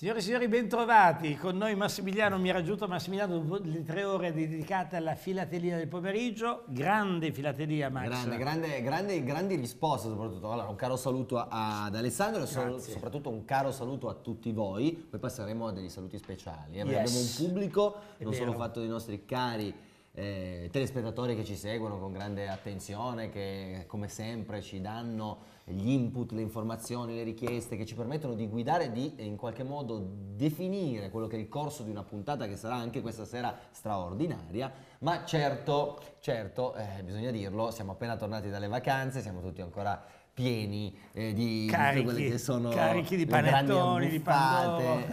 Signore e signori, bentrovati. Con noi Massimiliano, mi ha raggiunto Massimiliano dopo le tre ore dedicate alla filatelia del pomeriggio. Grande filatelia, Max. Grande, grande, grande, grandi risposte soprattutto. Allora, un caro saluto ad Alessandro e soprattutto un caro saluto a tutti voi. Poi passeremo a degli saluti speciali. Eh? Yes. Abbiamo un pubblico, È non vero. solo fatto dei nostri cari eh, telespettatori che ci seguono con grande attenzione, che come sempre ci danno gli input, le informazioni, le richieste che ci permettono di guidare di in qualche modo definire quello che è il corso di una puntata che sarà anche questa sera straordinaria, ma certo, certo, eh, bisogna dirlo, siamo appena tornati dalle vacanze, siamo tutti ancora pieni eh, di, carichi, di quelle che sono carichi di panettoni, di pandoro. Eh.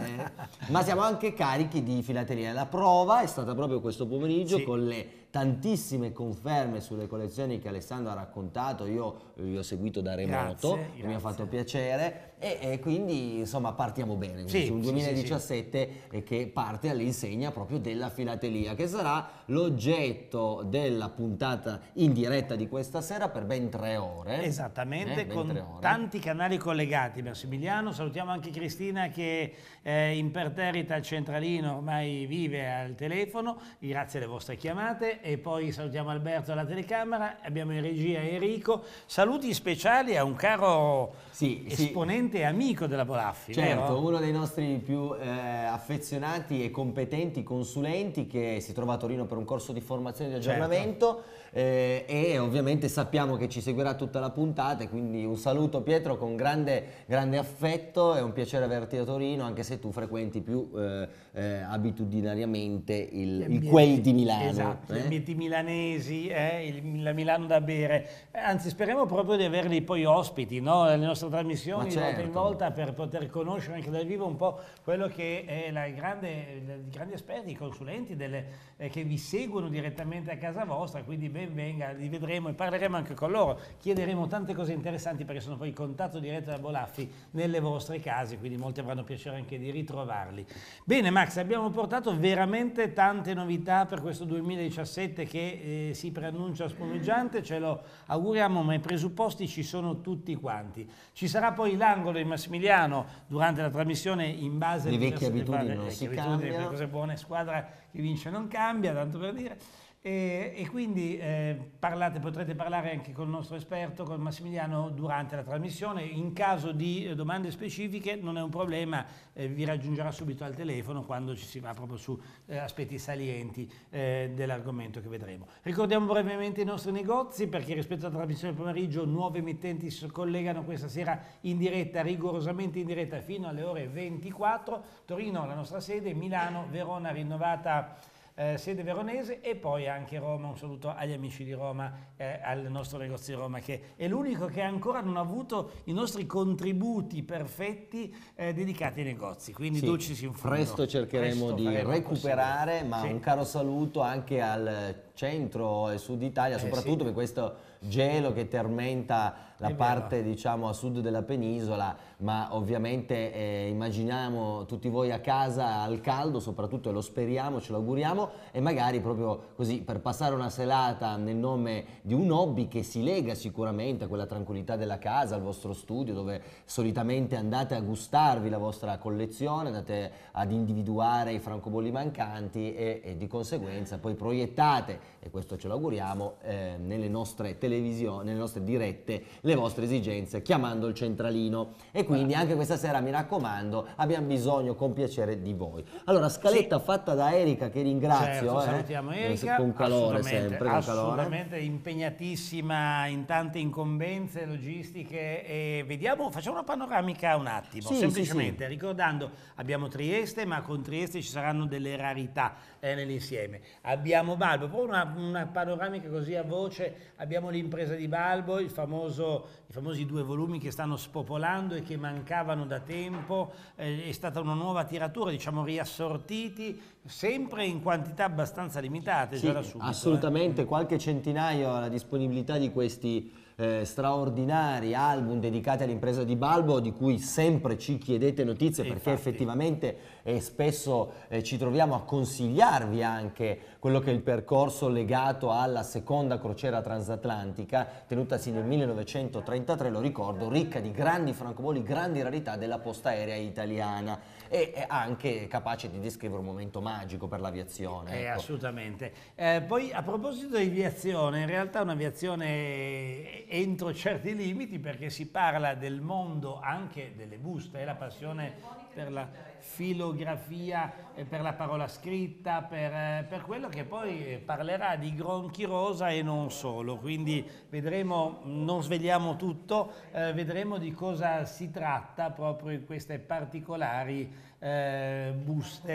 Ma siamo anche carichi di filateria. La prova è stata proprio questo pomeriggio sì. con le tantissime conferme sulle collezioni che Alessandro ha raccontato, io vi ho seguito da remoto, grazie, grazie. mi ha fatto piacere e, e, quindi insomma partiamo bene, sì, un 2017 sì, sì. che parte all'insegna proprio della filatelia, che sarà l'oggetto della puntata in diretta di questa sera per ben tre ore. Esattamente, eh, con tanti canali collegati, Massimiliano, salutiamo anche Cristina che eh, imperterrita al centralino ormai vive al telefono, grazie alle vostre chiamate e poi salutiamo Alberto alla telecamera, abbiamo in regia Enrico. Saluti speciali a un caro sì, esponente e amico della Bolaffi. Certo, vero? uno dei nostri più eh, affezionati e competenti consulenti che si trova a Torino per un corso di formazione e di certo. aggiornamento. Certo eh, e ovviamente sappiamo che ci seguirà tutta la puntata e quindi un saluto Pietro con grande, grande affetto, è un piacere averti a Torino anche se tu frequenti più eh, eh, abitudinariamente il, ambienti, il, quel di Milano. Esatto, gli eh? ambienti milanesi, eh, il, la Milano da bere, anzi speriamo proprio di averli poi ospiti no? nelle nostre trasmissioni certo. volta in volta per poter conoscere anche dal vivo un po' quello che è la grande, i grandi esperti, i consulenti delle, eh, che vi seguono direttamente a casa vostra, quindi ben venga, li vedremo e parleremo anche con loro, chiederemo tante cose interessanti perché sono poi in contatto diretto da Bolaffi nelle vostre case, quindi molti avranno piacere anche di ritrovarli. Bene Max, abbiamo portato veramente tante novità per questo 2017 che eh, si preannuncia spumeggiante, ce lo auguriamo, ma i presupposti ci sono tutti quanti. Ci sarà poi l'angolo di Massimiliano durante la trasmissione in base alle vecchie abitudini, parla, non eh, si abitudini, cambia. cose buone, squadra che vince non cambia, tanto per dire. E, e quindi eh, parlate, potrete parlare anche con il nostro esperto, con Massimiliano, durante la trasmissione. In caso di eh, domande specifiche non è un problema, eh, vi raggiungerà subito al telefono quando ci si va proprio su eh, aspetti salienti eh, dell'argomento che vedremo. Ricordiamo brevemente i nostri negozi perché rispetto alla trasmissione del pomeriggio nuove emittenti si collegano questa sera in diretta, rigorosamente in diretta fino alle ore 24. Torino, la nostra sede, Milano, Verona rinnovata eh, sede veronese e poi anche Roma, un saluto agli amici di Roma, eh, al nostro negozio di Roma che è l'unico che ancora non ha avuto i nostri contributi perfetti eh, dedicati ai negozi, quindi sì, dolci in Presto cercheremo presto di recuperare, ma sì. un caro saluto anche al centro e sud Italia, eh, soprattutto sì. per questo gelo che termenta la parte diciamo a sud della penisola ma ovviamente eh, immaginiamo tutti voi a casa al caldo, soprattutto e lo speriamo, ce l'auguriamo e magari proprio così per passare una serata nel nome di un hobby che si lega sicuramente a quella tranquillità della casa, al vostro studio dove solitamente andate a gustarvi la vostra collezione, andate ad individuare i francobolli mancanti e, e di conseguenza poi proiettate, e questo ce lo auguriamo, eh, nelle nostre televisioni, nelle nostre dirette le vostre esigenze chiamando il centralino. E quindi anche questa sera, mi raccomando, abbiamo bisogno con piacere di voi. Allora, scaletta sì. fatta da Erika, che ringrazio. Certo, eh. salutiamo eh, Erika. Con calore sempre. Con assolutamente calore. impegnatissima in tante incombenze logistiche. E vediamo, facciamo una panoramica un attimo, sì, semplicemente. Sì, Ricordando, abbiamo Trieste, ma con Trieste ci saranno delle rarità eh, nell'insieme. Abbiamo Balbo, poi una, una panoramica così a voce, abbiamo l'impresa di Balbo, il famoso, i famosi due volumi che stanno spopolando e che che mancavano da tempo, eh, è stata una nuova tiratura, diciamo riassortiti, sempre in quantità abbastanza limitate. Sì, subito, eh. assolutamente, eh. qualche centinaio alla disponibilità di questi eh, straordinari album dedicati all'impresa di Balbo di cui sempre ci chiedete notizie e perché infatti. effettivamente eh, spesso eh, ci troviamo a consigliarvi anche quello che è il percorso legato alla seconda crociera transatlantica tenutasi nel 1933, lo ricordo, ricca di grandi francobolli, grandi rarità della posta aerea italiana e è anche capace di descrivere un momento magico per l'aviazione. Eh, ecco. Eh, assolutamente. Eh, poi a proposito di aviazione, in realtà un'aviazione entro certi limiti perché si parla del mondo anche delle buste, è la passione per la filografia, per la parola scritta, per, eh, per, quello che poi parlerà di Gronchi Rosa e non solo. Quindi vedremo, non svegliamo tutto, eh, vedremo di cosa si tratta proprio in queste particolari eh, buste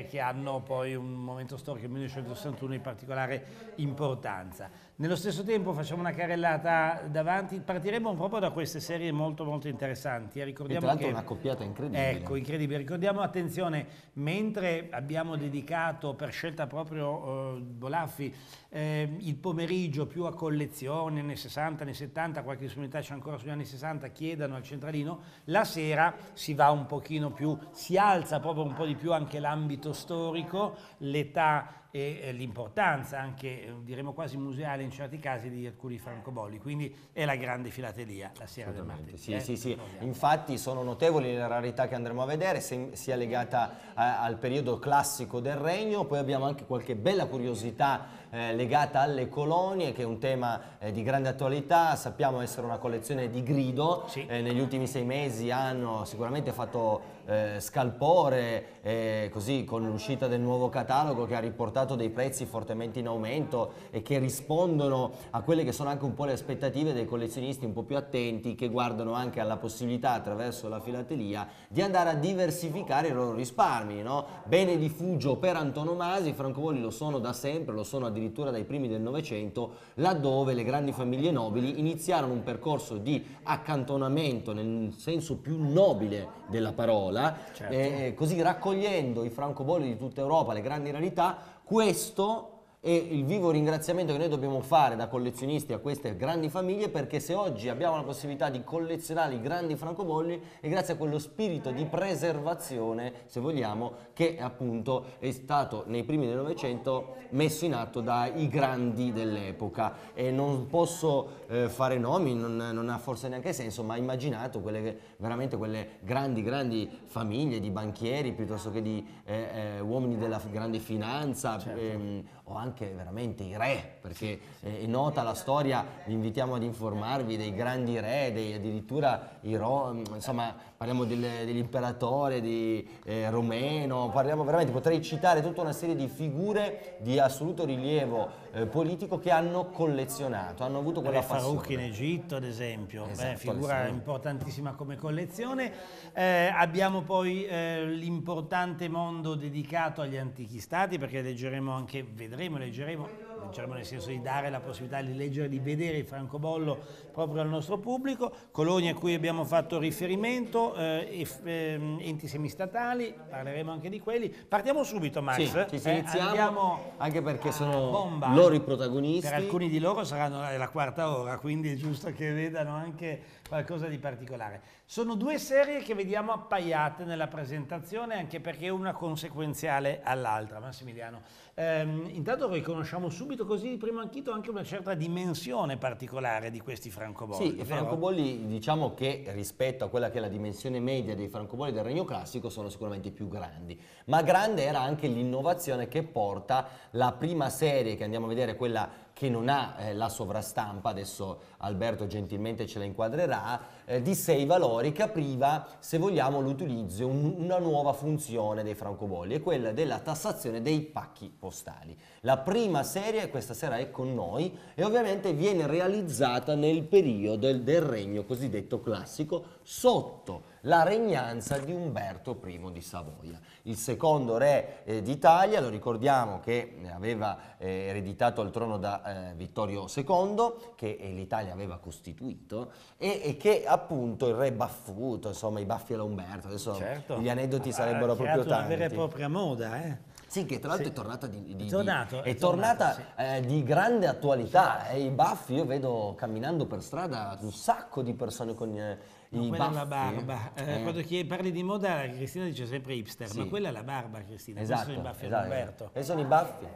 eh, che hanno poi un momento storico, il 1961, di particolare importanza. Nello stesso tempo facciamo una carrellata davanti, partiremo proprio da queste serie molto molto interessanti. Eh. Ricordiamo e tra l'altro è una coppiata incredibile. Ecco, incredibile. Ricordiamo, attenzione, mentre abbiamo dedicato per scelta proprio eh, Bolaffi eh, il pomeriggio più a collezione, nei 60, nei 70, qualche disponibilità c'è ancora sugli anni 60, chiedano al centralino, la sera si va un pochino più, si alza proprio un po' di più anche l'ambito storico, l'età e l'importanza anche, eh, diremo quasi museale in certi casi, di alcuni francobolli. Quindi è la grande filatelia la Sierra del martedì. Sì, eh? sì, sì. Infatti sono notevoli le rarità che andremo a vedere, sia legata a, eh, al periodo classico del regno, poi abbiamo anche qualche bella curiosità eh, legata alle colonie, che è un tema eh, di grande attualità, sappiamo essere una collezione di grido, sì. Eh, negli ultimi sei mesi hanno sicuramente fatto eh, scalpore, eh, così con l'uscita del nuovo catalogo che ha riportato dei prezzi fortemente in aumento e che rispondono a quelle che sono anche un po' le aspettative dei collezionisti un po' più attenti che guardano anche alla possibilità attraverso la filatelia di andare a diversificare i loro risparmi. No? Bene di fugio per antonomasi, i francobolli lo sono da sempre, lo sono addirittura dai primi del Novecento, laddove le grandi famiglie nobili iniziarono un percorso di accantonamento nel senso più nobile della parola moda, certo. Eh, eh, così raccogliendo i francobolli di tutta Europa, le grandi rarità, questo è il vivo ringraziamento che noi dobbiamo fare da collezionisti a queste grandi famiglie perché se oggi abbiamo la possibilità di collezionare i grandi francobolli è grazie a quello spirito di preservazione, se vogliamo, che appunto è stato nei primi del Novecento messo in atto dai grandi dell'epoca. E non posso eh, fare nomi non, non, ha forse neanche senso, ma immaginate quelle veramente quelle grandi, grandi famiglie di banchieri piuttosto che di eh, eh uomini della grande finanza certo. ehm, o anche veramente i re perché sì, sì. Eh, è nota la storia, vi invitiamo ad informarvi dei grandi re, dei, addirittura i ro, mm, insomma parliamo dell'imperatore di eh, Romeno, parliamo veramente, potrei citare tutta una serie di figure di assoluto rilievo eh, politico che hanno collezionato, hanno avuto quella Beh, passione. Farouk in Egitto ad esempio, esatto, Beh, figura importantissima come collezione, eh, abbiamo poi eh, l'importante mondo dedicato agli antichi stati perché leggeremo anche, vedremo, leggeremo cioè nel senso di dare la possibilità di leggere, di vedere il francobollo proprio al nostro pubblico, colonie a cui abbiamo fatto riferimento, eh, ehm, enti semistatali, parleremo anche di quelli. Partiamo subito Max, sì, ci eh, andiamo anche perché sono bomba. loro i protagonisti. Per alcuni di loro saranno la quarta ora, quindi è giusto che vedano anche qualcosa di particolare. Sono due serie che vediamo appaiate nella presentazione anche perché una conseguenziale all'altra, Massimiliano. Ehm, intanto riconosciamo subito così di primo anchito anche una certa dimensione particolare di questi francobolli. Sì, i francobolli diciamo che rispetto a quella che è la dimensione media dei francobolli del Regno Classico sono sicuramente più grandi, ma grande era anche l'innovazione che porta la prima serie che andiamo a vedere, quella che non ha eh, la sovrastampa, adesso Alberto gentilmente ce la inquadrerà, eh, di sei valori che apriva, se vogliamo, l'utilizzo, un, una nuova funzione dei francobolli, è quella della tassazione dei pacchi postali. La prima serie questa sera è con noi e ovviamente viene realizzata nel periodo del, del regno cosiddetto classico sotto la regnanza di Umberto I di Savoia, il secondo re eh, d'Italia, lo ricordiamo che eh, aveva eh, ereditato il trono da eh, Vittorio II, che eh, l'Italia aveva costituito, e, e, che appunto il re baffuto, insomma i baffi all'Umberto, adesso certo. gli aneddoti ah, sarebbero proprio tanti. È una vera e propria moda, eh? Sì, che tra l'altro sì. è tornata di, di, tornato, di, è tornata, tornato, sì. Eh, di grande attualità. Sì. E i baffi, io vedo camminando per strada un sacco di persone con, eh, No, quella baffi. è la barba. Eh. Eh, quando parli di moda, Cristina dice sempre hipster, sì. ma quella è la barba, Cristina. Esatto, sono i esatto, baffi esatto. Umberto. E sono i baffi.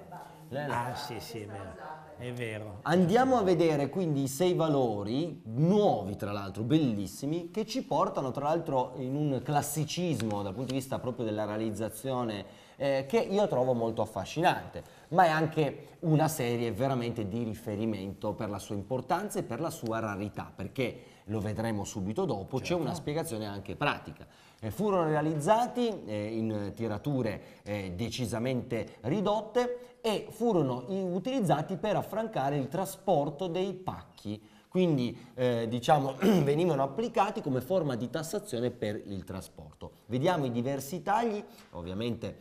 Ah, sì, sì, è vero. è vero. Andiamo a vedere quindi i sei valori, nuovi tra l'altro, bellissimi, che ci portano tra l'altro in un classicismo dal punto di vista proprio della realizzazione eh, che io trovo molto affascinante ma è anche una serie veramente di riferimento per la sua importanza e per la sua rarità, perché lo vedremo subito dopo, certo. c'è una spiegazione anche pratica. Eh, furono realizzati eh, in tirature eh, decisamente ridotte e furono utilizzati per affrancare il trasporto dei pacchi quindi eh, diciamo, venivano applicati come forma di tassazione per il trasporto. Vediamo i diversi tagli, ovviamente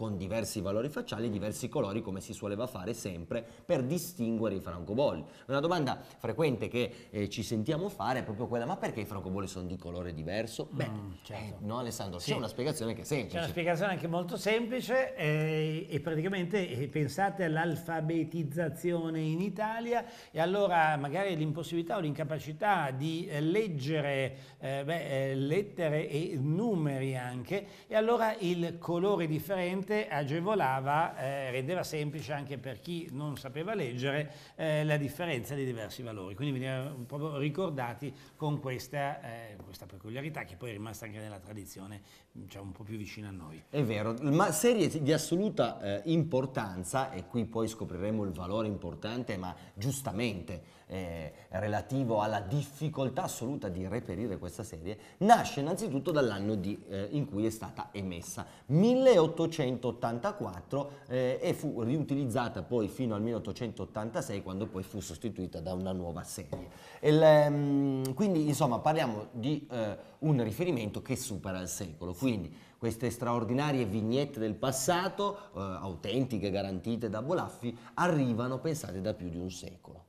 con diversi valori facciali e diversi colori come si soleva fare sempre per distinguere i francobolli. Una domanda frequente che eh, ci sentiamo fare è proprio quella ma perché i francobolli sono di colore diverso? Mm, beh, mm, certo. eh, no Alessandro, sì. c'è una spiegazione che è semplice. C'è una spiegazione anche molto semplice eh, e praticamente eh, pensate all'alfabetizzazione in Italia e allora magari l'impossibilità o l'incapacità di eh, leggere eh, beh, lettere e numeri anche e allora il colore differente sicuramente agevolava, eh, rendeva semplice anche per chi non sapeva leggere eh, la differenza dei diversi valori, quindi venivano proprio ricordati con questa, eh, questa peculiarità che poi è rimasta anche nella tradizione diciamo, un po' più vicina a noi. È vero, ma serie di assoluta eh, importanza, e qui poi scopriremo il valore importante, ma giustamente eh, relativo alla difficoltà assoluta di reperire questa serie, nasce innanzitutto dall'anno di, eh, in cui è stata emessa, 1884, eh, e fu riutilizzata poi fino al 1886 quando poi fu sostituita da una nuova serie. Il, mm, quindi insomma parliamo di eh, un riferimento che supera il secolo, quindi queste straordinarie vignette del passato, eh, autentiche, garantite da Bolaffi, arrivano pensate da più di un secolo.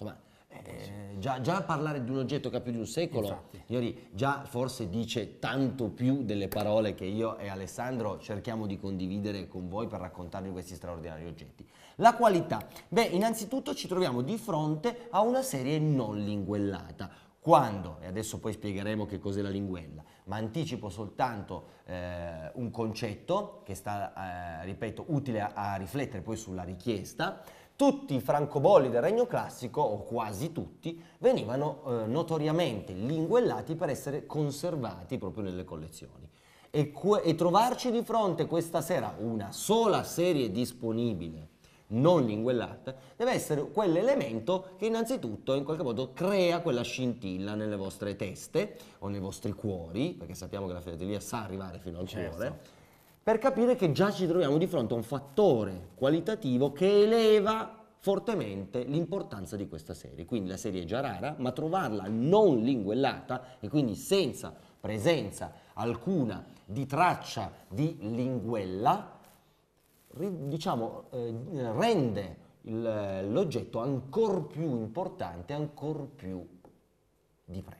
Insomma, eh, eh già, già, parlare di un oggetto che ha più di un secolo, signori, già forse dice tanto più delle parole che io e Alessandro cerchiamo di condividere con voi per raccontarvi questi straordinari oggetti. La qualità. Beh, innanzitutto ci troviamo di fronte a una serie non linguellata. Quando, e adesso poi spiegheremo che cos'è la linguella, ma anticipo soltanto eh, un concetto che sta, eh, ripeto, utile a, a riflettere poi sulla richiesta, tutti i francobolli del Regno Classico, o quasi tutti, venivano eh, notoriamente linguellati per essere conservati proprio nelle collezioni. E, e trovarci di fronte questa sera una sola serie disponibile non linguellata, deve essere quell'elemento che innanzitutto in qualche modo crea quella scintilla nelle vostre teste o nei vostri cuori, perché sappiamo che la fedelia sa arrivare fino al certo. cuore, per capire che già ci troviamo di fronte a un fattore qualitativo che eleva fortemente l'importanza di questa serie. Quindi la serie è già rara, ma trovarla non linguellata e quindi senza presenza alcuna di traccia di linguella, diciamo, eh, rende l'oggetto ancora più importante, ancora più di prezzo.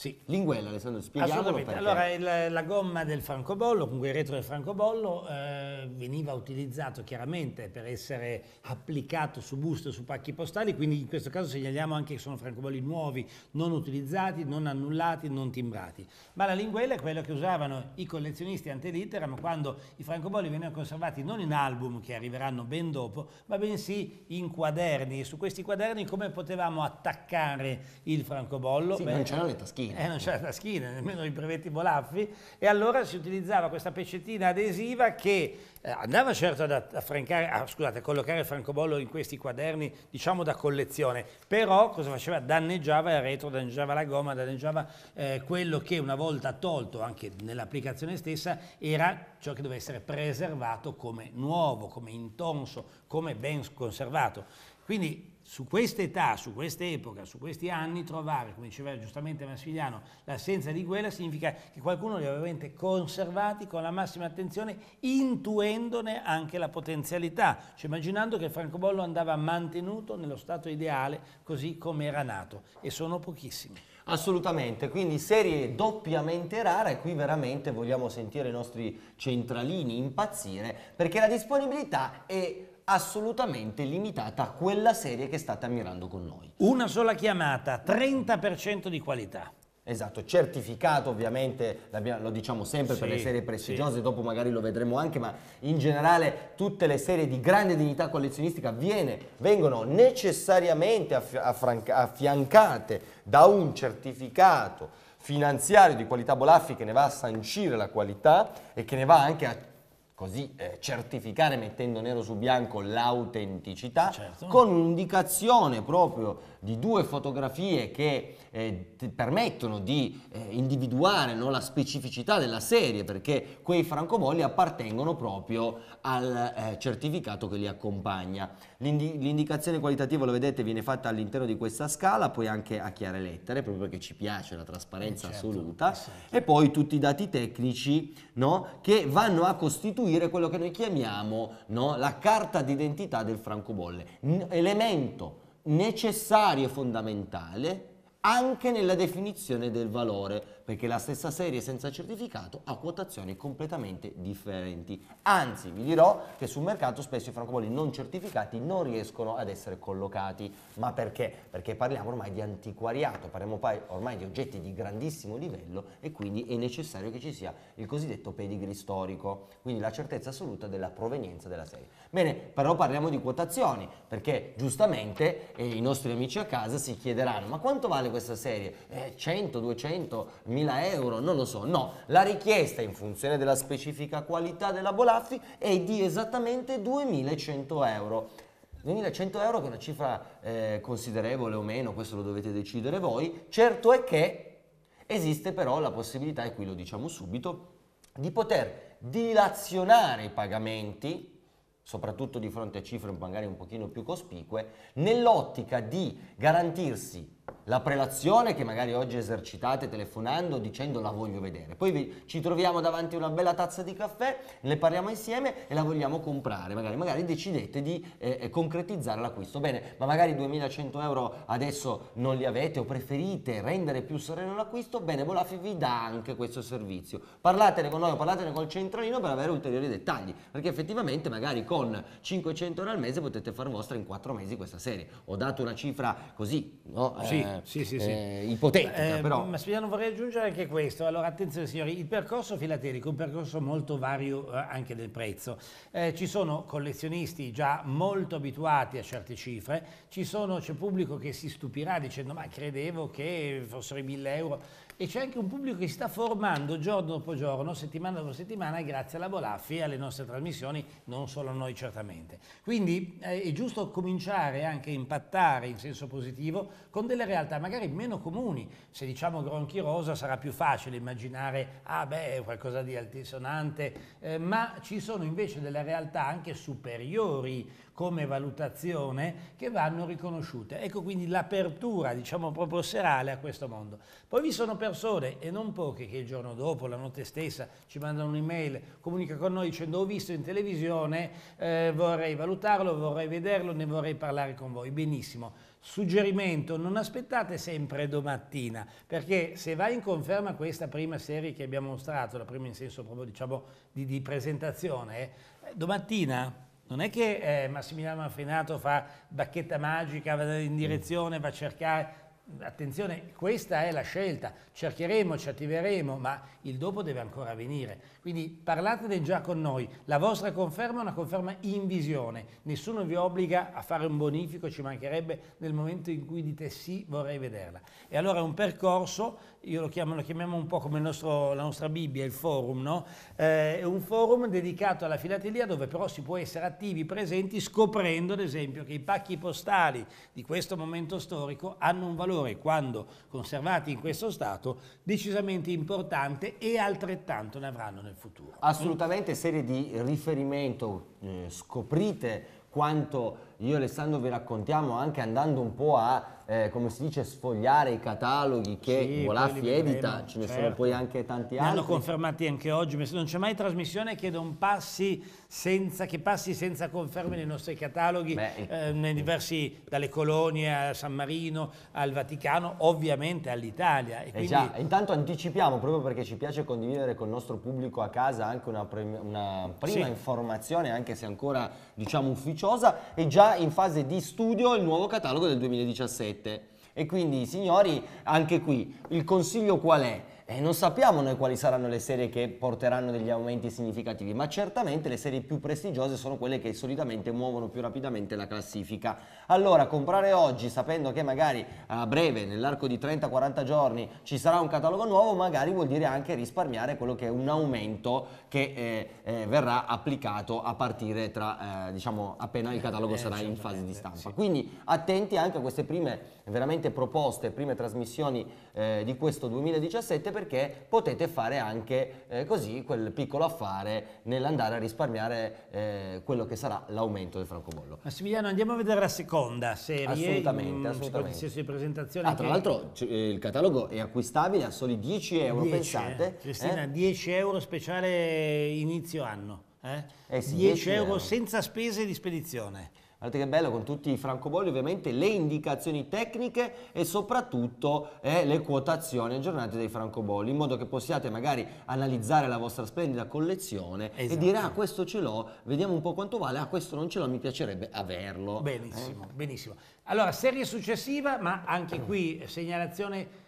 Sì. Linguella, Alessandro, spieghiamolo perché. Allora, il, la gomma del francobollo, comunque il retro del francobollo, eh, veniva utilizzato chiaramente per essere applicato su buste, su pacchi postali, quindi in questo caso segnaliamo anche che sono francobolli nuovi, non utilizzati, non annullati, non timbrati. Ma la linguella è quella che usavano i collezionisti antelitteram quando i francobolli venivano conservati non in album, che arriveranno ben dopo, ma bensì in quaderni. E su questi quaderni come potevamo attaccare il francobollo? Sì, Beh, non c'erano le taschine taschina. Eh, non c'era la schiena, nemmeno i brevetti Bolaffi, e allora si utilizzava questa pecettina adesiva che eh, andava certo ad ah, scusate, a collocare il francobollo in questi quaderni, diciamo da collezione, però cosa faceva? Danneggiava il retro, danneggiava la gomma, danneggiava eh, quello che una volta tolto anche nell'applicazione stessa era ciò che doveva essere preservato come nuovo, come intonso, come ben conservato. Quindi su questa età, su questa epoca, su questi anni trovare, come diceva giustamente Massimiliano, l'assenza di guerra significa che qualcuno li aveva conservati con la massima attenzione, intuendone anche la potenzialità, cioè immaginando che il francobollo andava mantenuto nello stato ideale così come era nato e sono pochissimi. Assolutamente, quindi serie doppiamente rara e qui veramente vogliamo sentire i nostri centralini impazzire perché la disponibilità è assolutamente limitata a quella serie che state ammirando con noi. Una sola chiamata, 30% di qualità. Esatto, certificato ovviamente, lo diciamo sempre sì, per le serie prestigiose, sì. dopo magari lo vedremo anche, ma in generale tutte le serie di grande dignità collezionistica viene, vengono necessariamente affiancate da un certificato finanziario di qualità Bolaffi che ne va a sancire la qualità e che ne va anche a così eh, certificare mettendo nero su bianco l'autenticità certo. con un'indicazione proprio di due fotografie che eh, permettono di eh, individuare no, la specificità della serie perché quei francobolli appartengono proprio al eh, certificato che li accompagna. L'indi- l'indicazione qualitativa, lo vedete, viene fatta all'interno di questa scala, poi anche a chiare lettere, proprio perché ci piace la trasparenza eh, certo, assoluta, eh, certo. e poi tutti i dati tecnici no, che vanno a costituire quello che noi chiamiamo no, la carta d'identità del francobolle, elemento necessario e fondamentale anche nella definizione del valore, perché la stessa serie senza certificato ha quotazioni completamente differenti. Anzi, vi dirò che sul mercato spesso i francobolli non certificati non riescono ad essere collocati. Ma perché? Perché parliamo ormai di antiquariato, parliamo ormai di oggetti di grandissimo livello e quindi è necessario che ci sia il cosiddetto pedigree storico, quindi la certezza assoluta della provenienza della serie. Bene, però parliamo di quotazioni, perché giustamente eh, i nostri amici a casa si chiederanno ma quanto vale questa serie? Eh, 100, 200, 1000 euro? Non lo so, no. La richiesta in funzione della specifica qualità della Bolaffi è di esattamente 2100 euro. 2100 euro che è una cifra eh, considerevole o meno, questo lo dovete decidere voi, certo è che esiste però la possibilità, e qui lo diciamo subito, di poter dilazionare i pagamenti soprattutto di fronte a cifre magari un pochino più cospicue, nell'ottica di garantirsi la prelazione che magari oggi esercitate telefonando dicendo la voglio vedere. Poi vi, ci troviamo davanti a una bella tazza di caffè, ne parliamo insieme e la vogliamo comprare. Magari, magari decidete di eh, eh concretizzare l'acquisto. Bene, ma magari 2100 euro adesso non li avete o preferite rendere più sereno l'acquisto, bene, Volafi vi dà anche questo servizio. Parlatene con noi, parlatene col centralino per avere ulteriori dettagli, perché effettivamente magari con 500 euro al mese potete far vostra in 4 mesi questa serie. Ho dato una cifra così, no? Sì. Eh, sì, sì, sì. Eh, ipotetica. Eh, però. Ma Spiano vorrei aggiungere anche questo. Allora attenzione signori, il percorso filatelico è un percorso molto vario eh, anche del prezzo. Eh, ci sono collezionisti già molto abituati a certe cifre, c'è pubblico che si stupirà dicendo ma credevo che fossero i 1000 euro e c'è anche un pubblico che si sta formando giorno dopo giorno, settimana dopo settimana, grazie alla Bolaffi e alle nostre trasmissioni, non solo noi certamente. Quindi eh, è giusto cominciare anche a impattare in senso positivo con delle realtà magari meno comuni. Se diciamo Gronchi Rosa sarà più facile immaginare, ah beh, qualcosa di altisonante, eh, ma ci sono invece delle realtà anche superiori come valutazione che vanno riconosciute. Ecco quindi l'apertura, diciamo proprio serale a questo mondo. Poi vi sono persone, e non poche, che il giorno dopo, la notte stessa, ci mandano un'email, comunica con noi dicendo ho visto in televisione, eh, vorrei valutarlo, vorrei vederlo, ne vorrei parlare con voi. Benissimo. Suggerimento, non aspettate sempre domattina, perché se va in conferma questa prima serie che abbiamo mostrato, la prima in senso proprio diciamo di, di presentazione, eh, domattina non è che eh, Massimiliano Manfrinato fa bacchetta magica, va in mm. direzione, va a cercare... Attenzione, questa è la scelta, cercheremo, ci attiveremo, ma il dopo deve ancora venire. Quindi parlatene già con noi, la vostra conferma è una conferma in visione, nessuno vi obbliga a fare un bonifico, ci mancherebbe nel momento in cui dite sì vorrei vederla. E allora è un percorso io lo chiamo, lo chiamiamo un po' come nostro, la nostra Bibbia, il forum, no? Eh, è un forum dedicato alla filatelia dove però si può essere attivi, presenti, scoprendo ad esempio che i pacchi postali di questo momento storico hanno un valore, quando conservati in questo stato, decisamente importante e altrettanto ne avranno nel futuro. Assolutamente, serie di riferimento, eh, scoprite quanto io e Alessandro vi raccontiamo anche andando un po' a eh, come si dice, sfogliare i cataloghi che sì, Volaffi evita, ce ne certo. sono poi anche tanti altri. L'hanno hanno confermati anche oggi, non c'è mai trasmissione che, passi senza, che passi senza conferme nei nostri cataloghi, eh, nei diversi, dalle colonie a San Marino, al Vaticano, ovviamente all'Italia. E eh quindi... già, intanto anticipiamo, proprio perché ci piace condividere con il nostro pubblico a casa anche una, una prima sì. informazione, anche se ancora diciamo ufficiosa, è già in fase di studio il nuovo catalogo del 2017 scelte. E quindi, signori, anche qui il consiglio qual è? Eh, non sappiamo noi quali saranno le serie che porteranno degli aumenti significativi, ma certamente le serie più prestigiose sono quelle che solitamente muovono più rapidamente la classifica. Allora, comprare oggi sapendo che magari a breve, nell'arco di 30-40 giorni, ci sarà un catalogo nuovo, magari vuol dire anche risparmiare quello che è un aumento che eh, eh, verrà applicato a partire tra, eh, diciamo, appena il catalogo sarà in certo. fase di stampa. Sì. Quindi attenti anche a queste prime veramente proposte, prime trasmissioni eh, di questo 2017 perché potete fare anche eh, così quel piccolo affare nell'andare a risparmiare eh, quello che sarà l'aumento del francobollo. Massimiliano, andiamo a vedere la seconda seconda serie assolutamente, in, mm, assolutamente. di presentazione. Ah, tra l'altro eh, il catalogo è acquistabile a soli 10 euro, 10, pensate. Eh, Cristina, eh? 10 euro speciale inizio anno. Eh? Eh sì, 10, 10 euro, euro senza spese di spedizione. Guardate che bello con tutti i francobolli, ovviamente le indicazioni tecniche e soprattutto eh, le quotazioni aggiornate dei francobolli, in modo che possiate magari analizzare la vostra splendida collezione esatto. e dire ah questo ce l'ho, vediamo un po' quanto vale, ah questo non ce l'ho, mi piacerebbe averlo. Benissimo, eh? benissimo. Allora, serie successiva, ma anche qui segnalazione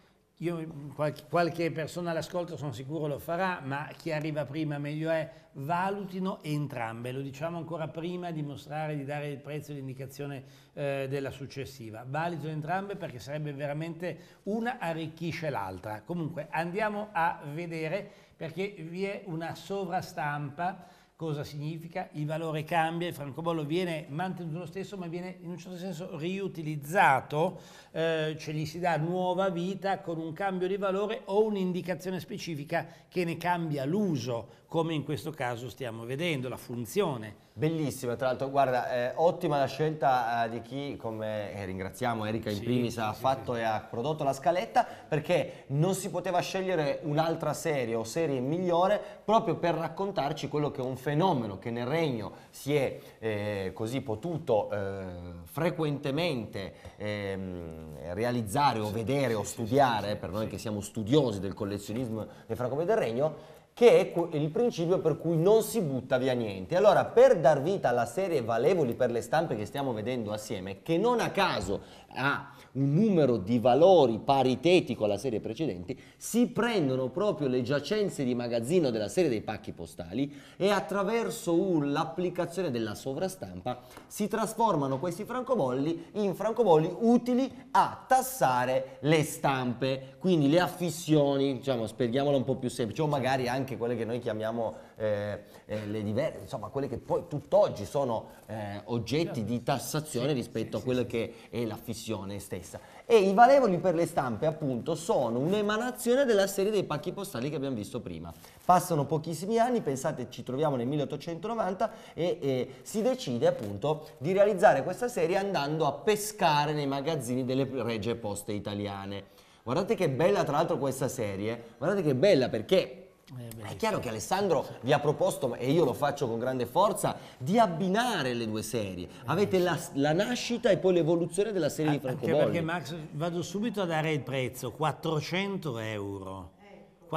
io, qualche, qualche persona all'ascolto sono sicuro lo farà, ma chi arriva prima meglio è, valutino entrambe, lo diciamo ancora prima di mostrare, di dare il prezzo e l'indicazione eh, della successiva. Valutino entrambe perché sarebbe veramente una arricchisce l'altra. Comunque andiamo a vedere perché vi è una sovrastampa Cosa significa? Il valore cambia, il francobollo viene mantenuto lo stesso ma viene in un certo senso riutilizzato, eh, cioè gli si dà nuova vita con un cambio di valore o un'indicazione specifica che ne cambia l'uso come in questo caso stiamo vedendo, la funzione. Bellissima, tra l'altro, guarda, eh, ottima la scelta eh, di chi, come eh, ringraziamo Erika in sì, primis, sì, ha sì, fatto e ha prodotto la scaletta, perché non si poteva scegliere un'altra serie o serie migliore proprio per raccontarci quello che è un fenomeno che nel regno si è eh, così potuto eh, frequentemente ehm, realizzare o vedere o studiare, per noi che siamo studiosi del collezionismo dei francobolli del regno, che è il principio per cui non si butta via niente. Allora, per dar vita alla serie valevoli per le stampe che stiamo vedendo assieme, che non a caso ha un numero di valori paritetico alla serie precedente, si prendono proprio le giacenze di magazzino della serie dei pacchi postali e attraverso l'applicazione della sovrastampa si trasformano questi francobolli in francobolli utili a tassare le stampe, quindi le affissioni, diciamo, spieghiamola un po' più semplice, o magari anche quelle che noi chiamiamo eh, eh, le diverse, insomma, quelle che poi tutt'oggi sono eh, oggetti di certo. tassazione sì, rispetto sì, a quella sì, che è la fissione stessa. E i valevoli per le stampe, appunto, sono un'emanazione della serie dei pacchi postali che abbiamo visto prima. Passano pochissimi anni, pensate, ci troviamo nel 1890 e, e si decide appunto di realizzare questa serie andando a pescare nei magazzini delle regie poste italiane. Guardate che bella tra l'altro questa serie, guardate che bella perché eh, È chiaro che Alessandro vi ha proposto, e io lo faccio con grande forza, di abbinare le due serie. Eh, Avete la, la nascita e poi l'evoluzione della serie Anche di Franco Anche perché Max, vado subito a dare il prezzo, 400 euro.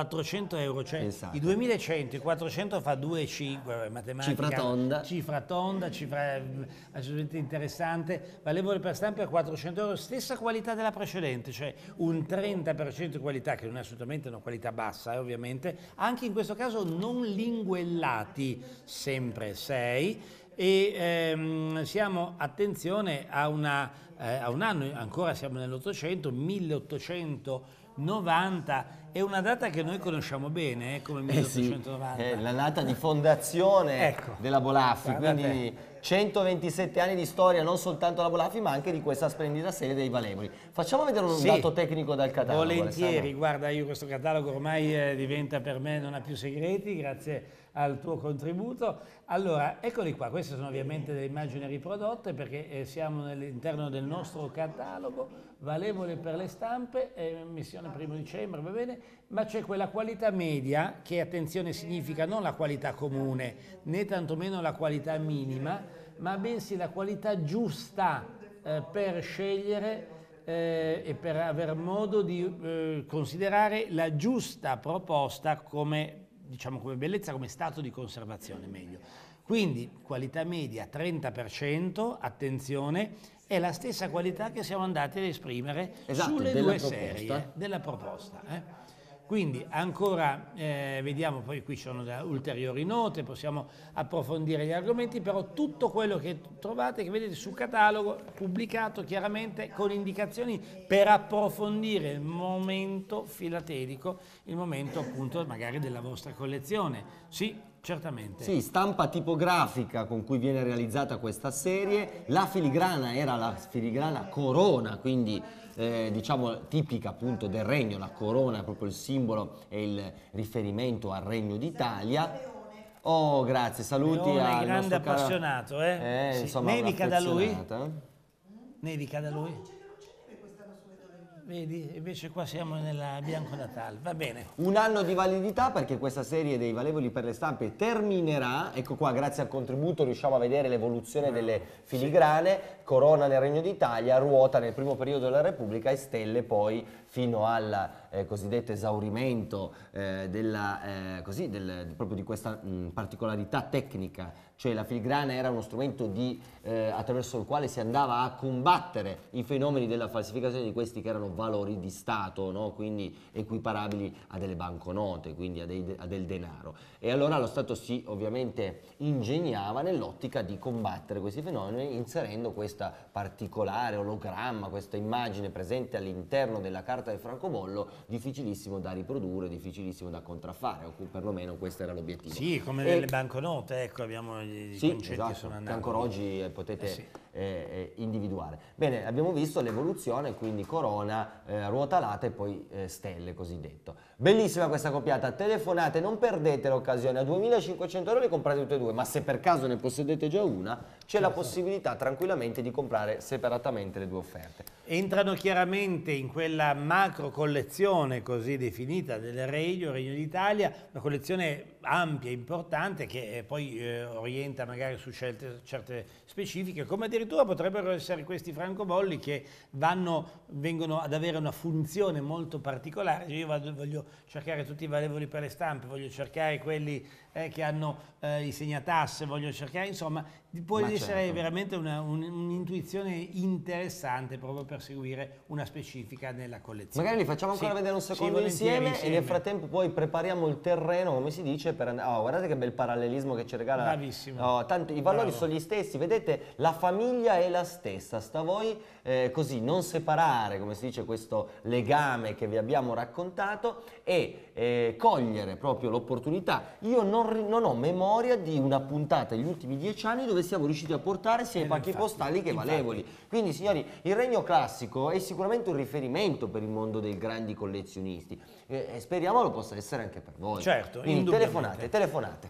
400 euro, cioè esatto. i 2100, i 400 fa 2,5, matematica. Cifra tonda. Cifra tonda, cifra assolutamente interessante. Valevole per stampa a 400 euro, stessa qualità della precedente, cioè un 30% di qualità, che non è assolutamente una qualità bassa, eh, ovviamente. Anche in questo caso non linguellati, sempre 6 e ehm, siamo, attenzione, a, una, eh, a un anno, ancora siamo nell'Ottocento, 1890 è una data che noi conosciamo bene, eh, come 1890. Eh sì, è la data di fondazione ecco. della Bolaffi, Guardate. Ah, quindi 127 anni di storia non soltanto della Bolaffi ma anche di questa splendida serie dei Valevoli. Facciamo vedere un sì. dato tecnico dal catalogo. Volentieri, Alessandro. guarda io questo catalogo ormai eh, diventa per me non ha più segreti, grazie al tuo contributo. Allora, eccoli qua, queste sono ovviamente delle immagini riprodotte perché eh, siamo all'interno del nostro catalogo, valevole per le stampe, missione primo dicembre, va bene, ma c'è quella qualità media che, attenzione, significa non la qualità comune, né tantomeno la qualità minima, ma bensì la qualità giusta eh, per scegliere eh, e per aver modo di eh, considerare la giusta proposta come diciamo come bellezza, come stato di conservazione meglio. Quindi qualità media 30%, attenzione, è la stessa qualità che siamo andati ad esprimere esatto, sulle due proposta. serie della proposta. Eh? Quindi ancora eh, vediamo, poi qui ci sono ulteriori note, possiamo approfondire gli argomenti, però tutto quello che trovate, che vedete sul catalogo, pubblicato chiaramente con indicazioni per approfondire il momento filatelico, il momento appunto magari della vostra collezione. Sì, certamente. Sì, stampa tipografica con cui viene realizzata questa serie, la filigrana era la filigrana corona, quindi eh, diciamo tipica appunto del regno, la corona è proprio il simbolo e il riferimento al regno d'Italia. Oh, grazie, saluti Leone, al grande appassionato, eh? eh sì. insomma, Nevica da lui? Nevica da lui? Vedi, invece qua siamo nella Bianco Natale, va bene. Un anno di validità perché questa serie dei valevoli per le stampe terminerà, ecco qua grazie al contributo riusciamo a vedere l'evoluzione delle filigrane, corona nel Regno d'Italia, ruota nel primo periodo della Repubblica e stelle poi fino al eh, cosiddetto esaurimento eh, della, eh, così, del, proprio di questa mh, particolarità tecnica, cioè la filigrana era uno strumento di, eh, attraverso il quale si andava a combattere i fenomeni della falsificazione di questi che erano valori di Stato, no? quindi equiparabili a delle banconote, quindi a, dei, a, del denaro. E allora lo Stato si ovviamente ingegnava nell'ottica di combattere questi fenomeni inserendo questo particolare ologramma, questa immagine presente all'interno della carta tratta del francobollo difficilissimo da riprodurre, difficilissimo da contraffare, o perlomeno questo era l'obiettivo. Sì, come e... le banconote, ecco, abbiamo i sì, concetti esatto, sono andati. Che ancora oggi eh, potete... Eh sì eh, eh individuare. Bene, abbiamo visto l'evoluzione, quindi corona, eh, ruota alata e poi eh, stelle cosiddetto. Bellissima questa copiata, telefonate, non perdete l'occasione, a 2500 euro li comprate tutte e due, ma se per caso ne possedete già una, c'è certo. la possibilità tranquillamente di comprare separatamente le due offerte. Entrano chiaramente in quella macro collezione così definita del Regno, Regno d'Italia, una collezione ampia, importante, che eh, poi eh, orienta magari su scelte, certe specifiche, come addirittura addirittura potrebbero essere questi francobolli che vanno, vengono ad avere una funzione molto particolare. Io vado, voglio cercare tutti i valevoli per le stampe, voglio cercare quelli eh, che hanno eh, i segnatasse, voglio cercare, insomma, può Ma essere certo. veramente un'intuizione un, un interessante proprio per seguire una specifica nella collezione. Magari li facciamo ancora sì. vedere un secondo sì, insieme, insieme, e nel frattempo poi prepariamo il terreno, come si dice, per andare... Oh, guardate che bel parallelismo che ci regala. Bravissimo. Oh, tanti, I valori Bravo. sono gli stessi, vedete la famiglia famiglia è la stessa, sta a voi eh, così non separare, come si dice, questo legame che vi abbiamo raccontato e eh, cogliere proprio l'opportunità. Io non, non, ho memoria di una puntata negli ultimi dieci anni dove siamo riusciti a portare sia i eh, pacchi infatti, postali che i valevoli. Quindi signori, il Regno Classico è sicuramente un riferimento per il mondo dei grandi collezionisti e speriamo lo possa essere anche per voi. Certo, Quindi telefonate, telefonate.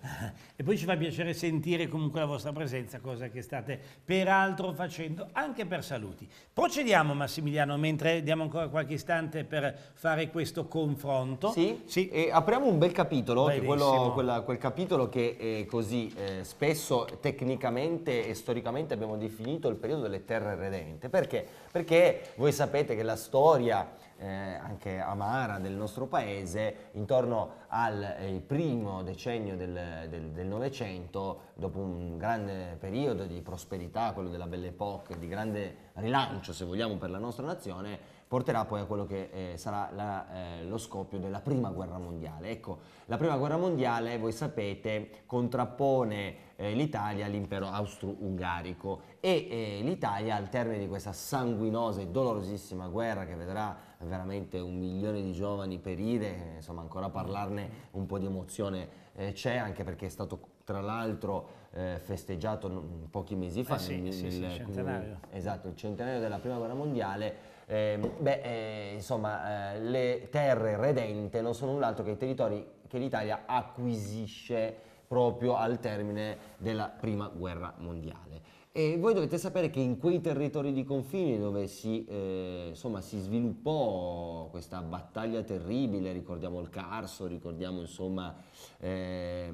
e poi ci fa piacere sentire comunque la vostra presenza, cosa che state peraltro facendo anche per saluti. Procediamo Massimiliano, mentre diamo ancora qualche istante per fare questo confronto. Sì, sì. E apriamo un bel capitolo, quello, quella, quel capitolo che eh, così eh, spesso tecnicamente e storicamente abbiamo definito il periodo delle terre redente. Perché? Perché voi sapete che la storia eh, anche amara del nostro paese, intorno al eh, primo decennio del Novecento, dopo un grande periodo di prosperità, quello della Belle Époque, di grande rilancio se vogliamo per la nostra nazione, porterà poi a quello che eh, sarà la, eh, lo scoppio della Prima Guerra Mondiale. Ecco, la Prima Guerra Mondiale, voi sapete, contrappone eh, l'Italia all'impero austro-ungarico e eh, l'Italia al termine di questa sanguinosa e dolorosissima guerra che vedrà veramente un milione di giovani perire, insomma ancora parlarne un po' di emozione eh, c'è anche perché è stato tra l'altro eh, festeggiato pochi mesi fa, eh sì, nel, sì, sì, il centenario. Esatto, il centenario della Prima Guerra Mondiale. Ehm, eh, beh, insomma, eh, le terre redente non sono null'altro che i territori che l'Italia acquisisce proprio al termine della Prima Guerra Mondiale. E voi dovete sapere che in quei territori di confine dove si, eh, insomma, si sviluppò questa battaglia terribile, ricordiamo il Carso, ricordiamo insomma, eh,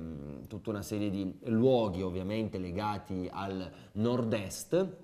tutta una serie di luoghi ovviamente legati al nord-est,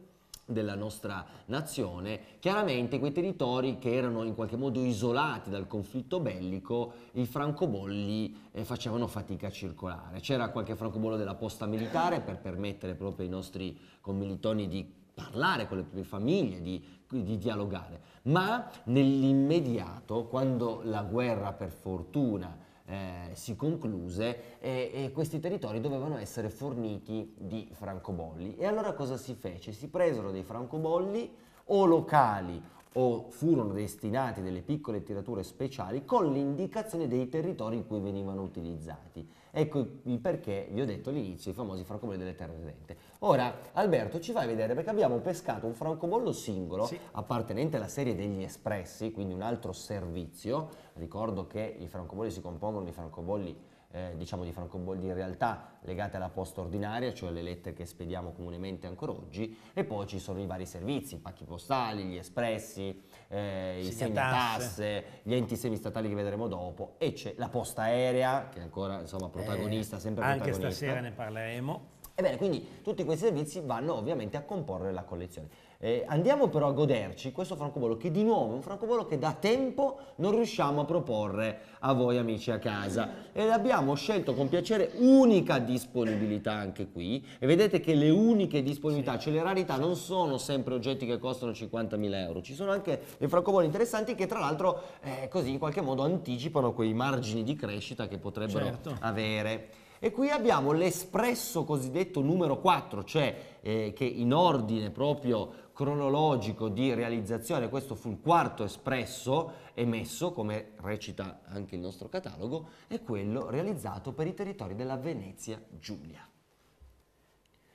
della nostra nazione, chiaramente quei territori che erano in qualche modo isolati dal conflitto bellico, i francobolli eh, facevano fatica a circolare. C'era qualche francobollo della posta militare per permettere proprio ai nostri commilitoni di parlare con le proprie famiglie, di, di dialogare, ma nell'immediato, quando la guerra per fortuna eh, si concluse e, e, questi territori dovevano essere forniti di francobolli. E allora cosa si fece? Si presero dei francobolli o locali o furono destinati delle piccole tirature speciali con l'indicazione dei territori in cui venivano utilizzati Ecco il perché vi ho detto all'inizio i famosi francobolli delle terre vivente. Ora, Alberto, ci fai vedere perché abbiamo pescato un francobollo singolo sì. appartenente alla serie degli espressi, quindi un altro servizio. Ricordo che i francobolli si compongono di francobolli eh, diciamo di francobolli in realtà legati alla posta ordinaria, cioè le lettere che spediamo comunemente ancora oggi, e poi ci sono i vari servizi, i pacchi postali, gli espressi, eh, i segni tasse, gli enti semistatali che vedremo dopo, e c'è la posta aerea, che è ancora insomma, protagonista, eh, sempre anche protagonista. Anche stasera ne parleremo. Ebbene, quindi tutti questi servizi vanno ovviamente a comporre la collezione. Eh, andiamo però a goderci questo francobollo che di nuovo è un francobollo che da tempo non riusciamo a proporre a voi amici a casa ed abbiamo scelto con piacere unica disponibilità anche qui e vedete che le uniche disponibilità, cioè le rarità non sono sempre oggetti che costano 50.000 euro, ci sono anche dei francobolli interessanti che tra l'altro eh, così in qualche modo anticipano quei margini di crescita che potrebbero certo. avere. E qui abbiamo l'espresso cosiddetto numero 4, cioè eh, che in ordine proprio cronologico di realizzazione, questo fu il quarto espresso emesso, come recita anche il nostro catalogo, è quello realizzato per i territori della Venezia Giulia.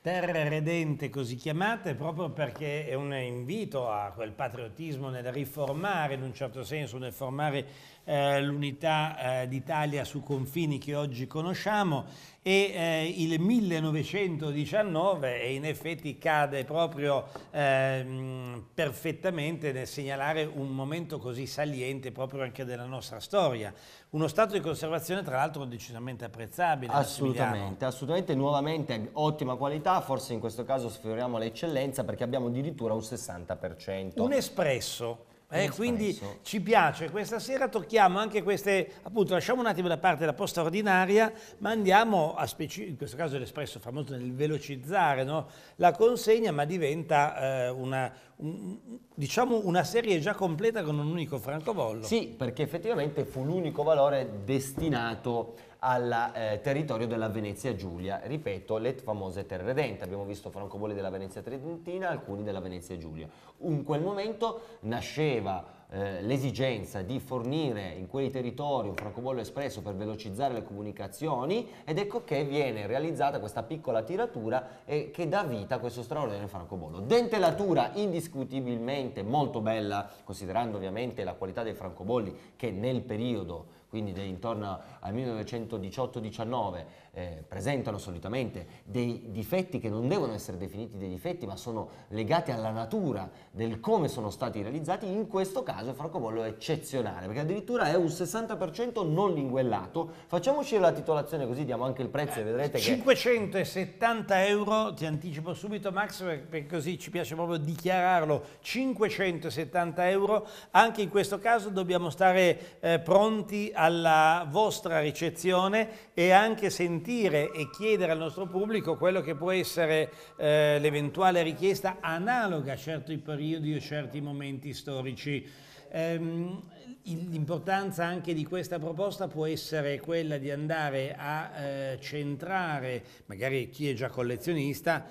Terre Redente così chiamate proprio perché è un invito a quel patriottismo nel riformare in un certo senso, nel formare eh, l'unità eh, d'Italia su confini che oggi conosciamo e eh, il 1919 in effetti cade proprio ehm, perfettamente nel segnalare un momento così saliente proprio anche della nostra storia, uno stato di conservazione tra l'altro decisamente apprezzabile. Assolutamente, assolutamente, nuovamente ottima qualità, forse in questo caso sfioriamo l'eccellenza perché abbiamo addirittura un 60%. Un espresso eh, quindi ci piace, questa sera tocchiamo anche queste, appunto lasciamo un attimo da parte la posta ordinaria, ma andiamo a specificare, in questo caso l'Espresso famoso nel velocizzare no? la consegna, ma diventa eh, una, un, diciamo una serie già completa con un unico francobollo. Sì, perché effettivamente fu l'unico valore destinato al eh, territorio della Venezia Giulia, ripeto, le famose terre dente, abbiamo visto francobolli della Venezia Trentina, alcuni della Venezia Giulia. In quel momento nasceva eh, l'esigenza di fornire in quei territori un francobollo espresso per velocizzare le comunicazioni ed ecco che viene realizzata questa piccola tiratura eh, che dà vita a questo straordinario francobollo. Dentelatura indiscutibilmente molto bella, considerando ovviamente la qualità dei francobolli che nel periodo quindi intorno al 1918-19, eh, presentano solitamente dei difetti che non devono essere definiti dei difetti, ma sono legati alla natura del come sono stati realizzati, in questo caso il francobollo è eccezionale, perché addirittura è un 60% non linguellato. Facciamoci la titolazione così diamo anche il prezzo e vedrete 570 che... euro, ti anticipo subito Max, perché così ci piace proprio dichiararlo, 570 euro, anche in questo caso dobbiamo stare eh, pronti a alla vostra ricezione e anche sentire e chiedere al nostro pubblico quello che può essere eh, l'eventuale richiesta analoga a certi periodi o certi momenti storici. Ehm, L'importanza anche di questa proposta può essere quella di andare a eh, centrare, magari chi è già collezionista,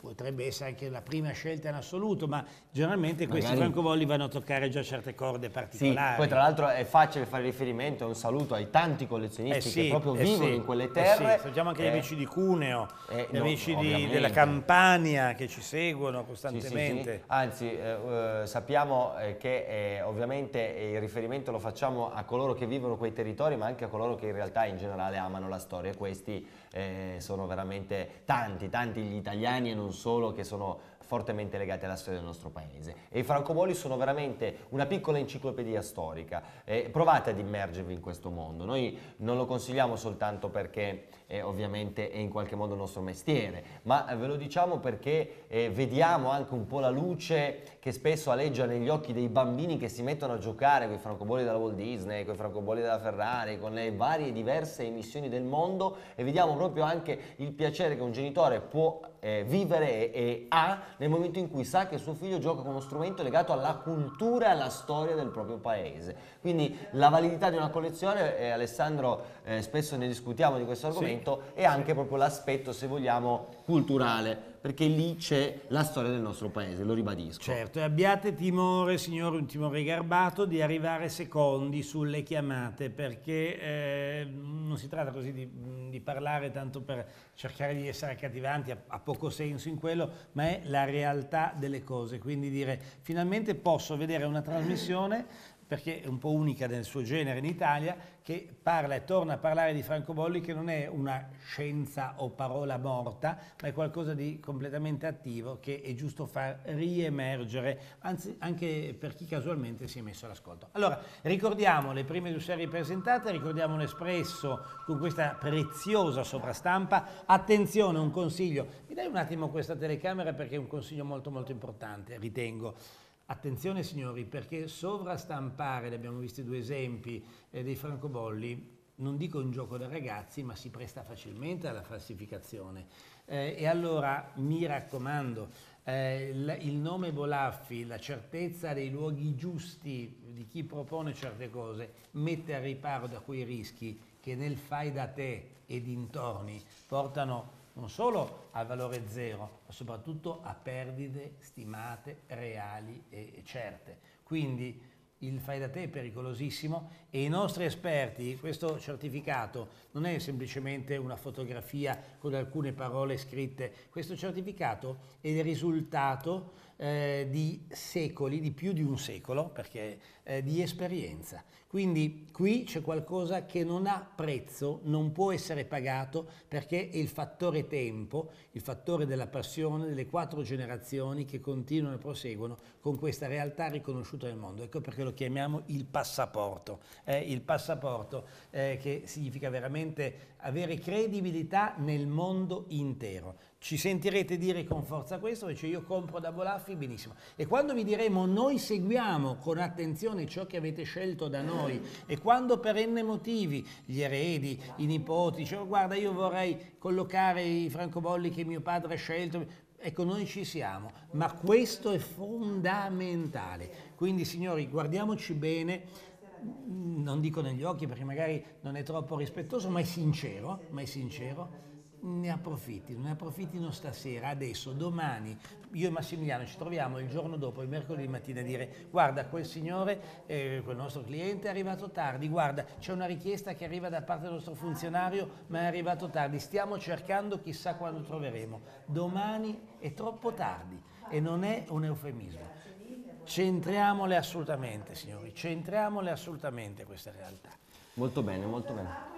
potrebbe essere anche la prima scelta in assoluto, ma generalmente Magari. questi francobolli vanno a toccare già certe corde particolari. Sì, poi tra l'altro è facile fare riferimento, è un saluto ai tanti collezionisti eh sì, che proprio eh vivono sì, in quelle eh terre. Eh Salutiamo anche gli eh, amici di Cuneo, eh, gli no, amici di, della Campania che ci seguono costantemente. Sì, Anzi, sappiamo che ovviamente il riferimento lo facciamo a coloro che vivono quei territori, ma anche a coloro che in realtà in generale amano la storia. Questi eh, sono veramente tanti, tanti gli italiani e non solo che sono fortemente legati alla storia del nostro paese e i francobolli sono veramente una piccola enciclopedia storica. Eh, provate ad immergervi in questo mondo, noi non lo consigliamo soltanto perché eh, ovviamente è in qualche modo il nostro mestiere, ma eh, ve lo diciamo perché eh, vediamo anche un po' la luce che spesso aleggia negli occhi dei bambini che si mettono a giocare con i francobolli della Walt Disney, con i francobolli della Ferrari, con le varie diverse emissioni del mondo e vediamo proprio anche il piacere che un genitore può eh, vivere e ha nel momento in cui sa che suo figlio gioca con uno strumento legato alla cultura e alla storia del proprio paese. Quindi la validità di una collezione, eh, Alessandro eh, spesso ne discutiamo di questo argomento, sì momento e anche proprio l'aspetto, se vogliamo, culturale, perché lì c'è la storia del nostro paese, lo ribadisco. Certo, e abbiate timore, signori, un timore garbato, di arrivare secondi sulle chiamate, perché eh, non si tratta così di, di, parlare tanto per cercare di essere accattivanti, ha poco senso in quello, ma è la realtà delle cose, quindi dire finalmente posso vedere una trasmissione perché è un po' unica nel suo genere in Italia, che parla e torna a parlare di francobolli che non è una scienza o parola morta, ma è qualcosa di completamente attivo che è giusto far riemergere, anzi anche per chi casualmente si è messo all'ascolto. Allora, ricordiamo le prime due serie presentate, ricordiamo l'Espresso con questa preziosa sovrastampa. Attenzione, un consiglio, mi dai un attimo questa telecamera perché è un consiglio molto molto importante, ritengo. Attenzione signori, perché sovrastampare, ne abbiamo visti due esempi, eh, dei francobolli, non dico un gioco da ragazzi, ma si presta facilmente alla falsificazione. Eh, e allora mi raccomando, eh, il, il nome Bolaffi, la certezza dei luoghi giusti di chi propone certe cose, mette a riparo da quei rischi che nel fai da te e dintorni portano non solo a valore zero, ma soprattutto a perdite stimate reali e certe. Quindi il fai da te è pericolosissimo e i nostri esperti, questo certificato non è semplicemente una fotografia con alcune parole scritte, questo certificato è il risultato eh, di secoli, di più di un secolo, perché eh, di esperienza. Quindi qui c'è qualcosa che non ha prezzo, non può essere pagato perché è il fattore tempo, il fattore della passione delle quattro generazioni che continuano e proseguono con questa realtà riconosciuta nel mondo. Ecco perché lo chiamiamo il passaporto. Eh, il passaporto eh, che significa veramente avere credibilità nel mondo intero ci sentirete dire con forza questo, invece io compro da Bolaffi, benissimo. E quando vi diremo noi seguiamo con attenzione ciò che avete scelto da noi e quando per enne motivi gli eredi, i nipoti, cioè, guarda io vorrei collocare i francobolli che mio padre ha scelto, Ecco, noi ci siamo, ma questo è fondamentale. Quindi, signori, guardiamoci bene, non dico negli occhi perché magari non è troppo rispettoso, ma è sincero, ma è sincero ne approfittino, ne approfittino stasera, adesso, domani. Io e Massimiliano ci troviamo il giorno dopo, il mercoledì mattina, a dire guarda quel signore, eh, quel nostro cliente è arrivato tardi, guarda c'è una richiesta che arriva da parte del nostro funzionario ma è arrivato tardi, stiamo cercando chissà quando troveremo. Domani è troppo tardi e non è un eufemismo. Centriamole assolutamente, signori, centriamole assolutamente questa realtà. Molto bene, molto bene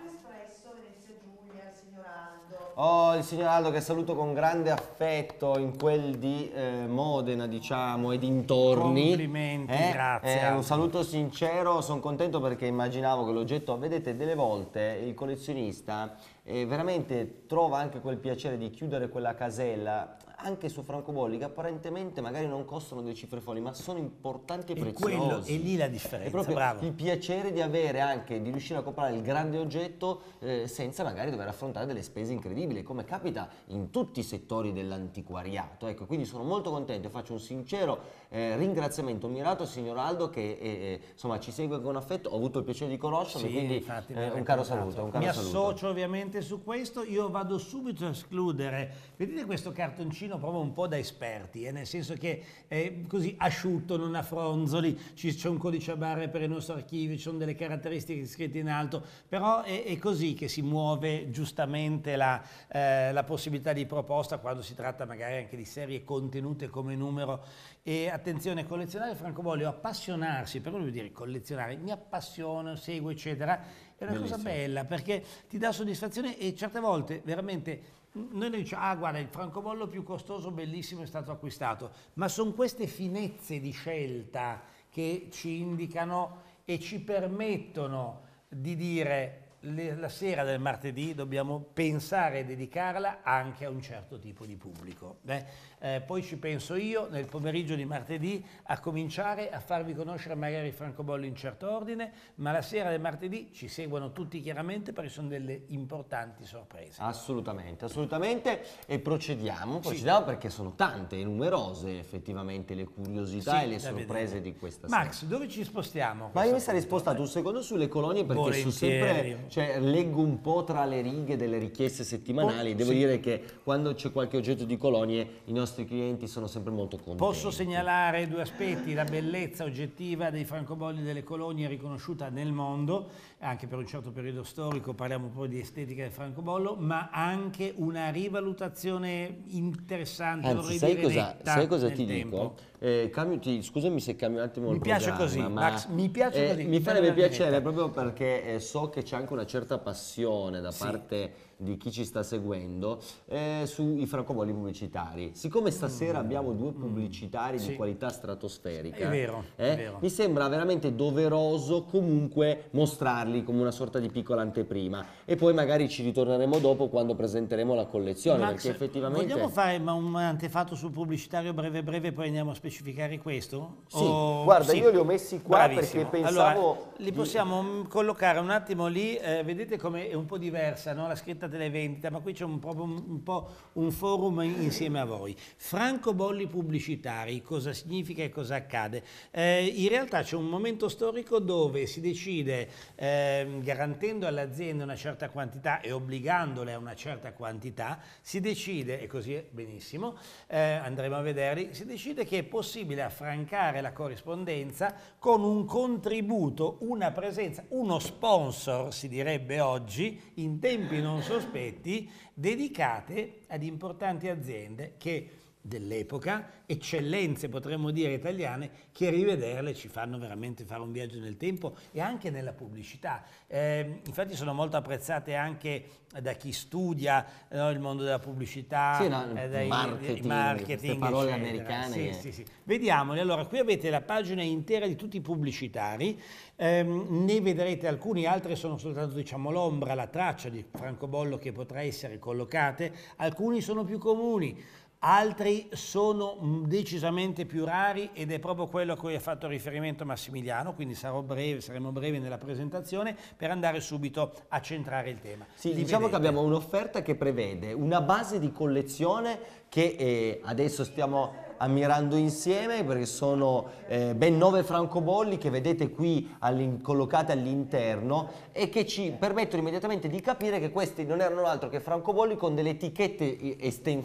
ho il signor Aldo che saluto con grande affetto in quel di eh, Modena, diciamo, e dintorni. Complimenti, eh, grazie. Eh, un saluto sincero, sono contento perché immaginavo che l'oggetto, vedete, delle volte il collezionista eh, veramente trova anche quel piacere di chiudere quella casella anche su francobolli che apparentemente magari non costano delle cifre folli, ma sono importanti e, e preziosi. E lì la differenza, è proprio bravo. il piacere di avere anche, di riuscire a comprare il grande oggetto eh, senza magari dover affrontare delle spese incredibili, come capita in tutti i settori dell'antiquariato. Ecco, quindi sono molto contento e faccio un sincero eh, ringraziamento mirato al signor Aldo che eh, eh insomma ci segue con affetto, ho avuto il piacere di conoscerlo, sì, quindi infatti, eh, un caro saluto. Un caro Mi saluto. associo ovviamente su questo, io vado subito a escludere, vedete questo cartoncino immagino proprio un po' da esperti, eh, nel senso che è così asciutto, non ha fronzoli, c'è un codice a barre per il nostro archivio, ci sono delle caratteristiche scritte in alto, però è, è così che si muove giustamente la, eh, la possibilità di proposta quando si tratta magari anche di serie contenute come numero e attenzione collezionare Franco Voglio, appassionarsi per lui dire collezionare mi appassiono seguo eccetera è una Bellissimo. cosa bella perché ti dà soddisfazione e certe volte veramente noi diciamo, ah guarda, il francobollo più costoso, bellissimo, è stato acquistato, ma sono queste finezze di scelta che ci indicano e ci permettono di dire le, la sera del martedì dobbiamo pensare e dedicarla anche a un certo tipo di pubblico. Eh? eh, poi ci penso io nel pomeriggio di martedì a cominciare a farvi conoscere magari i francobolli in certo ordine, ma la sera del martedì ci seguono tutti chiaramente perché sono delle importanti sorprese. Assolutamente, assolutamente e procediamo, procediamo sì. perché sono tante e numerose effettivamente le curiosità sì, e le sorprese vedere. di questa sera. Max, dove ci spostiamo? Ma io mi sarei spostato eh? un secondo sulle colonie perché Volentieri. su sempre cioè, leggo un po' tra le righe delle richieste settimanali, oh, devo sì. dire che quando c'è qualche oggetto di colonie i nostri nostri clienti sono sempre molto contenti. Posso segnalare due aspetti, la bellezza oggettiva dei francobolli delle colonie riconosciuta nel mondo, anche per un certo periodo storico parliamo un po' di estetica del francobollo, ma anche una rivalutazione interessante, Anzi, sai cosa, sai cosa ti tempo. dico? Eh, ti, scusami se cambio un attimo mi il piace così, Max, mi piace eh, così. Mi farebbe piacere proprio perché eh, so che c'è anche una certa passione da sì. parte di chi ci sta seguendo eh, sui francobolli pubblicitari. Siccome stasera mm. abbiamo due mm. pubblicitari mm. di sì. qualità stratosferica, è vero, eh, è vero. mi sembra veramente doveroso comunque mostrarli come una sorta di piccola anteprima e poi magari ci ritorneremo dopo quando presenteremo la collezione, Max, perché effettivamente... Vogliamo fare un antefatto sul pubblicitario breve breve poi andiamo a specificare questo? Sì, o... guarda, sì. io li ho messi qua Bravissimo. perché pensavo... Allora, li possiamo di... collocare un attimo lì, eh, vedete come è un po' diversa no? la scritta delle vendite, ma qui c'è un, un, po' un forum insieme a voi. Francobolli pubblicitari, cosa significa e cosa accade? Eh, in realtà c'è un momento storico dove si decide, eh, garantendo alle aziende una certa quantità e obbligandole a una certa quantità, si decide, e così è benissimo, eh, andremo a vederli, si decide che è possibile affrancare la corrispondenza con un contributo, una presenza, uno sponsor, si direbbe oggi, in tempi non sospesi, sospetti dedicate ad importanti aziende che dell'epoca, eccellenze potremmo dire italiane, che rivederle ci fanno veramente fare un viaggio nel tempo e anche nella pubblicità. Eh, infatti sono molto apprezzate anche da chi studia no, il mondo della pubblicità, sì, no, eh, dai marketing, marketing parole eccetera. americane. Sì, sì, sì. Vediamoli, allora qui avete la pagina intera di tutti i pubblicitari, eh, ne vedrete alcuni, altri sono soltanto diciamo l'ombra, la traccia di francobollo che potrà essere collocate, alcuni sono più comuni altri sono mm, decisamente più rari ed è proprio quello a cui ha fatto riferimento Massimiliano, quindi sarò breve, saremo brevi nella presentazione per andare subito a centrare il tema. Sì, Li diciamo vedete? che abbiamo un'offerta che prevede una base di collezione che eh, adesso stiamo ammirando insieme perché sono eh, ben nove francobolli che vedete qui all collocati all'interno e che ci permettono immediatamente di capire che questi non erano altro che francobolli con delle etichette,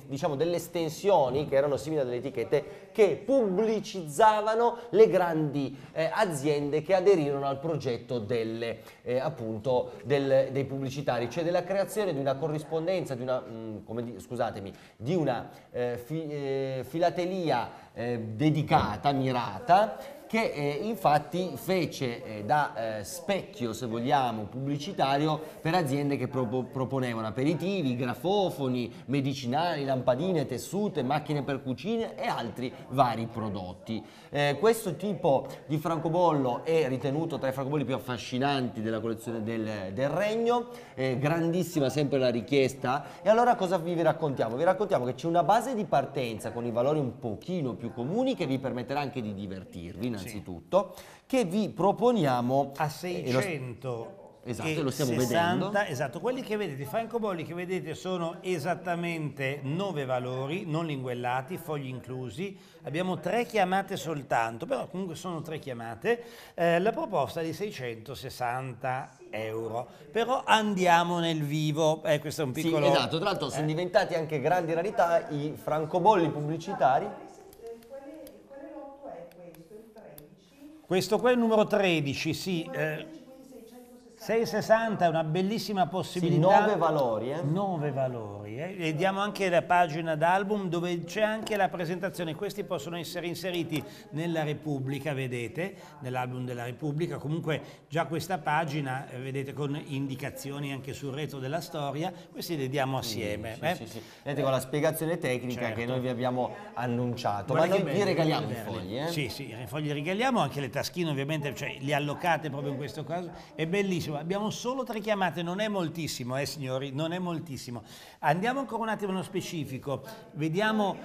diciamo delle estensioni che erano simili a delle etichette che pubblicizzavano le grandi eh, aziende che aderirono al progetto delle, eh, appunto, del, dei pubblicitari, cioè della creazione di una corrispondenza, di una, mh, mm, di, scusatemi, di una eh, fi, eh, filatelia eh, dedicata, mirata, che eh, infatti fece eh, da eh, specchio, se vogliamo, pubblicitario per aziende che pro proponevano aperitivi, grafofoni, medicinali, lampadine, tessute, macchine per cucine e altri vari prodotti. Eh, questo tipo di francobollo è ritenuto tra i francobolli più affascinanti della collezione del, del Regno, eh, grandissima sempre la richiesta. E allora cosa vi raccontiamo? Vi raccontiamo che c'è una base di partenza con i valori un pochino più comuni che vi permetterà anche di divertirvi innanzitutto, sì. che vi proponiamo... A 600... Esatto, lo stiamo 60, vedendo. Esatto, quelli che vedete, i francobolli che vedete sono esattamente nove valori, non linguellati, fogli inclusi. Abbiamo tre chiamate soltanto, però comunque sono tre chiamate. Eh, la proposta è di 660 euro. Però andiamo nel vivo, eh, questo è un piccolo... Sì, esatto, tra l'altro eh. sono diventati anche grandi rarità i francobolli pubblicitari Questo qua è il numero 13, sì. Eh, 660 è una bellissima possibilità. Sì, nove valori. Eh? 9 valori. Eh? E diamo anche la pagina d'album dove c'è anche la presentazione. Questi possono essere inseriti nella Repubblica, vedete, nell'album della Repubblica. Comunque già questa pagina, eh, vedete, con indicazioni anche sul retro della storia, questi li diamo assieme. Sì, eh? sì, sì, Vedete con la spiegazione tecnica certo. che noi vi abbiamo annunciato. Guarda Ma noi vi regaliamo i fogli. Eh? Sì, sì, i fogli regaliamo, anche le taschine ovviamente, cioè li allocate proprio in questo caso. È bellissimo Dicevo, abbiamo solo tre chiamate, non è moltissimo, eh signori, non è moltissimo. Andiamo ancora un attimo nello specifico, vediamo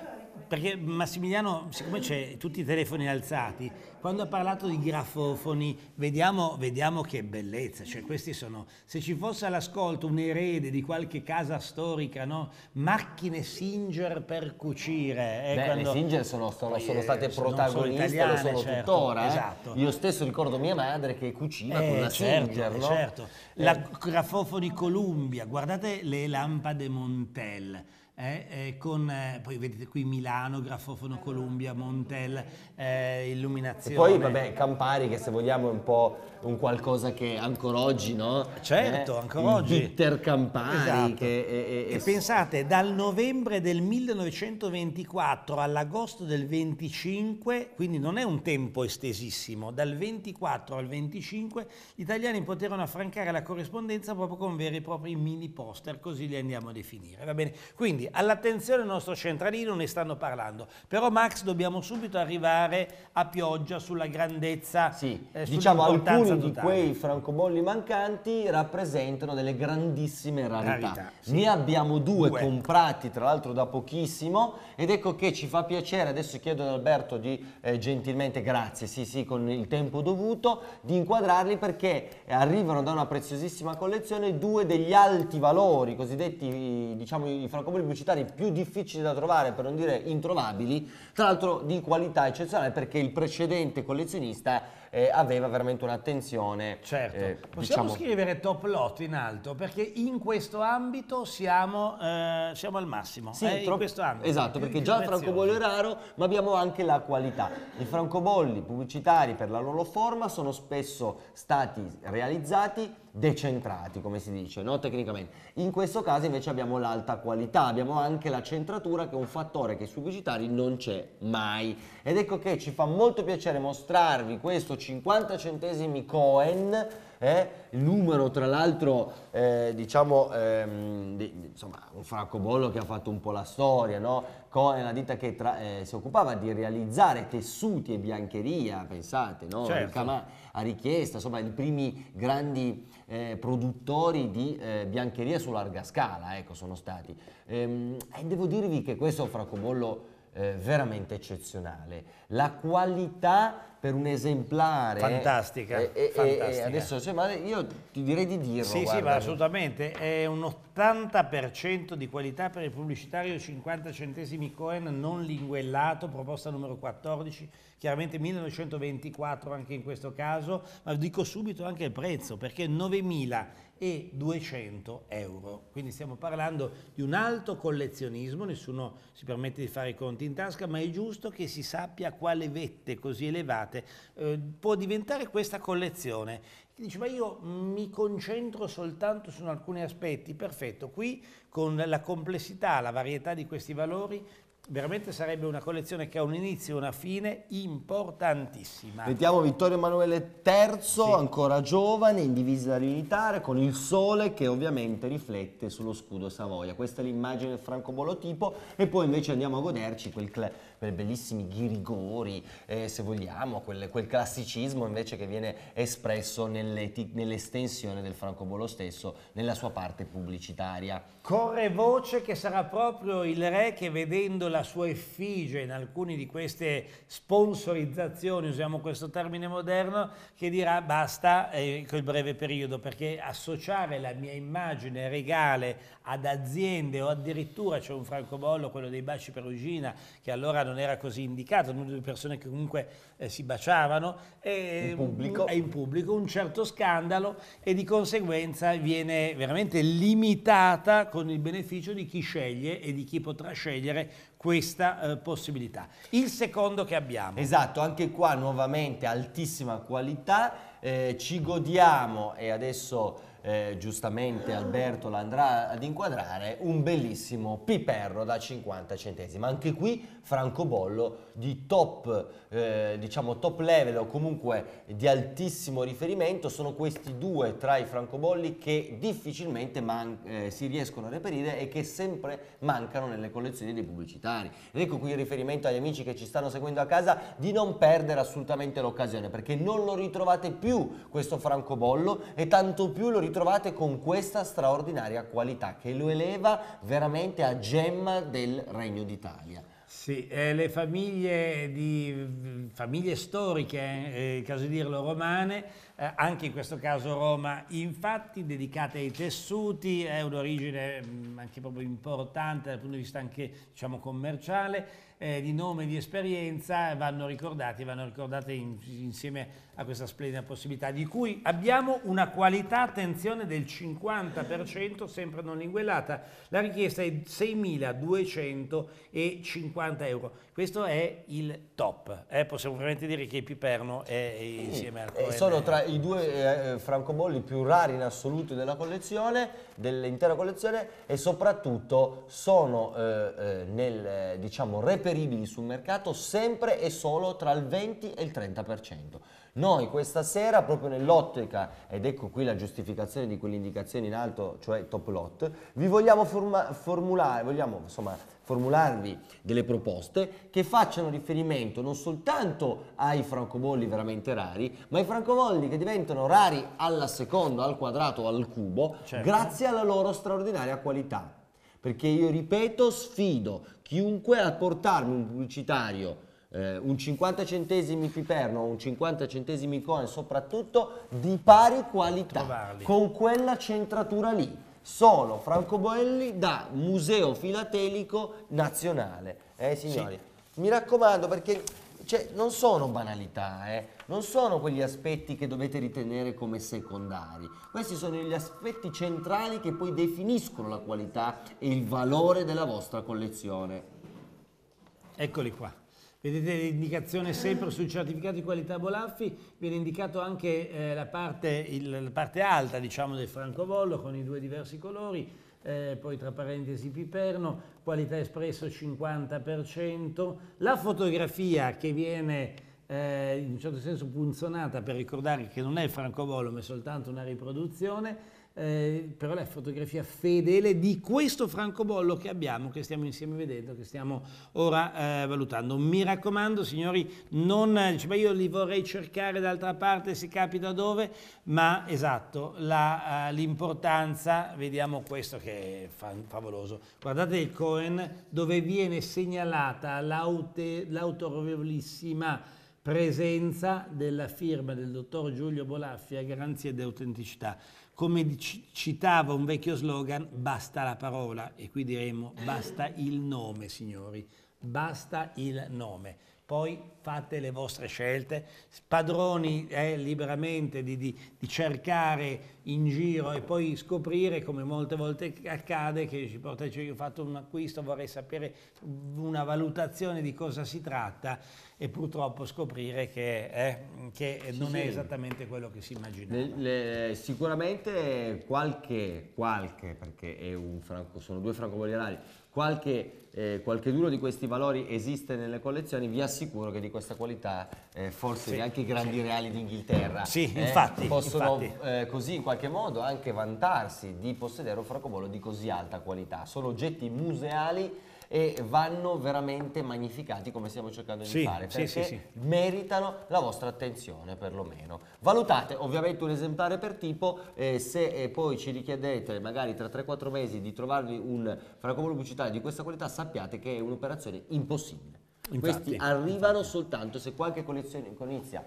perché Massimiliano, siccome c'è tutti i telefoni alzati, quando ha parlato di grafofoni, vediamo, vediamo che bellezza, cioè questi sono, se ci fosse all'ascolto un erede di qualche casa storica, no? macchine Singer per cucire. Eh, Beh, le Singer sono, sono, sono state eh, protagoniste, italiane, lo sono certo, tuttora. Eh. Esatto. Eh? Io stesso ricordo mia madre che cuciva eh, con la certo, Singer. No? Certo, la eh. grafofoni Columbia, guardate le lampade Montel eh, eh, con, eh, poi vedete qui Milano, Grafofono Columbia, Montel, eh, Illuminazione. E poi vabbè Campari che se vogliamo è un po' un qualcosa che ancora oggi, no? Certo, eh, ancora oggi. Bitter Campari. Esatto. Che è, è, è... E pensate, dal novembre del 1924 all'agosto del 25, quindi non è un tempo estesissimo, dal 24 al 25 gli italiani poterono affrancare la corrispondenza proprio con veri e propri mini poster, così li andiamo a definire. Va bene? Quindi all'attenzione del nostro centralino ne stanno parlando, però Max dobbiamo subito arrivare a pioggia sulla grandezza. Sì, eh, diciamo alcuni totale. di quei francobolli mancanti rappresentano delle grandissime rarità. rarità sì. Ne abbiamo due, due, comprati tra l'altro da pochissimo ed ecco che ci fa piacere, adesso chiedo ad Alberto di eh, gentilmente, grazie, sì sì, con il tempo dovuto, di inquadrarli perché arrivano da una preziosissima collezione due degli alti valori, cosiddetti diciamo i francobolli pubblicitari più difficili da trovare, per non dire introvabili, tra l'altro di qualità eccezionale perché il precedente collezionista eh, aveva veramente un'attenzione. Eh, certo, eh, possiamo diciamo... scrivere top lot in alto perché in questo ambito siamo, eh, siamo al massimo. Sì, troppo... Eh, in questo ambito. Esatto, perché già il francobollo è raro, ma abbiamo anche la qualità. I francobolli pubblicitari per la loro forma sono spesso stati realizzati decentrati, come si dice, no? tecnicamente. In questo caso invece abbiamo l'alta qualità, abbiamo anche la centratura che è un fattore che sui digitali non c'è mai. Ed ecco che ci fa molto piacere mostrarvi questo 50 centesimi Cohen, eh? il numero tra l'altro eh, diciamo ehm, di, insomma un francobollo che ha fatto un po' la storia no? Cohen la ditta che tra, eh, si occupava di realizzare tessuti e biancheria pensate no? Certo. a richiesta insomma i primi grandi eh, produttori di eh, biancheria su larga scala, ecco, sono stati. Ehm, e devo dirvi che questo è un francobollo eh, veramente eccezionale. La qualità per un esemplare. Fantastica. E, e, fantastica. e adesso c'è cioè, male, io ti direi di dirlo. Sì, guarda. sì, ma assolutamente. È un 80% di qualità per il pubblicitario 50 centesimi Cohen non linguellato, proposta numero 14, chiaramente 1924 anche in questo caso, ma dico subito anche il prezzo, perché 9.000 e 200 euro. Quindi stiamo parlando di un alto collezionismo, nessuno si permette di fare i conti in tasca, ma è giusto che si sappia quale vette così elevate eh, può diventare questa collezione dice ma io mi concentro soltanto su alcuni aspetti, perfetto, qui con la complessità, la varietà di questi valori veramente sarebbe una collezione che ha un inizio e una fine importantissima. Vediamo Vittorio Emanuele III, sì. ancora giovane, in divisa militare, con il sole che ovviamente riflette sullo scudo Savoia. Questa è l'immagine del franco bolotipo e poi invece andiamo a goderci quel, per bellissimi ghirigori, eh, se vogliamo, quel, quel, classicismo invece che viene espresso nell'estensione del francobollo stesso, nella sua parte pubblicitaria. Corre voce che sarà proprio il re che vedendo la sua effigie in alcune di queste sponsorizzazioni, usiamo questo termine moderno, che dirà basta eh, quel breve periodo perché associare la mia immagine regale ad aziende o addirittura c'è un francobollo, quello dei baci per Ugina, che allora non era così indicato, il numero di persone che comunque eh, si baciavano, è in, pubblico. è eh, in pubblico un certo scandalo e di conseguenza viene veramente limitata con il beneficio di chi sceglie e di chi potrà scegliere questa eh, possibilità. Il secondo che abbiamo. Esatto, anche qua nuovamente altissima qualità, eh, ci godiamo e adesso eh, giustamente Alberto la andrà ad inquadrare, un bellissimo piperro da 50 centesimi. Anche qui francobollo di top, eh, diciamo top level o comunque di altissimo riferimento sono questi due tra i francobolli che difficilmente eh, si riescono a reperire e che sempre mancano nelle collezioni dei pubblicitari. Ed ecco qui il riferimento agli amici che ci stanno seguendo a casa di non perdere assolutamente l'occasione perché non lo ritrovate più questo francobollo e tanto più lo ritrovate con questa straordinaria qualità che lo eleva veramente a gemma del Regno d'Italia. Sì, eh, le famiglie, di, famiglie storiche, eh, caso di dirlo, romane, eh, anche in questo caso Roma, infatti dedicate ai tessuti, è un'origine mm, anche proprio importante dal punto di vista anche diciamo, commerciale eh, di nome e di esperienza vanno ricordati, vanno ricordate in, insieme a questa splendida possibilità, di cui abbiamo una qualità, attenzione, del 50%, sempre non linguellata. La richiesta è 6.250 euro. Questo è il top, eh, possiamo veramente dire che Piperno è, insieme al Coen. Sono tra i due eh, eh, francobolli più rari in assoluto della collezione, dell'intera collezione e soprattutto sono eh, eh nel, diciamo, reperibili sul mercato sempre e solo tra il 20 e il 30%. Noi questa sera, proprio nell'ottica, ed ecco qui la giustificazione di quell'indicazione in alto, cioè top lot, vi vogliamo, formulare, vogliamo insomma formularvi delle proposte che facciano riferimento non soltanto ai francobolli veramente rari, ma ai francobolli che diventano rari alla seconda, al quadrato, al cubo, certo. grazie alla loro straordinaria qualità. Perché io ripeto, sfido chiunque a portarmi un pubblicitario eh, un 50 centesimi piperno, un 50 centesimi coin soprattutto di pari qualità, Trovarli. con quella centratura lì solo Franco Boelli da Museo Filatelico Nazionale. Eh signori, sì. mi raccomando perché cioè, non sono banalità, eh? non sono quegli aspetti che dovete ritenere come secondari. Questi sono gli aspetti centrali che poi definiscono la qualità e il valore della vostra collezione. Eccoli qua. Vedete l'indicazione sempre sul certificato di qualità Bolaffi, viene indicato anche eh, la, parte, il, la, parte, alta diciamo, del francobollo con i due diversi colori, eh, poi tra parentesi piperno, qualità espresso 50%, la fotografia che viene eh, in un certo senso punzionata per ricordare che non è il francobollo ma è soltanto una riproduzione, eh, però la fotografia fedele di questo francobollo che abbiamo, che stiamo insieme vedendo, che stiamo ora eh, valutando. Mi raccomando signori, non, cioè, io li vorrei cercare d'altra parte se capita dove, ma esatto, eh, l'importanza, uh, vediamo questo che è fan, favoloso, guardate il Cohen dove viene segnalata l'autorevolissima presenza della firma del dottor Giulio Bolaffi a garanzia di autenticità come citava un vecchio slogan, basta la parola e qui diremo basta il nome, signori, basta il nome. Poi fate le vostre scelte, padroni eh, liberamente di, di, di, cercare in giro e poi scoprire, come molte volte accade, che ci porta, cioè io ho fatto un acquisto, vorrei sapere una valutazione di cosa si tratta e purtroppo scoprire che, eh, che sì, non sì. è esattamente quello che si immaginava. Le, le, sicuramente qualche, qualche, perché franco, sono due francobolierali, qualche, eh, qualche di questi valori esiste nelle collezioni, vi assicuro che di questa qualità eh, forse sì, anche i grandi sì. reali d'Inghilterra sì, eh, infatti, possono infatti. Eh, così in qualche modo anche vantarsi di possedere un francobollo di così alta qualità. Sono oggetti museali e vanno veramente magnificati come stiamo cercando di sì, fare, perché sì, sì, meritano la vostra attenzione perlomeno. Valutate ovviamente un esemplare per tipo, eh, se eh, poi ci richiedete magari tra 3-4 mesi di trovarvi un francobollo pubblicitario di questa qualità, sappiate che è un'operazione impossibile. Infatti. Questi arrivano soltanto se qualche collezionista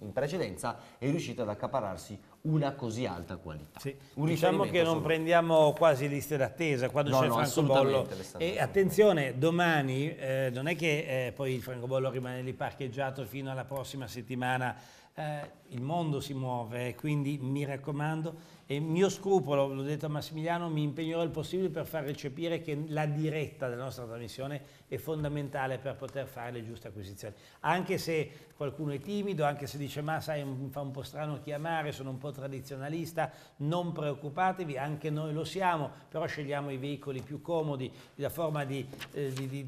in precedenza è riuscito ad accapararsi una così alta qualità. Sì. Diciamo che non solo. prendiamo quasi liste d'attesa quando no, c'è no, francobollo. E attenzione, domani eh, non è che eh, poi il francobollo rimane lì parcheggiato fino alla prossima settimana eh, il mondo si muove, eh, quindi mi raccomando, e mio scrupolo, l'ho detto a Massimiliano, mi impegnerò il possibile per far recepire che la diretta della nostra trasmissione è fondamentale per poter fare le giuste acquisizioni. Anche se qualcuno è timido, anche se dice ma sai mi fa un po' strano chiamare, sono un po' tradizionalista, non preoccupatevi, anche noi lo siamo, però scegliamo i veicoli più comodi, la forma di, eh, di, di,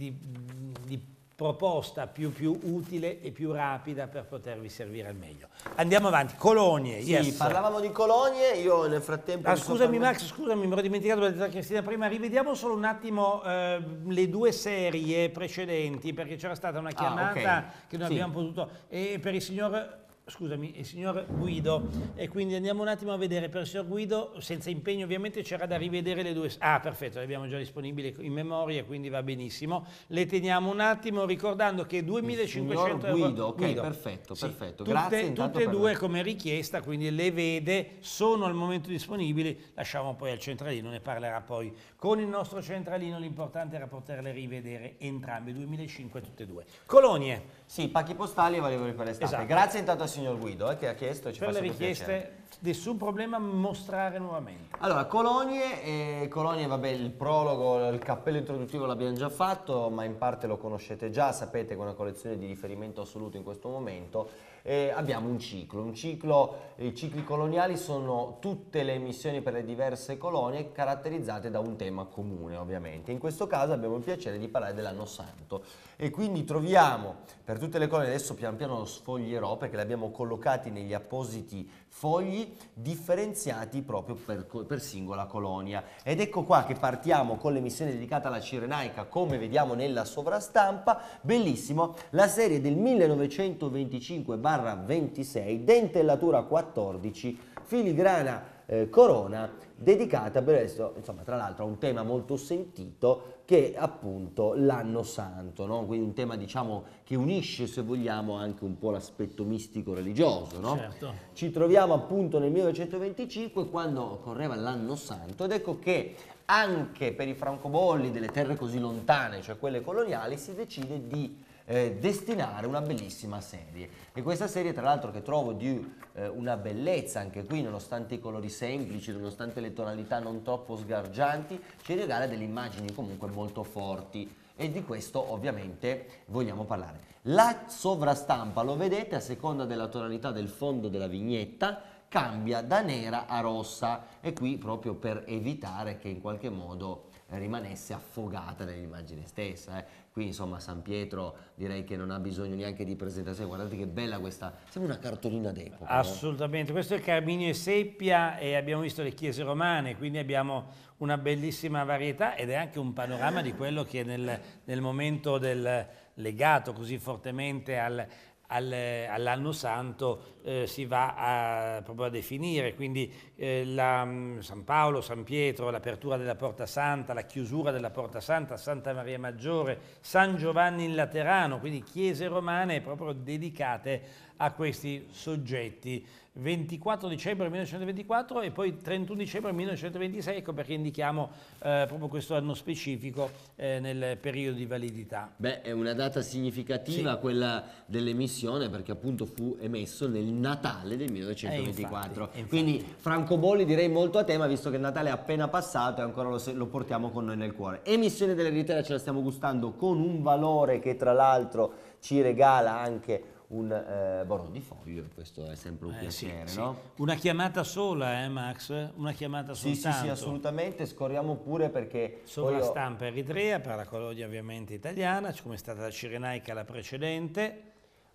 di proposta più, più utile e più rapida per potervi servire al meglio. Andiamo avanti, colonie. Sì, yes. parlavamo di colonie, io nel frattempo... Ah, scusami Max, scusami, mi ero dimenticato di dire Cristina prima, rivediamo solo un attimo eh, le due serie precedenti perché c'era stata una ah, chiamata ah, okay. che non sì. abbiamo potuto... E per il signor scusami, il signor Guido e quindi andiamo un attimo a vedere per il signor Guido, senza impegno ovviamente c'era da rivedere le due, ah perfetto, le abbiamo già disponibili in memoria quindi va benissimo, le teniamo un attimo ricordando che 2500 euro Guido, ok Guido. perfetto, sì. perfetto, tutte, grazie tutte e due me. come richiesta quindi le vede, sono al momento disponibili, lasciamo poi al centralino, ne parlerà poi con il nostro centralino, l'importante era poterle rivedere entrambe, 2500 tutte e due. Colonie sì, pacchi postali e valevoli per l'estate. Esatto. Grazie intanto al signor Guido eh, che ha chiesto. Ci per le richieste, piacere. nessun problema mostrare nuovamente. Allora, Colonie, eh, Colonie, vabbè, il prologo, il cappello introduttivo l'abbiamo già fatto, ma in parte lo conoscete già, sapete che è una collezione di riferimento assoluto in questo momento eh, abbiamo un ciclo. Un ciclo I cicli coloniali sono tutte le missioni per le diverse colonie caratterizzate da un tema comune ovviamente. In questo caso abbiamo il piacere di parlare dell'anno santo e quindi troviamo per tutte le colonie, adesso pian piano lo sfoglierò perché le abbiamo collocate negli appositi fogli differenziati proprio per, per, singola colonia. Ed ecco qua che partiamo con l'emissione dedicata alla Cirenaica, come vediamo nella sovrastampa, bellissimo, la serie del 1925-26, dentellatura 14, filigrana eh, Corona dedicata per adesso, insomma, tra l'altro a un tema molto sentito che è appunto l'anno santo, no? quindi un tema diciamo che unisce se vogliamo anche un po' l'aspetto mistico religioso. No? Certo. Ci troviamo appunto nel 1925 quando occorreva l'anno santo ed ecco che anche per i francobolli delle terre così lontane, cioè quelle coloniali, si decide di eh, destinare una bellissima serie. E questa serie tra l'altro che trovo di eh, una bellezza anche qui, nonostante i colori semplici, nonostante le tonalità non troppo sgargianti, ci regala delle immagini comunque molto forti e di questo ovviamente vogliamo parlare. La sovrastampa, lo vedete, a seconda della tonalità del fondo della vignetta, cambia da nera a rossa e qui proprio per evitare che in qualche modo rimanesse affogata nell'immagine stessa. Eh. Qui insomma San Pietro direi che non ha bisogno neanche di presentazione, guardate che bella questa, sembra una cartolina d'epoca. Assolutamente, no? questo è Carminio e Seppia e abbiamo visto le chiese romane, quindi abbiamo una bellissima varietà ed è anche un panorama di quello che nel, nel momento del, legato così fortemente al, all'anno santo eh, si va a, proprio a definire, quindi eh, la, mm, San Paolo, San Pietro, l'apertura della Porta Santa, la chiusura della Porta Santa, Santa Maria Maggiore, San Giovanni in Laterano, quindi chiese romane proprio dedicate a questi soggetti 24 dicembre 1924 e poi 31 dicembre 1926, ecco perché indichiamo eh, proprio questo anno specifico eh, nel periodo di validità. Beh, è una data significativa sì. quella dell'emissione perché appunto fu emesso nel Natale del 1924. Eh, infatti, Quindi infatti. francobolli direi molto a tema visto che il Natale è appena passato e ancora lo, lo portiamo con noi nel cuore. Emissione dell'eredità ce la stiamo gustando con un valore che tra l'altro ci regala anche un eh, bordo di foglio, questo è sempre un eh, piacere. Sì, no? sì. Una chiamata sola, eh, Max? Una chiamata sì, Sì, sì, assolutamente, scorriamo pure perché... Sopra io... stampa eritrea per la colonia ovviamente italiana, come è stata la Cirenaica la precedente,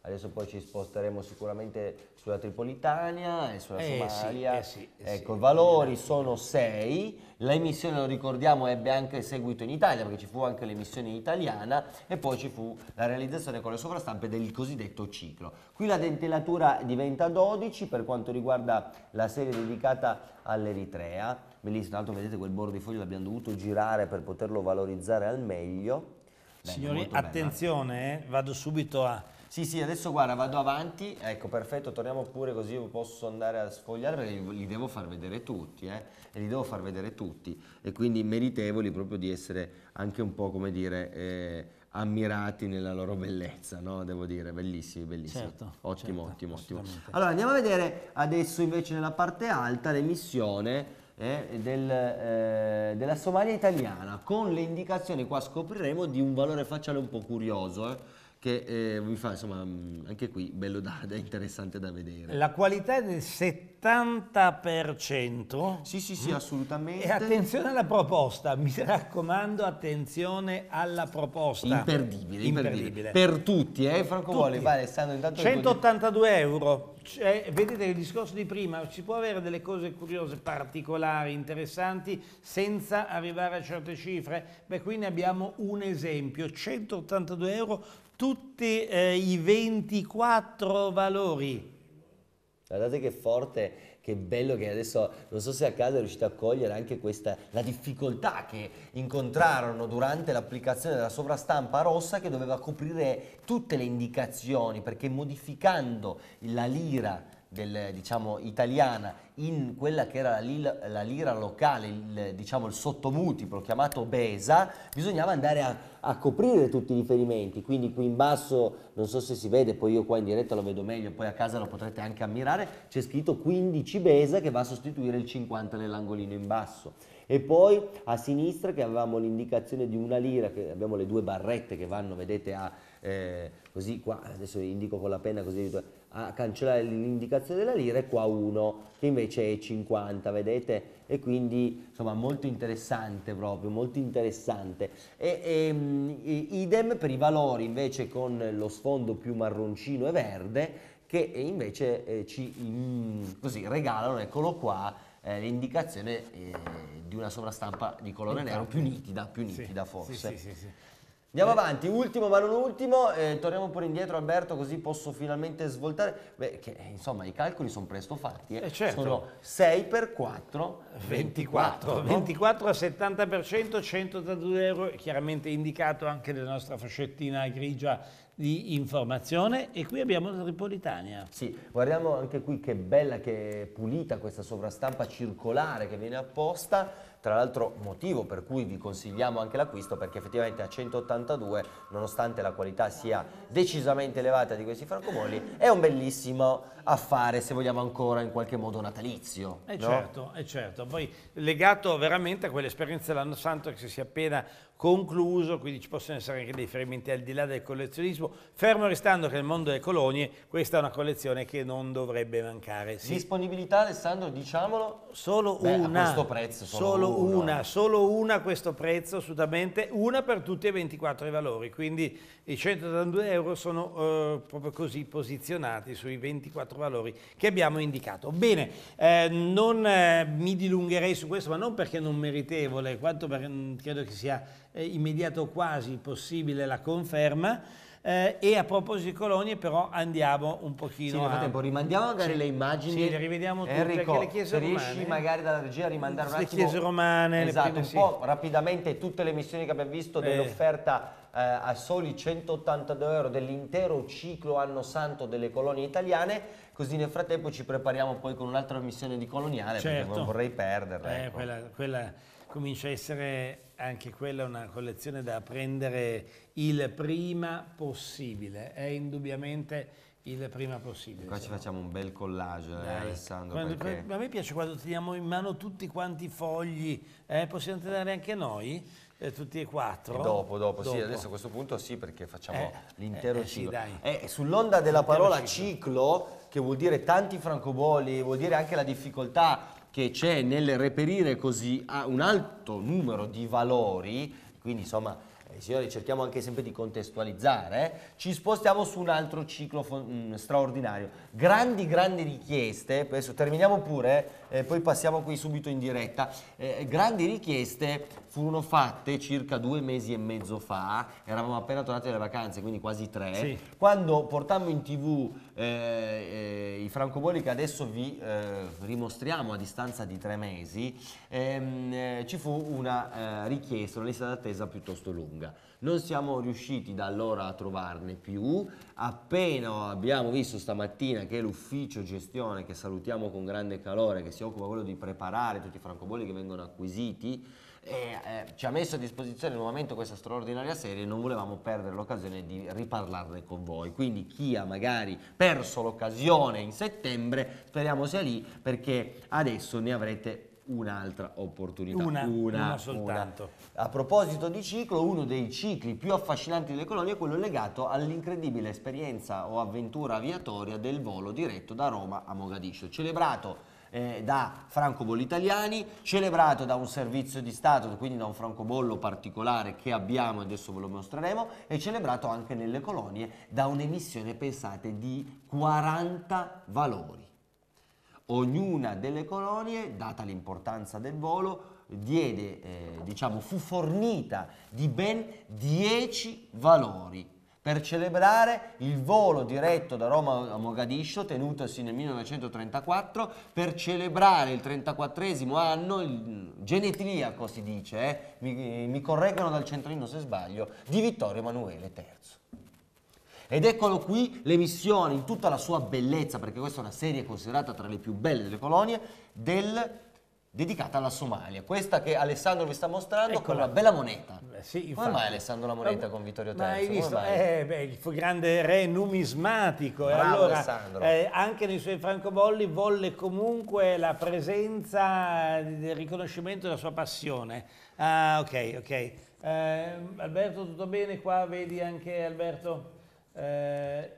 adesso poi ci sposteremo sicuramente sulla Tripolitania e sulla eh Somalia. Eh sì, eh sì, ecco, i sì. valori sono 6, l'emissione lo ricordiamo ebbe anche seguito in Italia perché ci fu anche l'emissione italiana e poi ci fu la realizzazione con le sovrastampe del cosiddetto ciclo. Qui la dentellatura diventa 12 per quanto riguarda la serie dedicata all'Eritrea, bellissimo, tra l'altro vedete quel bordo di foglio l'abbiamo dovuto girare per poterlo valorizzare al meglio. Bene, Signori, attenzione, eh, vado subito a sì, sì, adesso guarda, vado avanti. Ecco, perfetto, torniamo pure così io posso andare a sfogliare perché li devo far vedere tutti, eh? E li devo far vedere tutti. E quindi meritevoli proprio di essere anche un po', come dire, eh, ammirati nella loro bellezza, no? Devo dire, bellissimi, bellissimi. Certo, ottimo, certo, ottimo, ottimo. Allora, andiamo a vedere adesso invece nella parte alta l'emissione eh, del, eh, della Somalia italiana con le indicazioni qua scopriremo di un valore facciale un po' curioso eh che eh, mi fa insomma mm, anche qui bello da, da, interessante da vedere. La qualità è del 70%. Sì, sì, sì, mm. assolutamente. E attenzione alla proposta, mi raccomando, attenzione alla proposta. Imperdibile, imperdibile. imperdibile. Per tutti, eh, Franco Vole, va Alessandro intanto 182 euro. Cioè, vedete il discorso di prima, si può avere delle cose curiose, particolari, interessanti, senza arrivare a certe cifre? Beh, qui ne abbiamo un esempio, 182 euro tutti eh, i 24 valori. Guardate che forte, che bello che adesso, non so se a casa riuscito a cogliere anche questa, la difficoltà che incontrarono durante l'applicazione della sovrastampa rossa che doveva coprire tutte le indicazioni, perché modificando la lira del, diciamo, italiana in quella che era la, lila, la lira locale, il, diciamo, il sottomultiplo chiamato Besa, bisognava andare a, a, coprire tutti i riferimenti, quindi qui in basso, non so se si vede, poi io qua in diretta lo vedo meglio, poi a casa lo potrete anche ammirare, c'è scritto 15 Besa che va a sostituire il 50 nell'angolino in basso. E poi a sinistra che avevamo l'indicazione di una lira, che abbiamo le due barrette che vanno, vedete, a eh, così qua, adesso indico con la penna così, a cancellare l'indicazione della lira e qua uno che invece è 50 vedete e quindi insomma molto interessante proprio molto interessante e, e, ehm, idem per i valori invece con lo sfondo più marroncino e verde che invece eh, ci in, mm, così regalano eccolo qua eh, l'indicazione eh, di una sovrastampa di colore nero più nitida più nitida sì, forse sì, sì, Andiamo eh. avanti, ultimo ma non ultimo, eh, torniamo pure indietro Alberto così posso finalmente svoltare. Beh, che, eh, insomma i calcoli sono presto fatti, eh. Eh certo. sono 6 per 4, 24. 24, no? 24 al 70%, 182 euro, chiaramente indicato anche nella nostra fascettina grigia di informazione e qui abbiamo la Tripolitania. Sì, guardiamo anche qui che bella, che pulita questa sovrastampa circolare che viene apposta tra l'altro motivo per cui vi consigliamo anche l'acquisto perché effettivamente a 182 nonostante la qualità sia decisamente elevata di questi francobolli è un bellissimo a fare, se vogliamo ancora, in qualche modo natalizio. E eh no? certo, eh certo. Poi legato veramente a quell'esperienza dell'anno santo che si è appena concluso, quindi ci possono essere anche dei riferimenti al di là del collezionismo, fermo restando che nel mondo delle colonie questa è una collezione che non dovrebbe mancare. Sì. Disponibilità Alessandro, diciamolo? Solo Beh, una. A questo prezzo. Solo, solo una, solo una a questo prezzo assolutamente, una per tutti e 24 i valori, quindi i 182 euro sono eh, proprio così posizionati sui 24 quattro valori che abbiamo indicato. Bene, eh, non eh, mi dilungherei su questo, ma non perché non meritevole, quanto perché mm, credo che sia eh, immediato quasi possibile la conferma. Eh, e a proposito di colonie però andiamo un pochino sì, nel frattempo a... rimandiamo magari sì. le immagini sì, le rivediamo tutte Enrico, le chiese romane riesci eh. magari dalla regia a rimandare un attimo le chiese romane esatto, prime, un sì. po' rapidamente tutte le missioni che abbiamo visto eh. dell'offerta eh, a soli 182 euro dell'intero ciclo anno santo delle colonie italiane, così nel frattempo ci prepariamo poi con un'altra missione di coloniale certo. perché non vorrei perderla. Eh, ecco. quella, quella comincia a essere anche quella una collezione da prendere il prima possibile, è indubbiamente il prima possibile. E qua ci no. facciamo un bel collage, eh, Alessandro. Quando, perché... A me piace quando teniamo in mano tutti quanti i fogli, eh, possiamo tenere anche noi? eh, tutti e quattro. dopo, dopo, dopo, sì, adesso a questo punto sì, perché facciamo eh, l'intero eh, ciclo. Sì, eh, Sull'onda della parola ciclo. ciclo, che vuol dire tanti francobolli, vuol dire anche la difficoltà che c'è nel reperire così un alto numero di valori, quindi insomma eh, signori cerchiamo anche sempre di contestualizzare, eh? ci spostiamo su un altro ciclo mh, mm, straordinario. Grandi, grandi richieste, adesso terminiamo pure, eh, poi passiamo qui subito in diretta. Eh, grandi richieste furono fatte circa due mesi e mezzo fa, eravamo appena tornati dalle vacanze, quindi quasi tre, sì. quando portammo in tv eh, eh i francobolli che adesso vi eh, rimostriamo a distanza di tre mesi, ehm, eh, ci fu una richiesta, una lista d'attesa piuttosto lunga. Non siamo riusciti da allora a trovarne più, appena abbiamo visto stamattina che l'ufficio gestione, che salutiamo con grande calore, che si occupa quello di preparare tutti i francobolli che vengono acquisiti, e, eh, eh, ci ha messo a disposizione nuovamente questa straordinaria serie e non volevamo perdere l'occasione di riparlarne con voi. Quindi chi ha magari perso l'occasione in settembre, speriamo sia lì perché adesso ne avrete un'altra opportunità. Una, una, una soltanto. Una. A proposito di ciclo, uno dei cicli più affascinanti delle colonie è quello legato all'incredibile esperienza o avventura aviatoria del volo diretto da Roma a Mogadiscio, celebrato eh, da francobolli italiani, celebrato da un servizio di Stato, quindi da un francobollo particolare che abbiamo, e adesso ve lo mostreremo, e celebrato anche nelle colonie da un'emissione, pensate, di 40 valori. Ognuna delle colonie, data l'importanza del volo, diede, eh, diciamo, fu fornita di ben 10 valori per celebrare il volo diretto da Roma a Mogadiscio tenutosi nel 1934 per celebrare il 34esimo anno, il genetriaco si dice, eh? mi, mi correggono dal centrino se sbaglio, di Vittorio Emanuele III. Ed eccolo qui l'emissione in tutta la sua bellezza, perché questa è una serie considerata tra le più belle delle colonie, del dedicata alla Somalia. Questa che Alessandro vi sta mostrando Eccola. con la bella moneta. Beh, sì, Come mai Alessandro la moneta no, con Vittorio III? Hai visto? Eh, beh, il grande re numismatico. Bravo, allora, Alessandro. Eh, anche nei suoi francobolli volle comunque la presenza, il riconoscimento della sua passione. Ah, ok, ok. Eh, Alberto, tutto bene qua? Vedi anche Alberto? Eh,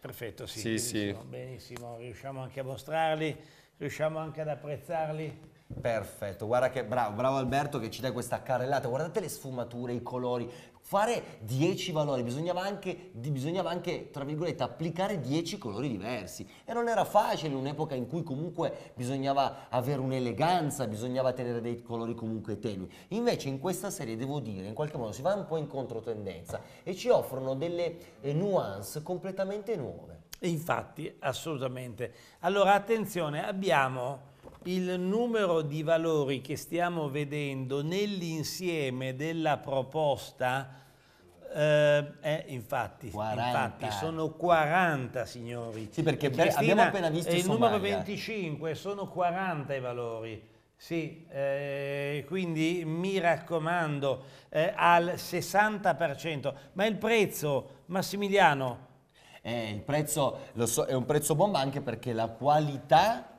perfetto, sì, sì, benissimo, sì. benissimo, riusciamo anche a mostrarli, riusciamo anche ad apprezzarli. Perfetto, guarda che bravo, bravo Alberto che ci dà questa carrellata, guardate le sfumature, i colori, fare 10 valori, bisognava anche, bisognava anche, tra virgolette, applicare 10 colori diversi. E non era facile in un'epoca in cui comunque bisognava avere un'eleganza, bisognava tenere dei colori comunque tenui. Invece in questa serie, devo dire, in qualche modo si va un po' in controtendenza e ci offrono delle eh, nuance completamente nuove. Infatti, assolutamente. Allora, attenzione, abbiamo il numero di valori che stiamo vedendo nell'insieme della proposta eh, eh, infatti, infatti, sono 40 signori. Sì, perché Cristina, abbiamo appena visto il numero 25, sono 40 i valori. Sì, eh, quindi mi raccomando eh, al 60%, ma il prezzo Massimiliano? Eh, il prezzo so, è un prezzo bomba anche perché la qualità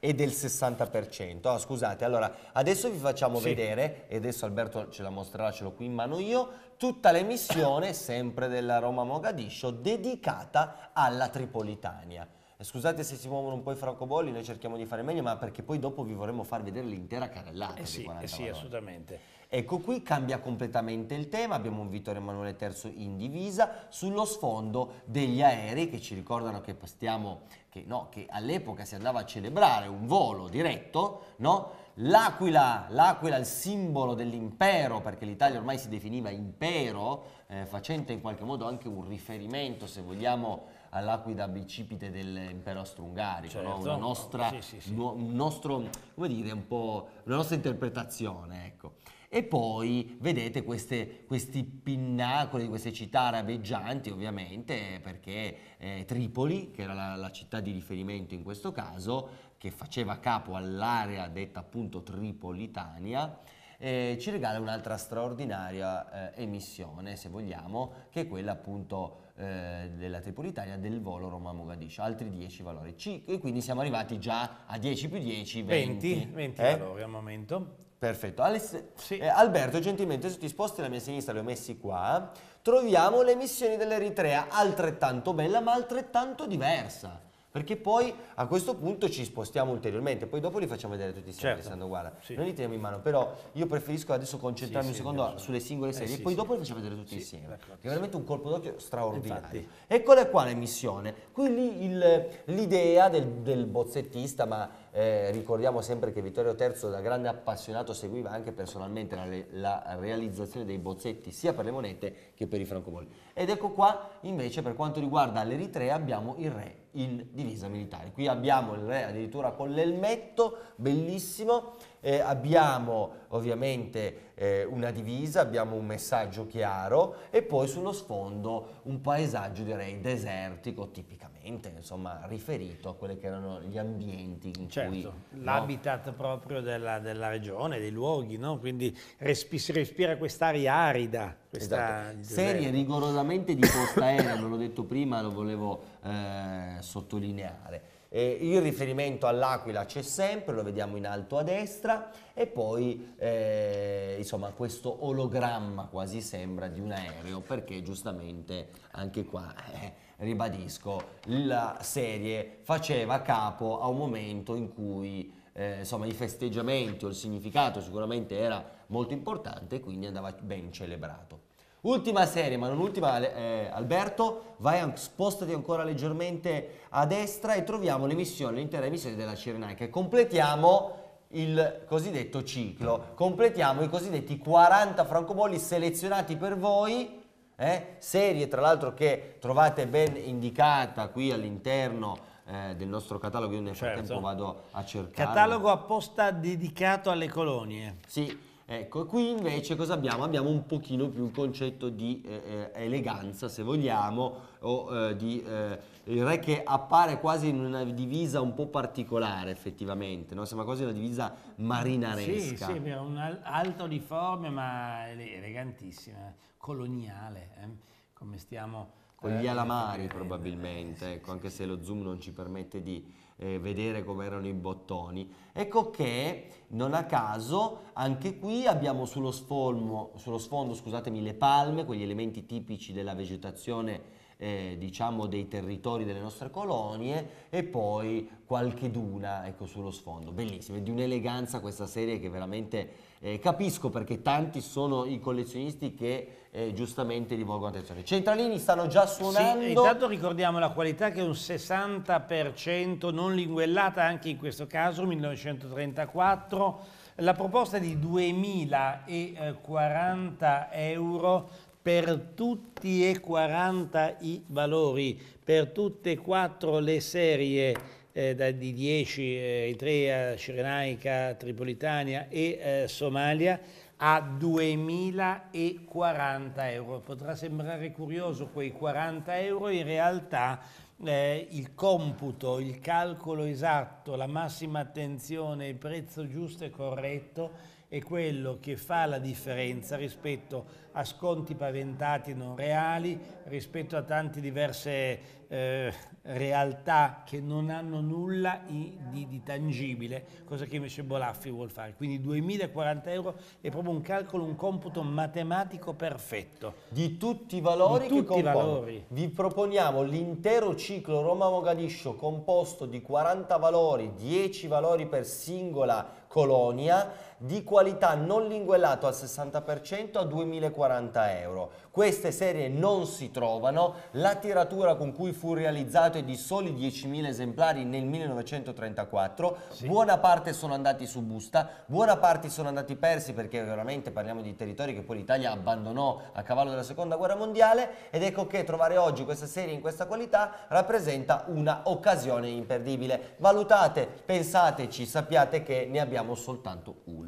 e del 60%. Oh, ah, scusate, allora adesso vi facciamo sì. vedere, e adesso Alberto ce la mostrerà, ce l'ho qui in mano io, tutta l'emissione, sempre della Roma Mogadiscio, dedicata alla Tripolitania. Eh, scusate se si muovono un po' i francobolli, noi cerchiamo di fare meglio, ma perché poi dopo vi vorremmo far vedere l'intera carrellata eh sì, eh sì assolutamente. Ecco qui cambia completamente il tema, abbiamo un Vittorio Emanuele III in divisa, sullo sfondo degli aerei che ci ricordano che, stiamo, che, no, che all'epoca si andava a celebrare un volo diretto, no? L'aquila, l'aquila il simbolo dell'impero, perché l'Italia ormai si definiva impero, eh, facente in qualche modo anche un riferimento, se vogliamo, all'Aquida bicipite dell'impero astrungarico, certo. no? una nostra, sì, sì, no, nostro, dire, una nostra interpretazione. Ecco. E poi vedete queste, questi pinnacoli di queste città arabeggianti, ovviamente, perché eh, Tripoli, che era la, la città di riferimento in questo caso, che faceva capo all'area detta appunto tripolitania, eh, ci regala un'altra straordinaria eh, emissione, se vogliamo, che è quella appunto eh, della Tripolitania del volo Roma-Mogadiscio, altri 10 valori. C e quindi siamo arrivati già a 10 più 10, 20. 20, 20 eh? valori al momento. Perfetto. Alex, sì. eh, Alberto, gentilmente, se ti sposti alla mia sinistra, li ho messi qua, troviamo le missioni dell'Eritrea, altrettanto bella ma altrettanto diversa. Perché poi a questo punto ci spostiamo ulteriormente, poi dopo li facciamo vedere tutti insieme certo. Alessandro, guarda, sì. noi li teniamo in mano, però io preferisco adesso concentrarmi sì, un secondo sì, sulle singole eh, serie eh, e poi dopo li facciamo vedere tutti insieme, che è veramente un colpo d'occhio straordinario. Infatti. Eccola qua la missione, qui l'idea del, del bozzettista, ma eh, ricordiamo sempre che Vittorio III, da grande appassionato, seguiva anche personalmente la, la, realizzazione dei bozzetti sia per le monete che per i francobolli. Ed ecco qua invece per quanto riguarda l'Eritrea abbiamo il re in divisa militare. Qui abbiamo il re addirittura con l'elmetto, bellissimo, eh, abbiamo ovviamente eh, una divisa, abbiamo un messaggio chiaro e poi sullo sfondo un paesaggio direi desertico tipicamente, insomma riferito a quelli che erano gli ambienti in certo, cui... l'habitat no? proprio della, della, regione, dei luoghi, no? quindi respi si respira quest'aria arida. Questa esatto. serie rigorosamente di aerea, non l'ho detto prima, lo volevo eh, sottolineare. Eh, il riferimento all'Aquila c'è sempre, lo vediamo in alto a destra e poi eh, insomma questo ologramma quasi sembra di un aereo perché giustamente anche qua eh, ribadisco la serie faceva capo a un momento in cui eh, insomma i festeggiamenti o il significato sicuramente era molto importante e quindi andava ben celebrato. Ultima serie, ma non ultima, eh, Alberto, vai, spostati ancora leggermente a destra e troviamo l'emissione, l'intera emissione della Cirenaica. Completiamo il cosiddetto ciclo, completiamo i cosiddetti 40 francobolli selezionati per voi, eh, serie tra l'altro che trovate ben indicata qui all'interno eh, del nostro catalogo, io nel certo. frattempo vado a cercare. Catalogo apposta dedicato alle colonie. Sì, Ecco, qui invece cosa abbiamo? Abbiamo un pochino più il concetto di eh, eh, eleganza, se vogliamo, o eh, di eh, il re che appare quasi in una divisa un po' particolare effettivamente, no? sembra quasi una divisa marinaresca. Sì, sì, un alto forme, ma elegantissima, coloniale, eh, come stiamo... Con gli eh, alamari probabilmente, ecco, anche se lo zoom non ci permette di eh, vedere come erano i bottoni. Ecco che non a caso anche qui abbiamo sullo, sfolmo, sullo sfondo scusatemi, le palme, quegli elementi tipici della vegetazione eh, diciamo dei territori delle nostre colonie e poi qualche duna ecco, sullo sfondo. Bellissimo, di un'eleganza questa serie che veramente eh, capisco perché tanti sono i collezionisti che eh, giustamente rivolgono attenzione. I centralini stanno già suonando. Sì, intanto ricordiamo la qualità che è un 60% non linguellata, anche in questo caso 1934. La proposta è di 2040 euro per tutti e 40 i valori, per tutte e quattro le serie eh, di 10, eh, Eritrea, Cirenaica, Tripolitania e eh, Somalia, a 2.040 euro. Potrà sembrare curioso quei 40 euro, in realtà eh, il computo, il calcolo esatto, la massima attenzione, il prezzo giusto e corretto è quello che fa la differenza rispetto a sconti paventati non reali, rispetto a tante diverse eh, realtà che non hanno nulla di, di tangibile, cosa che invece Bolaffi vuole fare. Quindi 2040 euro è proprio un calcolo, un computo matematico perfetto. Di tutti i valori di che tutti valori. Vi proponiamo l'intero ciclo Roma-Mogadiscio composto di 40 valori, 10 valori per singola colonia di qualità non linguellato al 60% a 2040 euro. Queste serie non si trovano, la tiratura con cui fu realizzato è di soli 10.000 esemplari nel 1934, sì. buona parte sono andati su busta, buona parte sono andati persi perché veramente parliamo di territori che poi l'Italia abbandonò a cavallo della seconda guerra mondiale ed ecco che trovare oggi questa serie in questa qualità rappresenta una occasione imperdibile. Valutate, pensateci, sappiate che ne abbiamo soltanto una.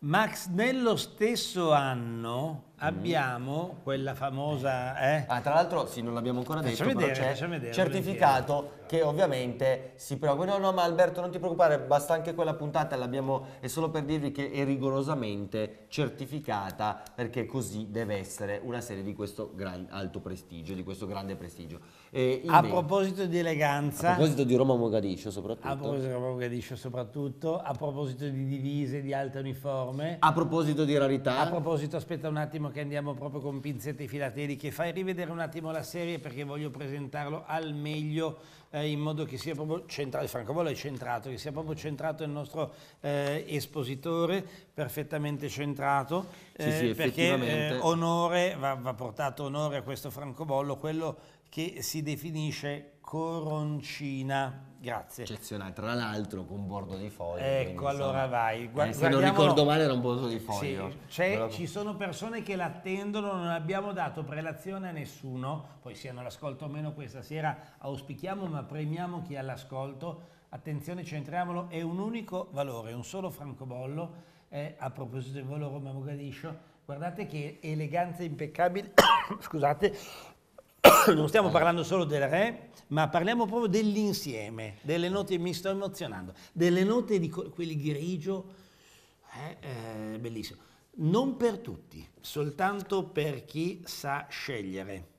Max, nello stesso anno abbiamo mm. quella famosa... Eh? Ah, tra l'altro, sì, non l'abbiamo ancora detto, facciamo vedere, c'è vedere, certificato volentieri. che ovviamente si preoccupa. No, no, ma Alberto, non ti preoccupare, basta anche quella puntata, l'abbiamo... è solo per dirvi che è rigorosamente certificata, perché così deve essere una serie di questo gran, alto prestigio, di questo grande prestigio. E a me... proposito di eleganza... A proposito di Roma Mogadiscio soprattutto. A proposito di Roma Mogadiscio soprattutto, a proposito di divise, di alta uniforme. A proposito di rarità. A proposito, aspetta un attimo, uno che andiamo proprio con pinzette filateliche. Fai rivedere un attimo la serie perché voglio presentarlo al meglio eh, in modo che sia proprio centrato, il francobollo è centrato, che sia proprio centrato il nostro eh, espositore, perfettamente centrato, sì, sì, eh, perché eh, onore, va, va portato onore a questo francobollo, quello che si definisce coroncina. Grazie. Eccezionale, tra l'altro con bordo di foglio. Ecco, allora so, vai. Gua- eh, se non ricordo male era un bordo di foglio. Sì, Però... Ci sono persone che l'attendono, non abbiamo dato prelazione a nessuno, poi siano all'ascolto o meno questa sera auspichiamo, ma premiamo chi è all'ascolto. Attenzione, centriamolo, è un unico valore, un solo francobollo. Eh, a proposito del volo Roma Mogadiscio, guardate che eleganza impeccabile, scusate, non stiamo parlando solo del re, ma parliamo proprio dell'insieme, delle note, mi sto emozionando, delle note di quelli grigio, eh, eh, bellissimo. Non per tutti, soltanto per chi sa scegliere.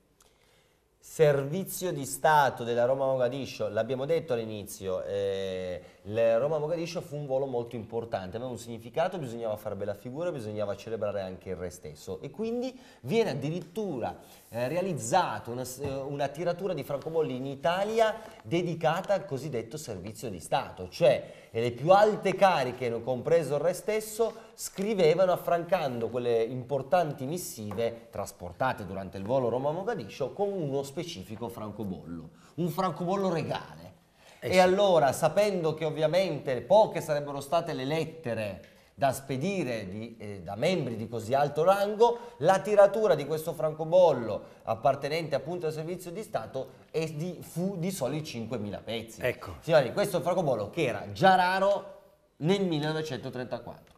Servizio di Stato della Roma Mogadiscio, l'abbiamo detto all'inizio, eh, la Roma Mogadiscio fu un volo molto importante, aveva un significato, bisognava fare bella figura, bisognava celebrare anche il re stesso e quindi viene addirittura eh, realizzato una, eh, una, tiratura di francobolli in Italia dedicata al cosiddetto servizio di Stato, cioè le più alte cariche, compreso il re stesso, scrivevano affrancando quelle importanti missive trasportate durante il volo Roma-Mogadiscio con uno specifico francobollo, un francobollo regale. Eh sì. E allora, sapendo che ovviamente poche sarebbero state le lettere da spedire di, eh, da membri di così alto rango, la tiratura di questo francobollo appartenente appunto al servizio di Stato di, fu di soli 5.000 pezzi. Ecco. Signori, questo francobollo che era già raro nel 1934.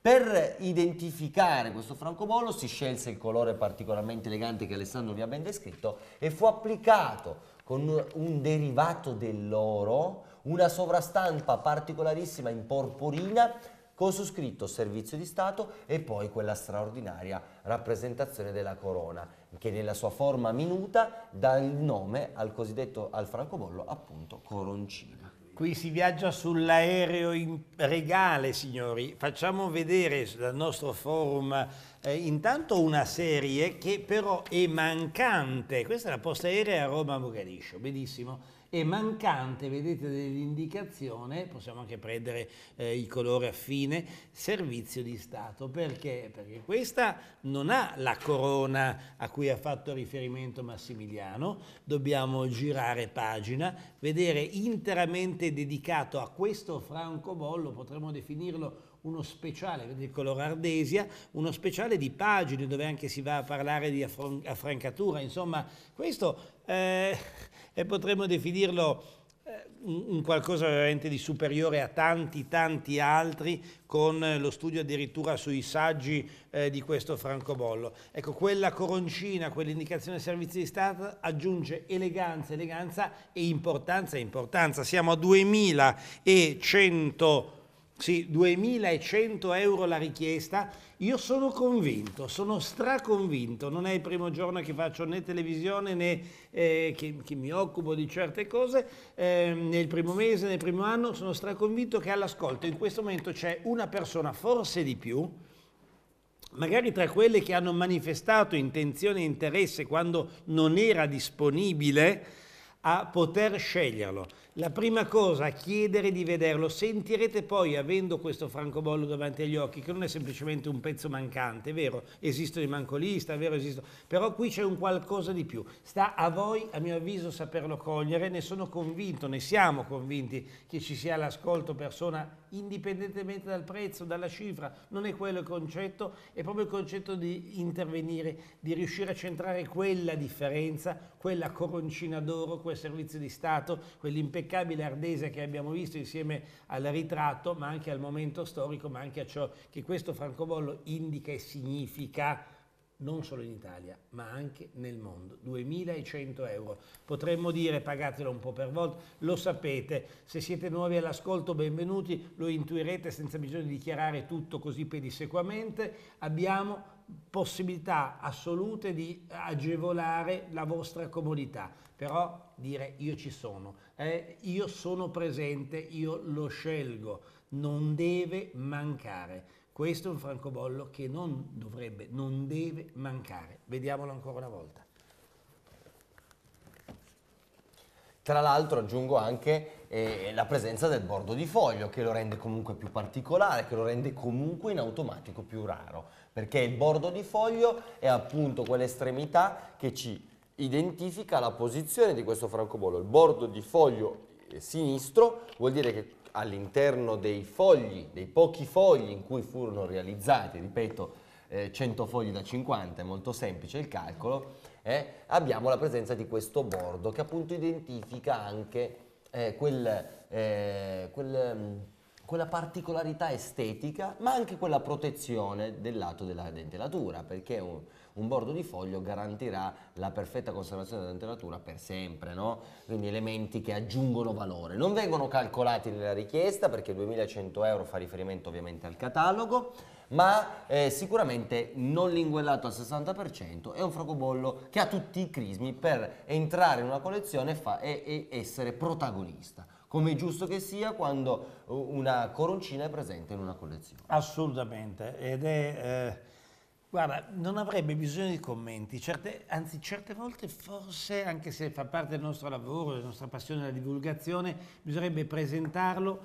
Per identificare questo francobollo si scelse il colore particolarmente elegante che Alessandro vi ha ben descritto e fu applicato con un derivato dell'oro, una sovrastampa particolarissima in porporina con su scritto servizio di Stato e poi quella straordinaria rappresentazione della corona, che nella sua forma minuta dà il nome al cosiddetto al francobollo appunto coroncina. Qui si viaggia sull'aereo regale, signori. Facciamo vedere dal nostro forum eh, intanto una serie che però è mancante. Questa è la posta aerea a Roma-Mogadiscio, benissimo e mancante, vedete, dell'indicazione, possiamo anche prendere eh, il colore affine, servizio di Stato. Perché? Perché questa non ha la corona a cui ha fatto riferimento Massimiliano, dobbiamo girare pagina, vedere interamente dedicato a questo francobollo, potremmo definirlo uno speciale, vedete il colore ardesia, uno speciale di pagine dove anche si va a parlare di affrancatura, insomma questo... Eh, e potremmo definirlo eh, un qualcosa veramente di superiore a tanti tanti altri con lo studio addirittura sui saggi eh, di questo francobollo. Ecco, quella coroncina, quell'indicazione servizi di Stato aggiunge eleganza, eleganza e importanza, importanza. Siamo a 2100 sì, 2100 euro la richiesta. Io sono convinto, sono straconvinto, non è il primo giorno che faccio né televisione né eh, che, che, mi occupo di certe cose, eh, nel primo mese, nel primo anno, sono straconvinto che all'ascolto in questo momento c'è una persona, forse di più, magari tra quelle che hanno manifestato intenzione e interesse quando non era disponibile, a poter sceglierlo. La prima cosa, chiedere di vederlo. Sentirete poi, avendo questo francobollo davanti agli occhi, che non è semplicemente un pezzo mancante, vero? Esistono i mancolista, vero? Esistono. Però qui c'è un qualcosa di più. Sta a voi, a mio avviso, saperlo cogliere. Ne sono convinto, ne siamo convinti che ci sia l'ascolto persona, indipendentemente dal prezzo, dalla cifra. Non è quello il concetto, è proprio il concetto di intervenire, di riuscire a centrare quella differenza, quella coroncina d'oro, quel servizio di Stato, quell'impegno l'impeccabile Ardese che abbiamo visto insieme al ritratto, ma anche al momento storico, ma anche a ciò che questo francobollo indica e significa non solo in Italia, ma anche nel mondo. 2100 euro. Potremmo dire pagatelo un po' per volta, lo sapete. Se siete nuovi all'ascolto, benvenuti, lo intuirete senza bisogno di dichiarare tutto così pedissequamente. Abbiamo possibilità assolute di agevolare la vostra comodità, però dire io ci sono, eh, io sono presente, io lo scelgo, non deve mancare. Questo è un francobollo che non dovrebbe, non deve mancare. Vediamolo ancora una volta. Tra l'altro aggiungo anche eh, la presenza del bordo di foglio che lo rende comunque più particolare, che lo rende comunque in automatico più raro, perché il bordo di foglio è appunto quell'estremità che ci identifica la posizione di questo francobollo. Il bordo di foglio eh, sinistro vuol dire che all'interno dei fogli, dei pochi fogli in cui furono realizzati, ripeto, eh, 100 fogli da 50, è molto semplice il calcolo, eh, abbiamo la presenza di questo bordo che appunto identifica anche eh, quel, eh, quel, mm, quella particolarità estetica, ma anche quella protezione del lato della dentellatura, perché un, un bordo di foglio garantirà la perfetta conservazione della temperatura per sempre, no? quindi elementi che aggiungono valore. Non vengono calcolati nella richiesta perché 2100 euro fa riferimento ovviamente al catalogo, ma eh, sicuramente non linguellato al 60% è un francobollo che ha tutti i crismi per entrare in una collezione fa, e, e essere protagonista come è giusto che sia quando eh, una coroncina è presente in una collezione. Assolutamente, ed è eh, Guarda, non avrebbe bisogno di commenti, certe, anzi certe volte forse, anche se fa parte del nostro lavoro, della nostra passione della divulgazione, bisognerebbe presentarlo,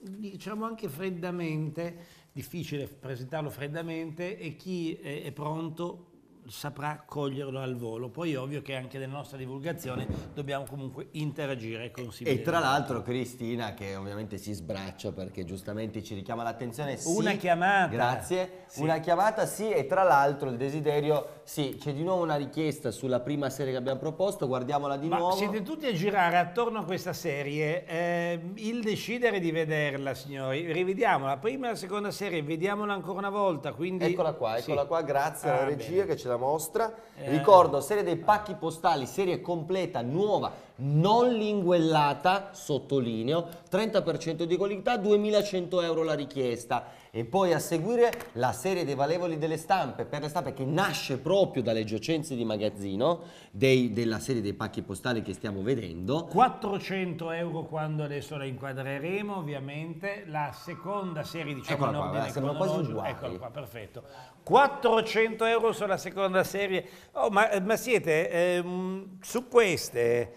diciamo anche freddamente, difficile presentarlo freddamente e chi è, è pronto saprà coglierlo al volo. Poi è ovvio che anche nella nostra divulgazione dobbiamo comunque interagire con Sibilla. E tra l'altro Cristina che ovviamente si sbraccia perché giustamente ci richiama l'attenzione. Sì, una chiamata. Grazie. Sì. Una chiamata sì e tra l'altro il desiderio sì, c'è di nuovo una richiesta sulla prima serie che abbiamo proposto, guardiamola di Ma nuovo. Siete tutti a girare attorno a questa serie, eh, il decidere di vederla signori, rivediamo la prima e la seconda serie, vediamola ancora una volta. Quindi... Eccola qua, eccola qua, grazie alla ah, regia bene. che ce la mostra. Eh, Ricordo, serie dei pacchi postali, serie completa, nuova, non linguellata, sottolineo, 30% di qualità, 2100 euro la richiesta e poi a seguire la serie dei valevoli delle stampe per le stampe che nasce proprio dalle giocenze di magazzino dei, della serie dei pacchi postali che stiamo vedendo 400 euro quando adesso la inquadreremo ovviamente la seconda serie diciamo eccola in qua, sembrano quasi uguali qua perfetto 400 euro sulla seconda serie oh, ma, eh, ma, siete eh, su queste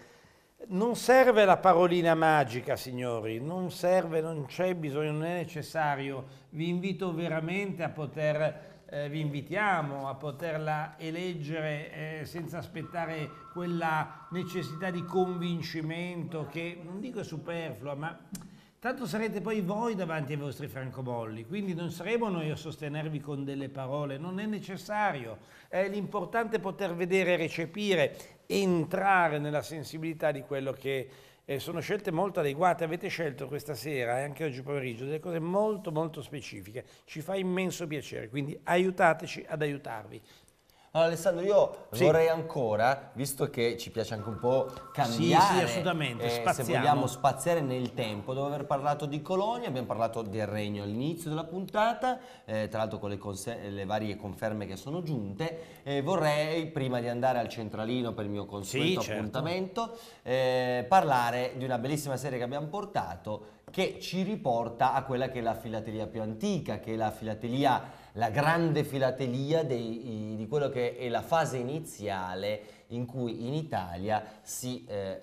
non serve la parolina magica, signori, non serve, non c'è bisogno, non è necessario vi invito veramente a poter eh, vi invitiamo a poterla eleggere eh, senza aspettare quella necessità di convincimento che non dico è superflua, ma tanto sarete poi voi davanti ai vostri francobolli, quindi non saremo noi a sostenervi con delle parole, non è necessario, è l'importante poter vedere, recepire, entrare nella sensibilità di quello che eh, sono scelte molto adeguate, avete scelto questa sera e anche oggi pomeriggio delle cose molto molto specifiche, ci fa immenso piacere, quindi aiutateci ad aiutarvi, allora, Alessandro, io sì. vorrei ancora, visto che ci piace anche un po' cambiare, sì, sì, assolutamente. Eh, se vogliamo spaziare nel tempo, dopo aver parlato di Colonia, abbiamo parlato del Regno all'inizio della puntata, eh, tra l'altro con le, le, varie conferme che sono giunte, eh, vorrei, prima di andare al centralino per il mio consueto certo. appuntamento, eh, parlare di una bellissima serie che abbiamo portato, che ci riporta a quella che è la filatelia più antica, che è la filatelia la grande filatelia dei, di quello che è la fase iniziale in cui in Italia si eh,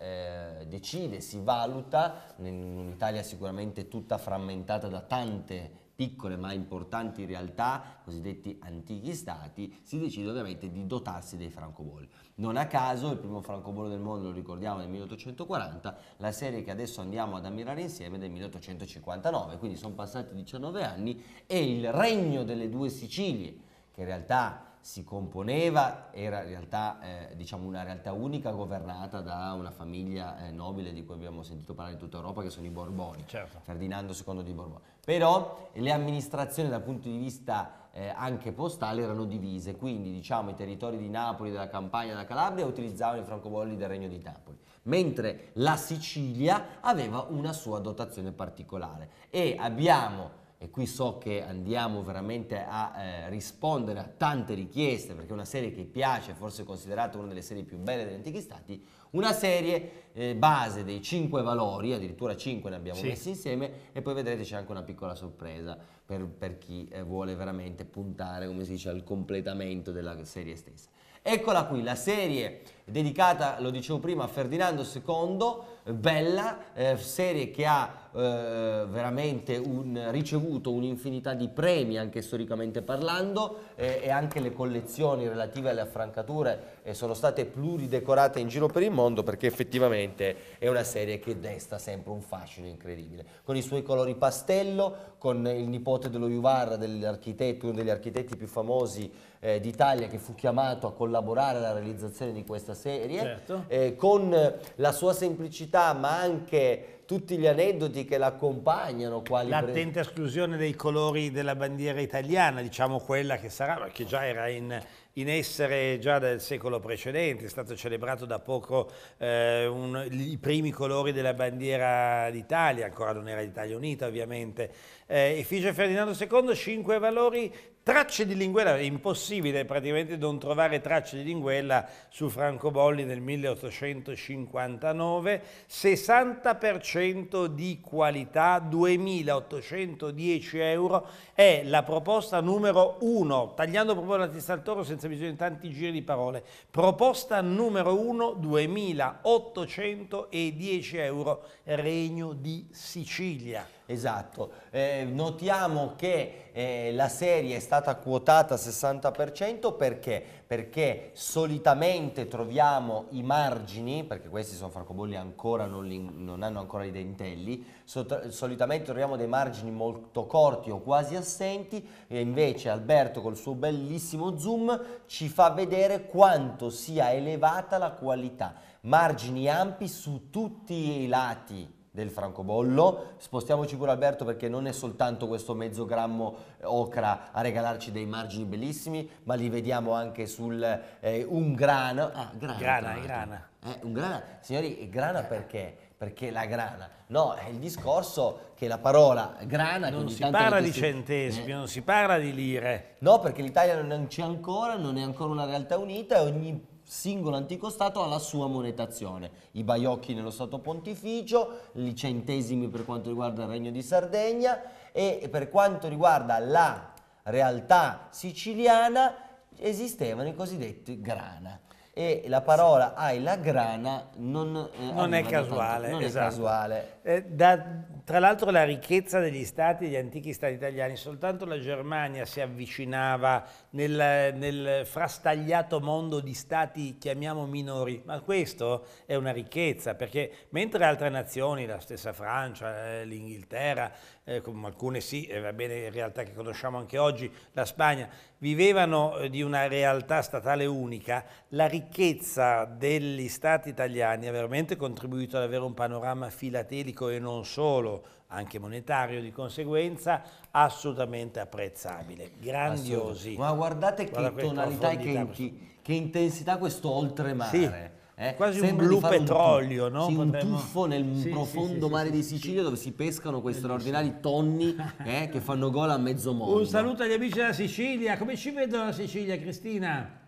eh, decide, si valuta, in un'Italia sicuramente tutta frammentata da tante piccole ma importanti realtà, cosiddetti antichi stati, si decide ovviamente di dotarsi dei francobolli. Non a caso il primo francobollo del mondo, lo ricordiamo, nel 1840, la serie che adesso andiamo ad ammirare insieme è del 1859, quindi sono passati 19 anni e il regno delle due Sicilie, che in realtà si componeva, era in realtà eh, diciamo una realtà unica governata da una famiglia eh, nobile di cui abbiamo sentito parlare in tutta Europa che sono i Borboni, certo. Ferdinando II di Borbone. Però le amministrazioni dal punto di vista eh, anche postali erano divise, quindi diciamo i territori di Napoli, della Campania, della Calabria utilizzavano i francobolli del Regno di Napoli, mentre la Sicilia aveva una sua dotazione particolare e abbiamo e qui so che andiamo veramente a eh, rispondere a tante richieste perché è una serie che piace, forse considerata una delle serie più belle degli antichi stati, una serie eh, base dei cinque valori, addirittura cinque ne abbiamo sì. messi insieme e poi vedrete c'è anche una piccola sorpresa per, per chi eh, vuole veramente puntare, come si dice, al completamento della serie stessa. Eccola qui, la serie dedicata, lo dicevo prima, a Ferdinando II, bella, eh, serie che ha eh, veramente un, ricevuto un'infinità di premi anche storicamente parlando eh, e anche le collezioni relative alle affrancature eh, sono state pluridecorate in giro per il mondo perché effettivamente è una serie che desta sempre un fascino incredibile con i suoi colori pastello con il nipote dello Juvar dell'architetto uno degli architetti più famosi eh, d'Italia che fu chiamato a collaborare alla realizzazione di questa serie certo. Eh, con la sua semplicità ma anche tutti gli aneddoti che l'accompagnano. L'attenta esclusione dei colori della bandiera italiana, diciamo quella che sarà, che già era in in essere già dal secolo precedente, è stato celebrato da poco eh, un, i primi colori della bandiera d'Italia, ancora non era l'Italia Unita ovviamente, eh, Effigie Ferdinando II, cinque valori Tracce di Linguella, è impossibile praticamente non trovare tracce di Linguella su Francobolli nel 1859, 60% di qualità, 2.810 euro, è la proposta numero 1, tagliando proprio la testa al toro senza senza bisogno di tanti giri di parole. Proposta numero 1, 2.810 euro, Regno di Sicilia. Esatto, eh, notiamo che eh, la serie è stata quotata 60% perché? perché? solitamente troviamo i margini, perché questi sono francobolli ancora non, li, non hanno ancora i dentelli, so, solitamente troviamo dei margini molto corti o quasi assenti e invece Alberto col suo bellissimo zoom ci fa vedere quanto sia elevata la qualità, margini ampi su tutti i lati del francobollo. Spostiamoci pure Alberto perché non è soltanto questo mezzo grammo eh, ocra a regalarci dei margini bellissimi, ma li vediamo anche sul eh, un grano. Ah, grana. Grana, grana. Eh, un grana. Signori, grana perché? Perché la grana. No, è il discorso che la parola grana... Non si parla di centesimi, eh. non si parla di lire. No, perché l'Italia non c'è ancora, non è ancora una realtà unita e ogni singolo antico Stato ha la sua monetazione, i baiocchi nello Stato Pontificio, i centesimi per quanto riguarda il Regno di Sardegna e per quanto riguarda la realtà siciliana esistevano i cosiddetti grana e la parola sì. Ah, ai la grana non, eh, non, è, casuale, tanto, non esatto. è casuale, eh, da, tra l'altro la ricchezza degli stati, degli antichi stati italiani, soltanto la Germania si avvicinava nel, nel frastagliato mondo di stati, chiamiamo minori, ma questo è una ricchezza, perché mentre altre nazioni, la stessa Francia, eh, l'Inghilterra, eh, alcune sì, eh, va bene in realtà che conosciamo anche oggi, la Spagna, vivevano eh, di una realtà statale unica, la ricchezza degli stati italiani ha veramente contribuito ad avere un panorama filatelico politico e non solo, anche monetario di conseguenza, assolutamente apprezzabile. Grandiosi. Ma guardate Guarda che tonalità e che, che, che, intensità questo oltremare. Sì. Eh, quasi un blu petrolio, un, no? Sì, Potremmo... tuffo nel sì, profondo sì, mare di Sicilia dove si pescano questi straordinari tonni eh, che fanno gola a mezzo mondo. Un saluto agli amici della Sicilia, come ci vedono la Sicilia, Cristina?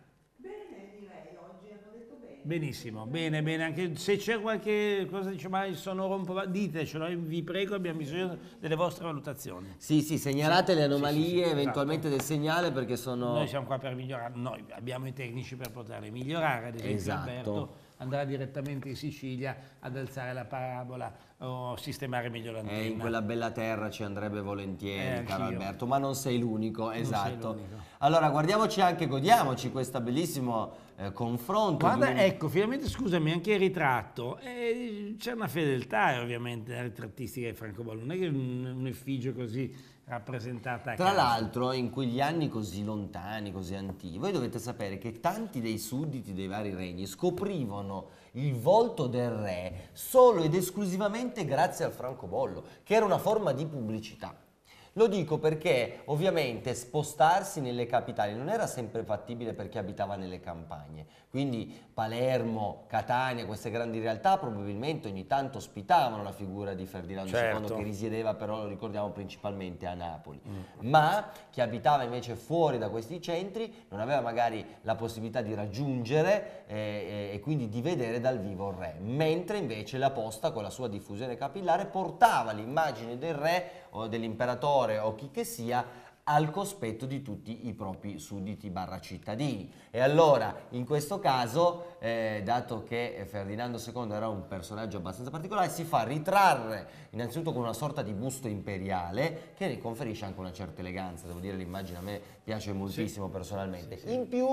Benissimo, bene, bene, anche se c'è qualche cosa dice ma il sonoro ditecelo, vi prego, abbiamo bisogno delle vostre valutazioni. Sì, sì, segnalate sì. le anomalie sì, sì, esatto. eventualmente esatto. del segnale perché sono... Noi siamo qua per migliorare, noi abbiamo i tecnici per poterle migliorare, ad esempio esatto. Alberto andrà direttamente in Sicilia ad alzare la parabola o sistemare meglio eh, l'antenna. E in quella bella terra ci andrebbe volentieri, eh, caro Alberto, ma non sei l'unico, esatto. Sei allora guardiamoci anche, godiamoci questo bellissimo eh, confronto. Guarda, un... ecco, finalmente scusami, anche il ritratto, eh, c'è una fedeltà ovviamente nella ritrattistica di Franco Ballone, non è che un, un effigio così rappresentata. Tra l'altro, in quegli anni così lontani, così antichi, voi dovete sapere che tanti dei sudditi dei vari regni scoprivano il volto del re solo ed esclusivamente grazie al francobollo, che era una forma di pubblicità. Lo dico perché ovviamente spostarsi nelle capitali non era sempre fattibile per chi abitava nelle campagne, quindi Palermo, Catania, queste grandi realtà probabilmente ogni tanto ospitavano la figura di Ferdinando certo. II che risiedeva però, lo ricordiamo, principalmente a Napoli, mm. ma chi abitava invece fuori da questi centri non aveva magari la possibilità di raggiungere eh, eh e quindi di vedere dal vivo il re, mentre invece la posta con la sua diffusione capillare portava l'immagine del re o dell'imperatore o chi che sia al cospetto di tutti i propri sudditi barra cittadini. E allora, in questo caso, eh, dato che Ferdinando II era un personaggio abbastanza particolare, si fa ritrarre innanzitutto con una sorta di busto imperiale che ne conferisce anche una certa eleganza, devo dire l'immagine a me piace moltissimo sì. personalmente. Sì, sì. In più,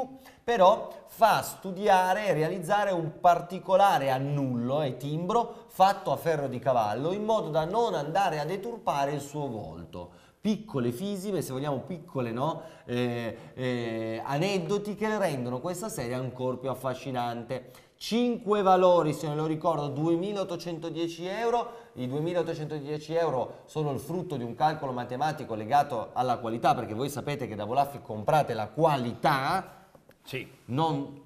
però, fa studiare e realizzare un particolare annullo e timbro fatto a ferro di cavallo in modo da non andare a deturpare il suo volto piccole fisime, se vogliamo piccole no? eh, eh, aneddoti che rendono questa serie ancora più affascinante. 5 valori, se non lo ricordo, 2.810 euro. I 2.810 euro sono il frutto di un calcolo matematico legato alla qualità, perché voi sapete che da Volaffi comprate la qualità, sì. non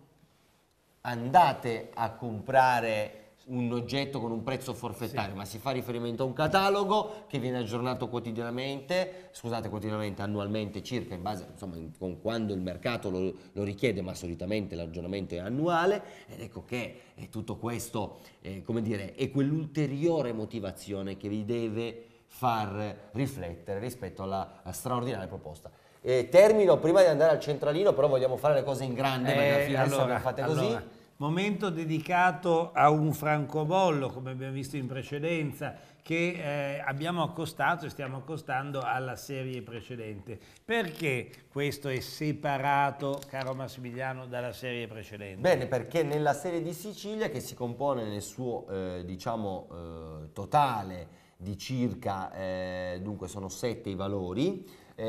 andate a comprare un oggetto con un prezzo forfettario, sì. ma si fa riferimento a un catalogo che viene aggiornato quotidianamente, scusate quotidianamente, annualmente circa, in base insomma in, con quando il mercato lo, lo, richiede, ma solitamente l'aggiornamento è annuale ed ecco che tutto questo, eh, come dire, è quell'ulteriore motivazione che vi deve far riflettere rispetto alla straordinaria proposta. Eh, termino prima di andare al centralino, però vogliamo fare le cose in grande, eh, perché alla fine allora, sono così. Allora momento dedicato a un francobollo, come abbiamo visto in precedenza, che eh, abbiamo accostato e stiamo accostando alla serie precedente. Perché questo è separato, caro Massimiliano, dalla serie precedente? Bene, perché nella serie di Sicilia, che si compone nel suo eh, diciamo, eh, totale di circa, eh, dunque sono sette i valori, e,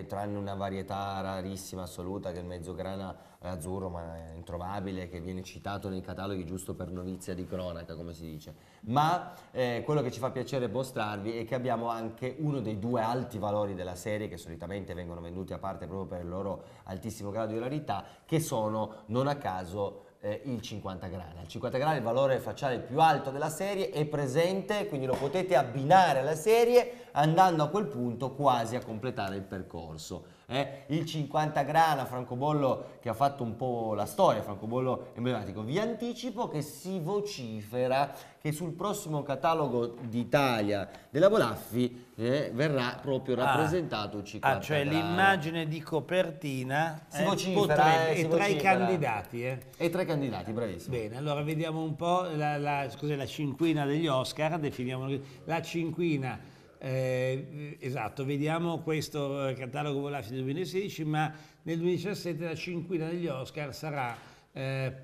e, tranne una varietà rarissima assoluta che è il mezzograna azzurro ma è introvabile che viene citato nei cataloghi giusto per novizia di cronaca come si dice ma eh, quello che ci fa piacere mostrarvi è che abbiamo anche uno dei due alti valori della serie che solitamente vengono venduti a parte proprio per il loro altissimo grado di rarità che sono non a caso eh, il 50 grana. Il 50 grana è il valore facciale più alto della serie, è presente, quindi lo potete abbinare alla serie andando a quel punto quasi a completare il percorso eh? il 50 grana, francobollo che ha fatto un po' la storia, francobollo emblematico. Vi anticipo che si vocifera che sul prossimo catalogo d'Italia della Bolaffi eh, verrà proprio ah, rappresentato ah, il 50 ah, cioè l'immagine di copertina eh, si eh, vocifera, è tra i candidati. Eh. E tra i candidati, bravissimo. Bene, allora vediamo un po' la, la, scusate, la cinquina degli Oscar, definiamo la cinquina eh, esatto, vediamo questo eh, catalogo Volafi del 2016, ma nel 2017 la cinquina degli Oscar sarà eh,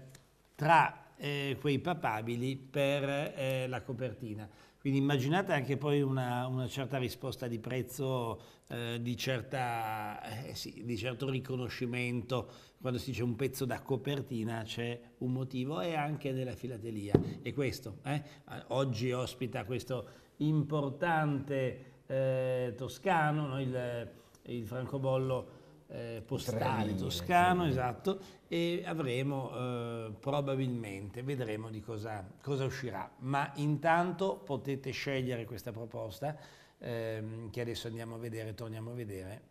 tra eh, quei papabili per eh, la copertina. Quindi immaginate anche poi una, una certa risposta di prezzo, eh, di, certa, eh, sì, di, certo riconoscimento. Quando si dice un pezzo da copertina c'è un motivo e anche nella filatelia. E questo, eh, oggi ospita questo importante eh, toscano, no? il, il, francobollo eh, postale linee, toscano, sì. esatto, e avremo eh, probabilmente, vedremo di cosa, cosa, uscirà. Ma intanto potete scegliere questa proposta ehm, che adesso andiamo a vedere, torniamo a vedere.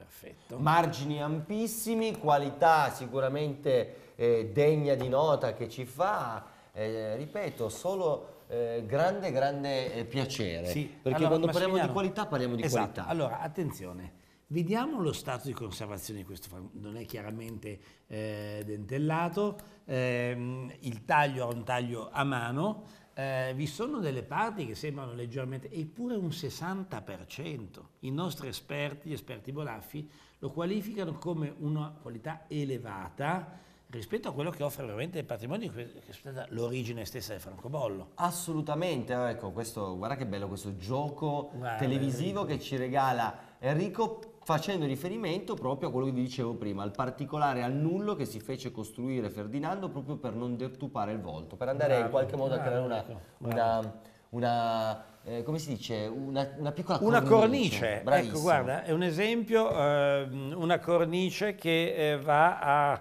Perfetto. Margini ampissimi, qualità sicuramente eh, degna di nota che ci fa, eh, ripeto, solo eh, grande, grande eh, piacere. Sì. Perché allora, quando parliamo di qualità parliamo di esatto. qualità. Allora, attenzione, vediamo lo stato di conservazione di questo farmaco, non è chiaramente eh, dentellato, ehm, il taglio è un taglio a mano, eh, vi sono delle parti che sembrano leggermente, eppure un 60%. I nostri esperti, gli esperti Bolaffi, lo qualificano come una qualità elevata, rispetto a quello che offre veramente il patrimonio che è stata l'origine stessa del francobollo. Assolutamente, oh, ecco, questo, guarda che bello questo gioco guarda, televisivo Enrico. che ci regala Enrico facendo riferimento proprio a quello che vi dicevo prima, al particolare al nullo che si fece costruire Ferdinando proprio per non dertupare il volto, per andare bravo, in qualche modo bravo, a creare una, ecco, una, una eh, come si dice, una, una piccola una cornice. cornice. Ecco, guarda, è un esempio, eh, una cornice che eh, va a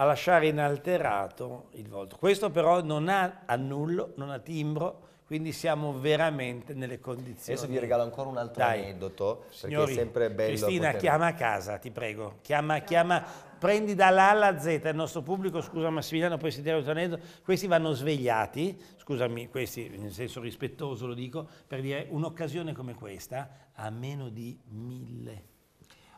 a lasciare inalterato il volto. Questo però non ha annullo, non ha timbro, quindi siamo veramente nelle condizioni. Adesso vi regalo ancora un altro Dai. aneddoto, Signori, perché è sempre bello Cristina, poter... chiama a casa, ti prego, chiama, chiama, prendi dall'A alla Z, il nostro pubblico, scusa Massimiliano, puoi sentire un aneddoto, questi vanno svegliati, scusami, questi nel senso rispettoso lo dico, per dire un'occasione come questa a meno di mille.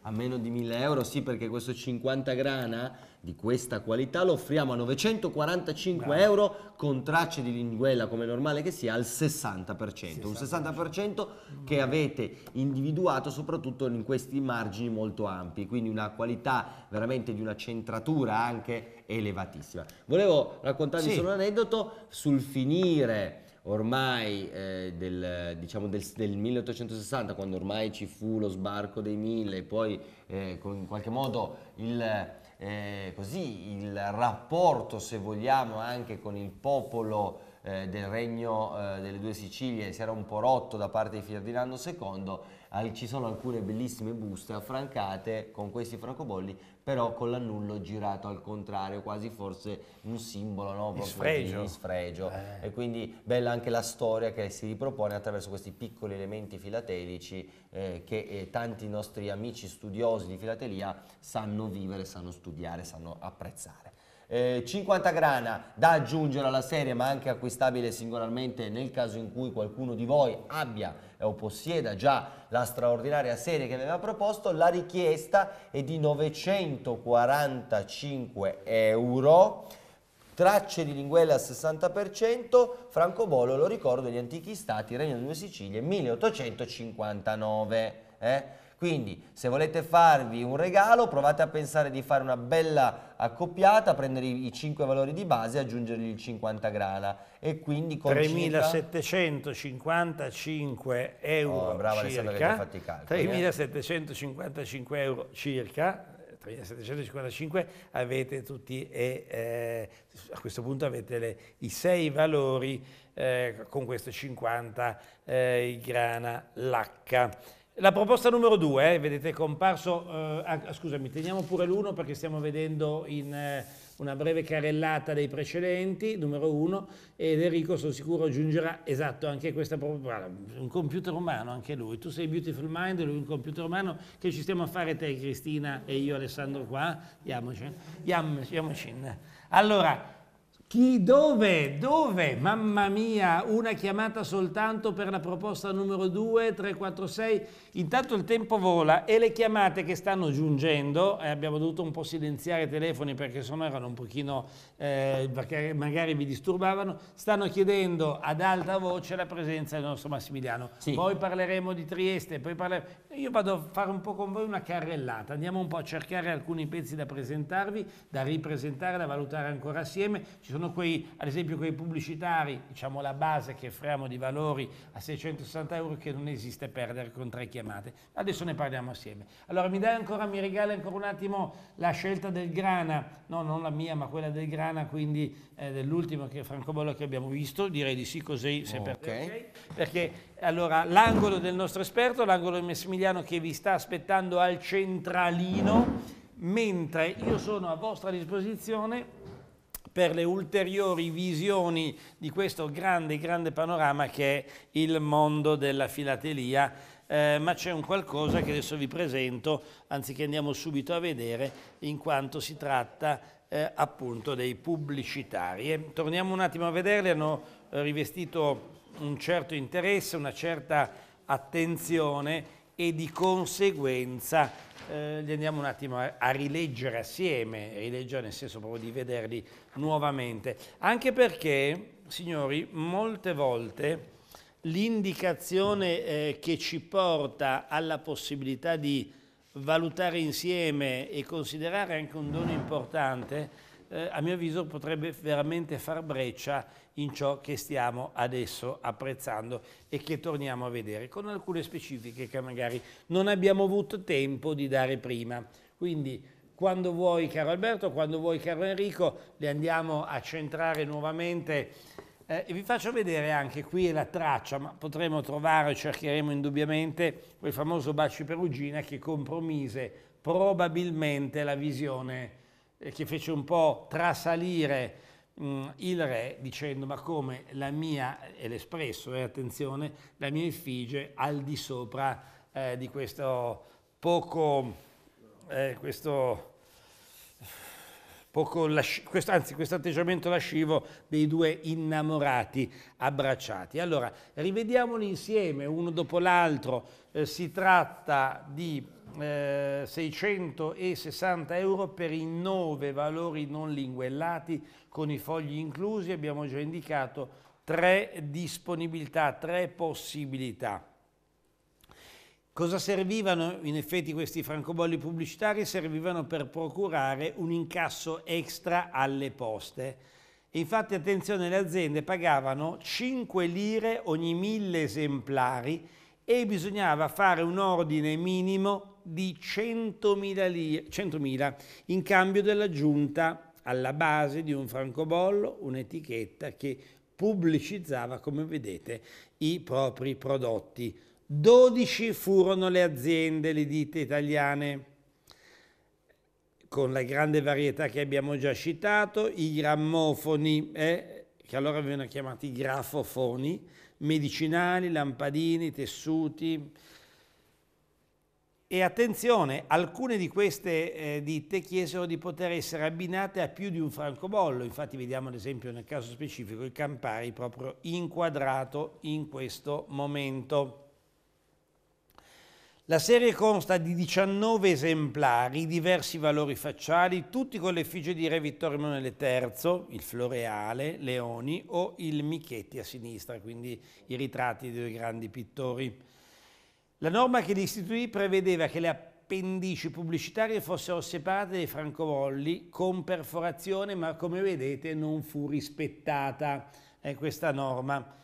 A meno di mille euro, sì, perché questo 50 grana di questa qualità lo offriamo a 945 Bravo. euro con tracce di linguella come normale che sia al 60%, 60%. un 60% che avete individuato soprattutto in questi margini molto ampi, quindi una qualità veramente di una centratura anche elevatissima. Volevo raccontarvi sì. solo un aneddoto sul finire ormai eh, del, diciamo del, del, 1860, quando ormai ci fu lo sbarco dei mille, poi eh, con, in qualche modo il eh, così, il rapporto, se vogliamo, anche con il popolo eh, del Regno eh, delle Due Sicilie si era un po' rotto da parte di Ferdinando II al, ci sono alcune bellissime buste affrancate con questi francobolli, però con l'annullo girato al contrario, quasi forse un simbolo no? di sfregio. Di sfregio. Eh. E quindi bella anche la storia che si ripropone attraverso questi piccoli elementi filatelici eh, che eh, tanti nostri amici studiosi di filatelia sanno vivere, sanno studiare, sanno apprezzare. 50 eh, grana da aggiungere alla serie ma anche acquistabile singolarmente nel caso in cui qualcuno di voi abbia o possieda già la straordinaria serie che aveva proposto, la richiesta è di 945 euro tracce di Linguella al 60%, Franco Bolo, lo ricordo, gli antichi stati, Regno di Due Sicilie, 1859. Eh? Quindi se volete farvi un regalo provate a pensare di fare una bella accoppiata, prendere i 5 valori di base e aggiungergli il 50 grana e quindi con 3.755 euro oh, brava, circa, 3.755 eh. euro circa, 3755 avete tutti e eh, a questo punto avete le, i sei valori eh, con questo 50 eh, grana lacca. La proposta numero due, eh, vedete è comparso, eh, ah, scusami, teniamo pure l'uno perché stiamo vedendo in eh, una breve carellata dei precedenti, numero uno, ed Enrico sono sicuro aggiungerà, esatto, anche questa proposta, un computer umano anche lui, tu sei Beautiful Mind, lui un computer umano, che ci stiamo a fare te Cristina e io Alessandro qua? Diamoci, diamoci. diamoci. Allora, chi, dove, dove? Mamma mia, una chiamata soltanto per la proposta numero 2, 346. Intanto il tempo vola e le chiamate che stanno giungendo, eh, abbiamo dovuto un po' silenziare i telefoni perché sennò erano un pochino, eh, perché magari vi disturbavano, stanno chiedendo ad alta voce la presenza del nostro Massimiliano. Sì. Poi parleremo di Trieste, poi parleremo... Io vado a fare un po' con voi una carrellata, andiamo un po' a cercare alcuni pezzi da presentarvi, da ripresentare, da valutare ancora assieme. Ci sono sono quei, ad esempio quei pubblicitari, diciamo la base che fremo di valori a 660 euro che non esiste perdere con tre chiamate. Adesso ne parliamo assieme. Allora mi dai ancora, mi regali ancora un attimo la scelta del grana, no non la mia ma quella del grana, quindi eh, dell'ultimo che francobollo che abbiamo visto, direi di sì così se okay. Per, te. Perché allora l'angolo del nostro esperto, l'angolo di Massimiliano che vi sta aspettando al centralino mentre io sono a vostra disposizione per le ulteriori visioni di questo grande, grande panorama che è il mondo della filatelia, eh, ma c'è un qualcosa che adesso vi presento, anziché andiamo subito a vedere, in quanto si tratta eh, appunto dei pubblicitari. E torniamo un attimo a vederli, hanno rivestito un certo interesse, una certa attenzione e di conseguenza eh, li andiamo un attimo a, a, rileggere assieme, rileggere nel senso proprio di vederli nuovamente, anche perché, signori, molte volte l'indicazione eh, che ci porta alla possibilità di valutare insieme e considerare anche un dono importante eh, a mio avviso potrebbe veramente far breccia in ciò che stiamo adesso apprezzando e che torniamo a vedere, con alcune specifiche che magari non abbiamo avuto tempo di dare prima. Quindi quando vuoi caro Alberto, quando vuoi caro Enrico, le andiamo a centrare nuovamente eh, e vi faccio vedere anche qui la traccia, ma potremo trovare, cercheremo indubbiamente, quel famoso Baci Perugina che compromise probabilmente la visione che fece un po' trasalire mh, il re dicendo ma come la mia, e l'espresso, eh, attenzione, la mia effigie al di sopra eh, di questo poco, eh, questo, poco lasci- questo, anzi questo atteggiamento lascivo dei due innamorati abbracciati. Allora, rivediamoli insieme, uno dopo l'altro, eh, si tratta di 660 eh, euro per i nove valori non linguellati con i fogli inclusi, abbiamo già indicato tre disponibilità, tre possibilità. Cosa servivano in effetti questi francobolli pubblicitari? Servivano per procurare un incasso extra alle poste. Infatti, attenzione, le aziende pagavano 5 lire ogni 1000 esemplari e bisognava fare un ordine minimo di 100.000, 100.000 in cambio dell'aggiunta alla base di un francobollo un'etichetta che pubblicizzava, come vedete, i propri prodotti. 12 furono le aziende, le ditte italiane con la grande varietà che abbiamo già citato, i grammofoni, eh, che allora venivano chiamati grafofoni, medicinali, lampadini, tessuti, e attenzione, alcune di queste eh, ditte chiesero di poter essere abbinate a più di un francobollo, infatti vediamo ad esempio nel caso specifico il Campari proprio inquadrato in questo momento. La serie consta di 19 esemplari, diversi valori facciali, tutti con l'effigie di Re Vittorio Emanuele III, il Floreale, Leoni o il Michetti a sinistra, quindi i ritratti dei due grandi pittori. La norma che li istituì prevedeva che le appendici pubblicitarie fossero separate dai francobolli con perforazione, ma come vedete non fu rispettata eh, questa norma.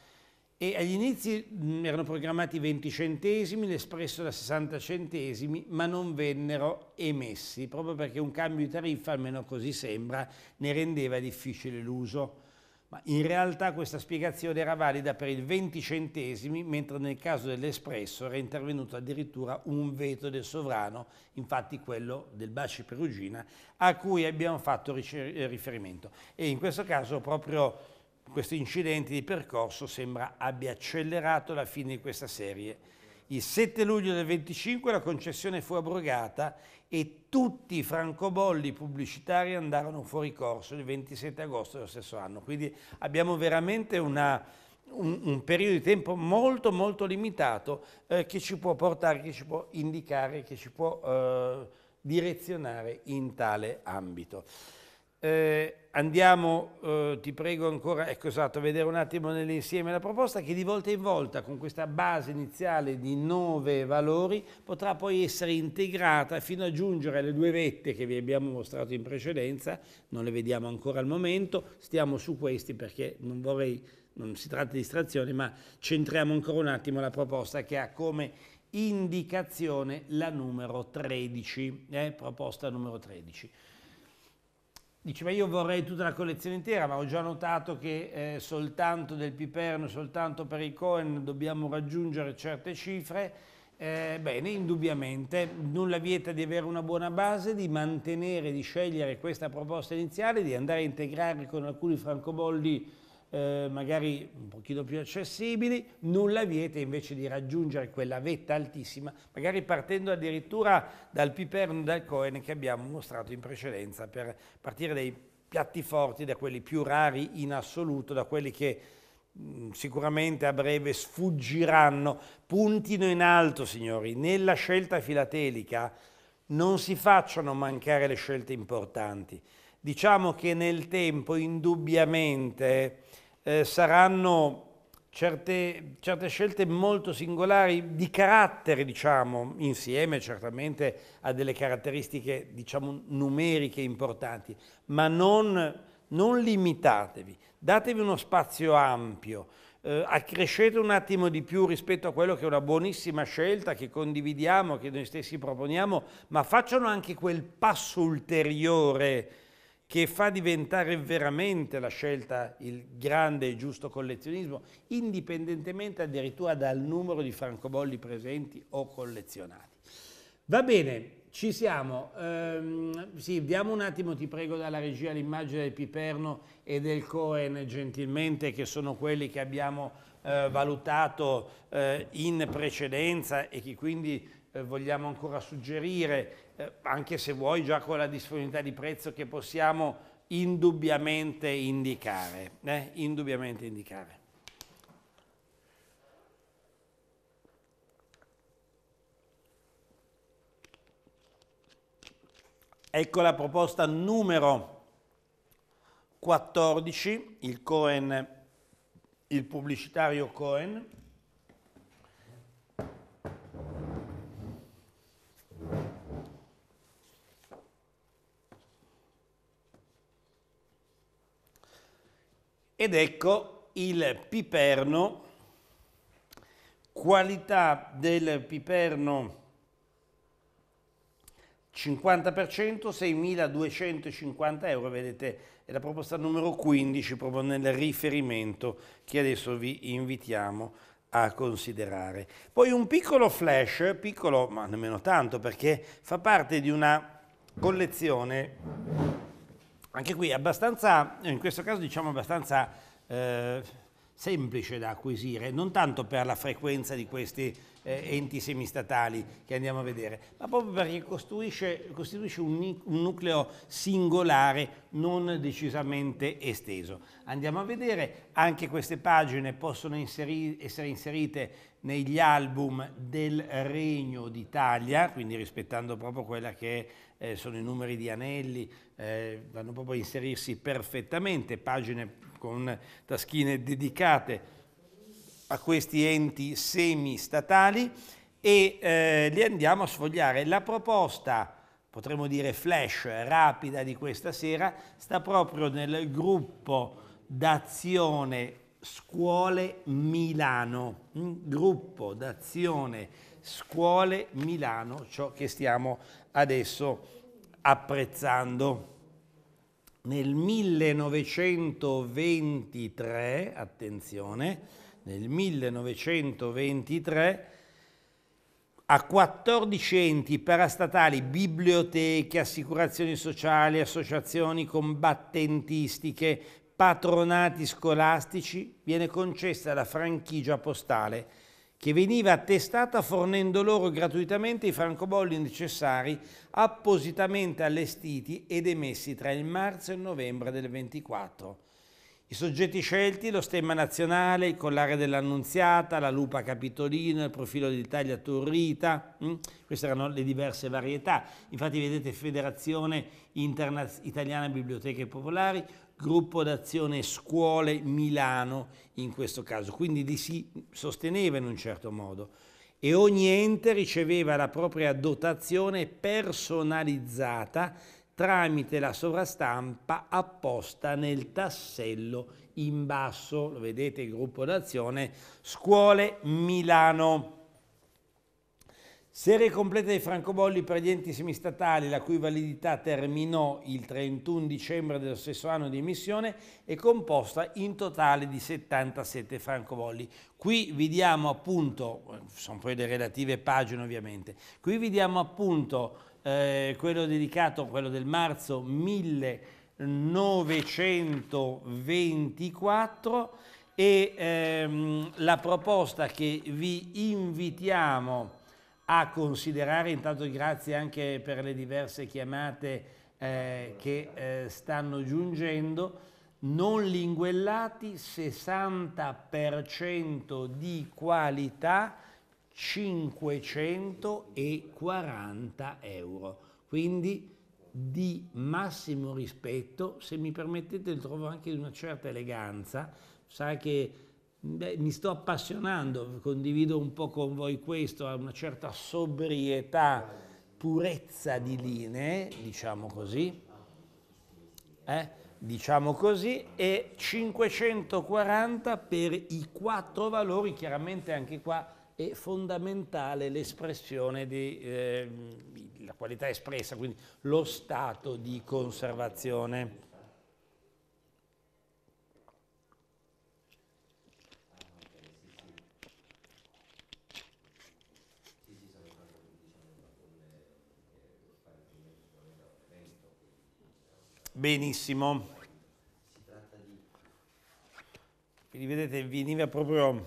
E agli inizi mh, mm, erano programmati 20 centesimi, l'espresso da 60 centesimi, ma non vennero emessi, proprio perché un cambio di tariffa, almeno così sembra, ne rendeva difficile l'uso ma in realtà questa spiegazione era valida per il 20 centesimi, mentre nel caso dell'Espresso era intervenuto addirittura un veto del sovrano, infatti quello del Baci Perugina, a cui abbiamo fatto riferimento. E in questo caso proprio questo incidente di percorso sembra abbia accelerato la fine di questa serie. Il 7 luglio del 25 la concessione fu abrogata e tutti i francobolli pubblicitari andarono fuori corso il 27 agosto dello stesso anno. Quindi abbiamo veramente una, un, un, periodo di tempo molto molto limitato eh, che ci può portare, che ci può indicare, che ci può eh, direzionare in tale ambito. Eh, andiamo, eh, ti prego ancora, ecco esatto, a vedere un attimo nell'insieme la proposta che di volta in volta con questa base iniziale di nove valori potrà poi essere integrata fino a giungere alle due vette che vi abbiamo mostrato in precedenza, non le vediamo ancora al momento, stiamo su questi perché non vorrei, non si tratta di distrazioni, ma centriamo ancora un attimo la proposta che ha come indicazione la numero 13, eh, proposta numero 13. Dici, ma io vorrei tutta la collezione intera, ma ho già notato che eh, soltanto del Piperno, soltanto per i Cohen dobbiamo raggiungere certe cifre. Eh, bene, indubbiamente nulla vieta di avere una buona base, di mantenere, di scegliere questa proposta iniziale, di andare a integrare con alcuni francobolli eh, magari un pochino più accessibili, nulla vieta invece di raggiungere quella vetta altissima, magari partendo addirittura dal piperno, dal Cohen che abbiamo mostrato in precedenza, per partire dai piatti forti, da quelli più rari in assoluto, da quelli che mm, sicuramente a breve sfuggiranno. Puntino in alto, signori, nella scelta filatelica non si facciano mancare le scelte importanti. Diciamo che nel tempo, indubbiamente, eh, saranno certe, certe, scelte molto singolari di carattere, diciamo, insieme certamente a delle caratteristiche, diciamo, numeriche importanti, ma non, non limitatevi, datevi uno spazio ampio, eh, accrescete un attimo di più rispetto a quello che è una buonissima scelta che condividiamo, che noi stessi proponiamo, ma facciano anche quel passo ulteriore che fa diventare veramente la scelta il grande e giusto collezionismo, indipendentemente addirittura dal numero di francobolli presenti o collezionati. Va bene, ci siamo. Ehm, sì, diamo un attimo, ti prego, dalla regia l'immagine del Piperno e del Cohen, gentilmente, che sono quelli che abbiamo eh, valutato eh, in precedenza e che quindi eh, vogliamo ancora suggerire, eh, anche se vuoi già con la disponibilità di prezzo che possiamo indubbiamente indicare. Eh? Indubbiamente indicare. Ecco la proposta numero 14, il, Cohen, il pubblicitario Cohen. Ed ecco il piperno, qualità del piperno 50%, 6.250 euro, vedete è la proposta numero 15 proprio nel riferimento che adesso vi invitiamo a considerare. Poi un piccolo flash, piccolo ma nemmeno tanto perché fa parte di una collezione anche qui è abbastanza, in questo caso diciamo abbastanza eh, semplice da acquisire, non tanto per la frequenza di questi eh, enti semistatali che andiamo a vedere, ma proprio perché costituisce, costituisce un, un, nucleo singolare non decisamente esteso. Andiamo a vedere, anche queste pagine possono inseri, essere inserite negli album del Regno d'Italia, quindi rispettando proprio quella che è eh, sono i numeri di anelli, eh, vanno proprio a inserirsi perfettamente, pagine con taschine dedicate a questi enti semi-statali e eh, li andiamo a sfogliare. La proposta, potremmo dire flash, rapida di questa sera, sta proprio nel gruppo d'azione Scuole Milano, mm? gruppo d'azione Scuole Milano, ciò che stiamo adesso apprezzando. Nel 1923, attenzione, nel 1923 a 14 enti parastatali, biblioteche, assicurazioni sociali, associazioni combattentistiche, patronati scolastici, viene concessa la franchigia postale che veniva attestata fornendo loro gratuitamente i francobolli necessari appositamente allestiti ed emessi tra il marzo e il novembre del 24. I soggetti scelti, lo stemma nazionale, il collare dell'Annunziata, la lupa capitolino, il profilo d'Italia torrita, hm? queste erano le diverse varietà. Infatti vedete Federazione Interna Italiana Biblioteche Popolari, gruppo d'azione scuole Milano in questo caso, quindi li si sosteneva in un certo modo e ogni ente riceveva la propria dotazione personalizzata tramite la sovrastampa apposta nel tassello in basso, lo vedete il gruppo d'azione, Scuole Milano. Serie completa dei francobolli per gli enti semistatali, la cui validità terminò il 31 dicembre dello stesso anno di emissione, è composta in totale di 77 francobolli. Qui vi diamo appunto, sono poi le relative pagine ovviamente, qui vi diamo appunto eh, quello dedicato, quello del marzo 1924 e ehm, la proposta che vi invitiamo a considerare, intanto grazie anche per le diverse chiamate eh, che eh, stanno giungendo, non linguellati 60% di qualità 540 euro. Quindi di massimo rispetto, se mi permettete trovo anche una certa eleganza, sa che Beh, mi sto appassionando, condivido un po' con voi questo, a una certa sobrietà, purezza di linee, diciamo così, eh? diciamo così, e 540 per i quattro valori, chiaramente anche qua è fondamentale l'espressione di, eh, la qualità espressa, quindi lo stato di conservazione. Benissimo. Quindi vedete, veniva proprio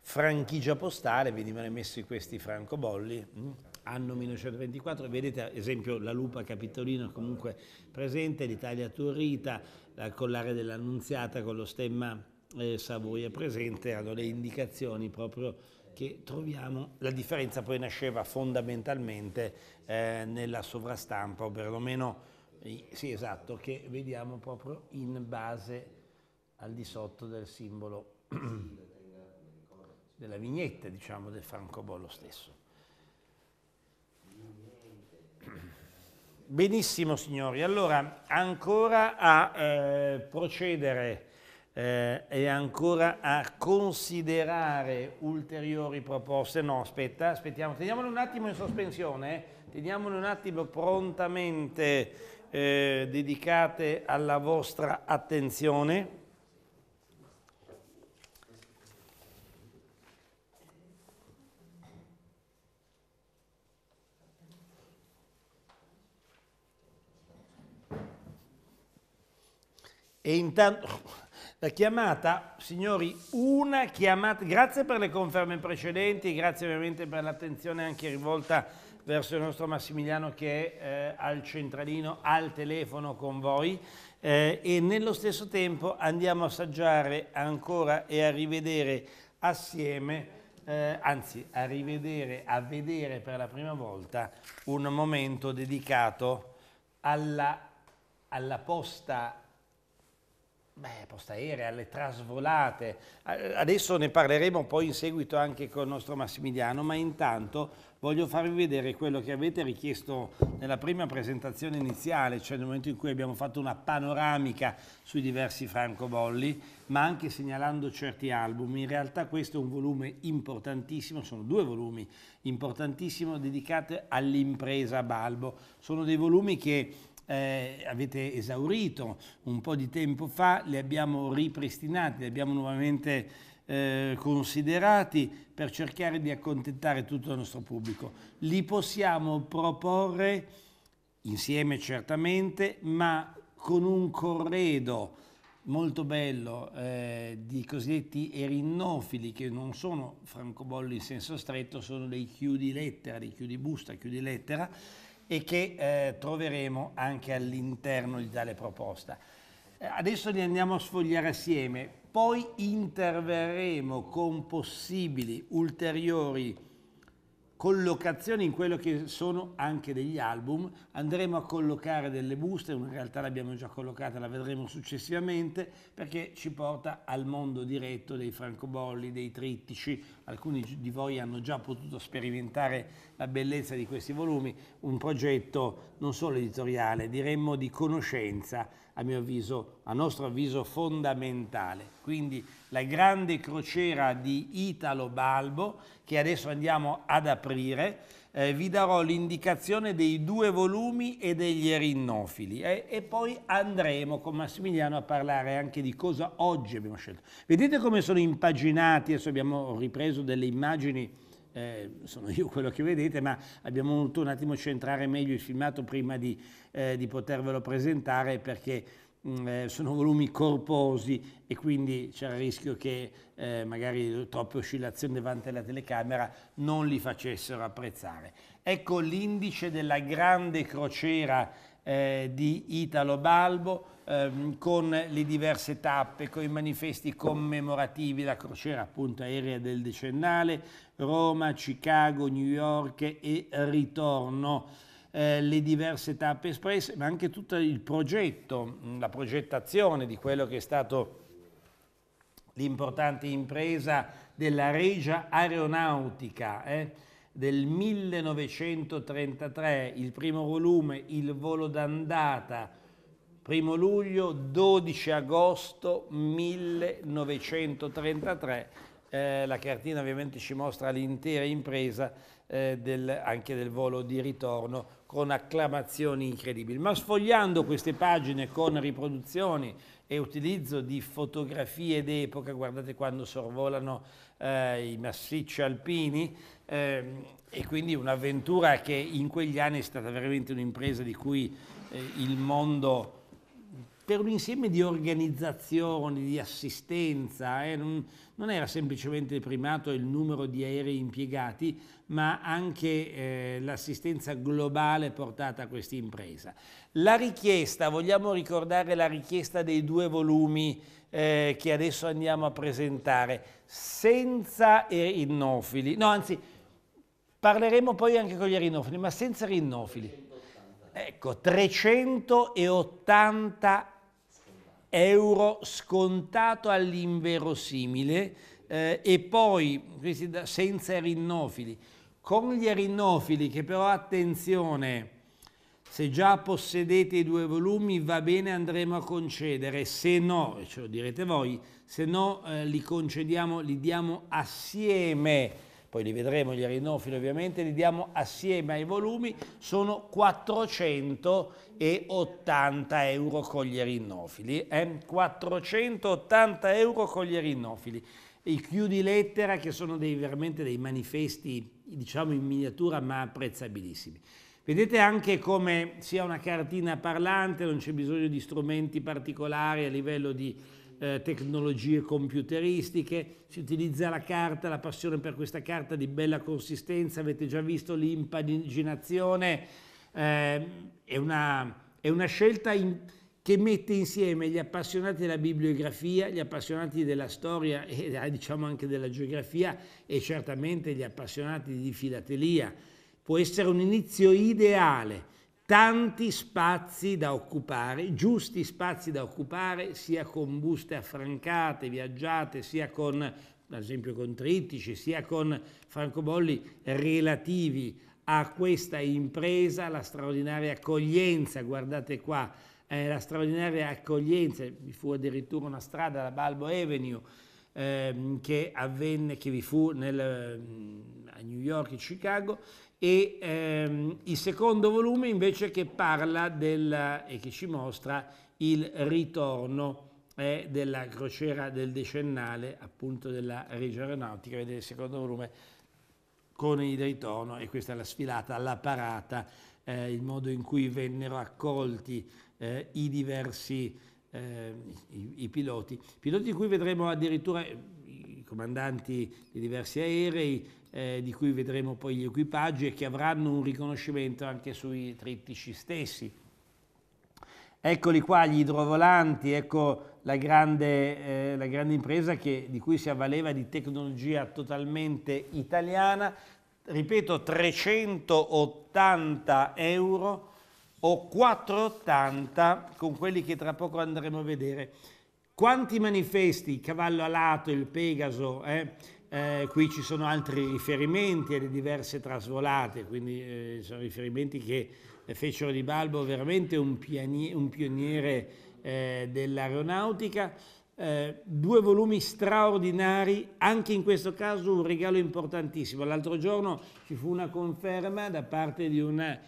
franchigia postale, venivano emessi questi francobolli, mm, anno 1924, vedete ad esempio la lupa capitolina comunque presente, l'Italia turrita, la collare dell'Annunziata con lo stemma eh, Savoia presente, hanno le indicazioni proprio che troviamo. La differenza poi nasceva fondamentalmente eh, nella sovrastampa, o perlomeno sì, esatto, che vediamo proprio in base al di sotto del simbolo della vignetta, diciamo, del francobollo stesso. Benissimo signori, allora ancora a eh, procedere eh, e ancora a considerare ulteriori proposte. No, aspetta, aspettiamo, teniamolo un attimo in sospensione, eh. teniamolo un attimo prontamente eh, dedicate alla vostra attenzione. E intanto la chiamata, signori, una chiamata. Grazie per le conferme precedenti, grazie ovviamente per l'attenzione anche rivolta a verso il nostro Massimiliano che è eh, al centralino, al telefono con voi eh, e nello stesso tempo andiamo a assaggiare ancora e a rivedere assieme, eh, anzi a rivedere, a vedere per la prima volta un momento dedicato alla, alla posta Beh, posta aerea, alle trasvolate. Adesso ne parleremo poi in seguito anche con il nostro Massimiliano, ma intanto voglio farvi vedere quello che avete richiesto nella prima presentazione iniziale, cioè nel momento in cui abbiamo fatto una panoramica sui diversi francobolli, ma anche segnalando certi album. In realtà questo è un volume importantissimo, sono due volumi importantissimi dedicati all'impresa Balbo. Sono dei volumi che eh, avete esaurito un po' di tempo fa, li abbiamo ripristinati, li abbiamo nuovamente eh, considerati per cercare di accontentare tutto il nostro pubblico. Li possiamo proporre insieme certamente, ma con un corredo molto bello eh, di cosiddetti erinnofili che non sono francobolli in senso stretto, sono dei chiudi lettera, dei chiudi busta, chiudi lettera e che eh, troveremo anche all'interno di tale proposta. Eh, adesso li andiamo a sfogliare assieme poi interverremo con possibili ulteriori collocazioni in quello che sono anche degli album. Andremo a collocare delle buste, in realtà l'abbiamo già collocata, la vedremo successivamente, perché ci porta al mondo diretto dei francobolli, dei trittici, alcuni di voi hanno già potuto sperimentare la bellezza di questi volumi, un progetto non solo editoriale, diremmo di conoscenza, a mio avviso, a nostro avviso fondamentale. Quindi la grande crociera di Italo Balbo che adesso andiamo ad aprire eh, vi darò l'indicazione dei due volumi e degli erinnofili eh, e poi andremo con Massimiliano a parlare anche di cosa oggi abbiamo scelto. Vedete come sono impaginati, adesso abbiamo ripreso delle immagini eh, sono io quello che vedete, ma abbiamo voluto un attimo centrare meglio il filmato prima di, eh, di potervelo presentare perché Mm, eh, sono volumi corposi e quindi c'è il rischio che eh, magari troppe oscillazioni davanti alla telecamera non li facessero apprezzare. Ecco l'indice della grande crociera eh, di Italo Balbo ehm, con le diverse tappe, con i manifesti commemorativi, la crociera appunto aerea del decennale, Roma, Chicago, New York e ritorno. Eh, le diverse tappe espresse, ma anche tutto il progetto, mm, la progettazione di quello che è stato l'importante impresa della Regia Aeronautica eh, del 1933, il primo volume, Il volo d'andata, primo luglio, 12 agosto 1933, eh, la cartina ovviamente ci mostra l'intera impresa eh, del, anche del volo di ritorno con acclamazioni incredibili. Ma sfogliando queste pagine con riproduzioni e utilizzo di fotografie d'epoca, guardate quando sorvolano eh, i massicci alpini, ehm, e quindi un'avventura che in quegli anni è stata veramente un'impresa di cui eh, il mondo per un insieme di organizzazioni, di assistenza, eh, non, non, era semplicemente il primato il numero di aerei impiegati, ma anche eh, l'assistenza globale portata a questa impresa. La richiesta, vogliamo ricordare la richiesta dei due volumi eh, che adesso andiamo a presentare, senza rinnofili, no anzi parleremo poi anche con gli rinnofili, ma senza rinnofili. Ecco, 380 euro scontato all'inverosimile eh, e poi questi senza erinnofili. Con gli erinnofili che però attenzione, se già possedete i due volumi va bene andremo a concedere, se no, ce lo direte voi, se no eh, li concediamo, li diamo assieme poi li vedremo gli arenofili ovviamente, li diamo assieme ai volumi, sono 480 euro con gli arenofili, eh? 480 euro con gli arenofili. I chiudi lettera che sono dei, veramente dei manifesti diciamo in miniatura ma apprezzabilissimi. Vedete anche come sia una cartina parlante, non c'è bisogno di strumenti particolari a livello di eh, tecnologie computeristiche, si utilizza la carta, la passione per questa carta di bella consistenza, avete già visto l'impaginazione, eh, è, una, è, una, scelta in, che mette insieme gli appassionati della bibliografia, gli appassionati della storia e eh, diciamo anche della geografia e certamente gli appassionati di filatelia. Può essere un inizio ideale tanti spazi da occupare, giusti spazi da occupare sia con buste affrancate, viaggiate, sia con, ad esempio, con trittici, sia con francobolli relativi a questa impresa, la straordinaria accoglienza, guardate qua, eh, la straordinaria accoglienza, vi fu addirittura una strada, la Balbo Avenue, ehm, che avvenne, che vi fu nel, mm, a New York e Chicago, e ehm, il secondo volume invece che parla del, e che ci mostra il ritorno eh, della crociera del decennale appunto della Regia Aeronautica, vedete il secondo volume con il ritorno e questa è la sfilata, la parata, eh, il modo in cui vennero accolti eh, i diversi eh, i, i, piloti, piloti di cui vedremo addirittura i comandanti di diversi aerei, eh, di cui vedremo poi gli equipaggi e che avranno un riconoscimento anche sui trittici stessi. Eccoli qua gli idrovolanti, ecco la grande, eh, la grande impresa che, di cui si avvaleva di tecnologia totalmente italiana, ripeto 380 euro o 480 con quelli che tra poco andremo a vedere. Quanti manifesti, il cavallo alato, il Pegaso, eh, eh, qui ci sono altri riferimenti alle diverse trasvolate, quindi eh, sono riferimenti che eh, fecero di Balbo veramente un, pianiere, un pioniere eh, dell'aeronautica. Eh, due volumi straordinari, anche in questo caso un regalo importantissimo. L'altro giorno ci fu una conferma da parte di una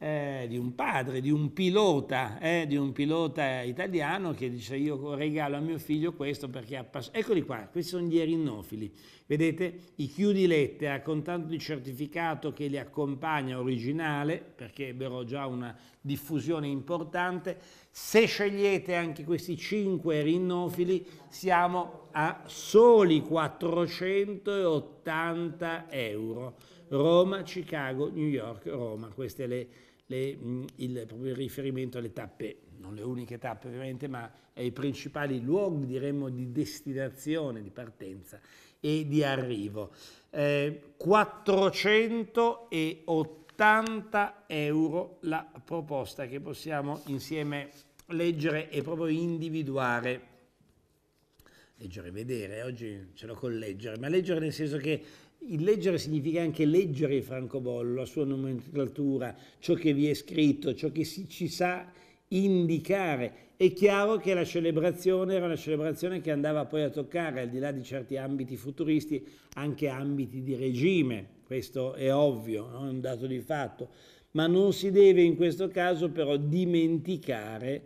eh, di un padre, di un pilota, eh, di un pilota italiano che dice io regalo a mio figlio questo perché ha passato. Eccoli qua, questi sono gli erinofili. Vedete i chiudi lettera con tanto di certificato che li accompagna originale, perché ebbero già una diffusione importante. Se scegliete anche questi 5 rinnofili siamo a soli 480 euro. Roma, Chicago, New York, Roma, queste le le, mm, il proprio riferimento alle tappe, non le uniche tappe ovviamente, ma ai principali luoghi, diremmo, di destinazione, di partenza e di arrivo. Eh, 480 euro la proposta che possiamo insieme leggere e proprio individuare leggere e vedere, oggi ce l'ho con leggere, ma leggere nel senso che il leggere significa anche leggere il francobollo, la sua nomenclatura, ciò che vi è scritto, ciò che si, ci sa indicare. È chiaro che la celebrazione era una celebrazione che andava poi a toccare, al di là di certi ambiti futuristi, anche ambiti di regime, questo è ovvio, no? è un dato di fatto, ma non si deve in questo caso però dimenticare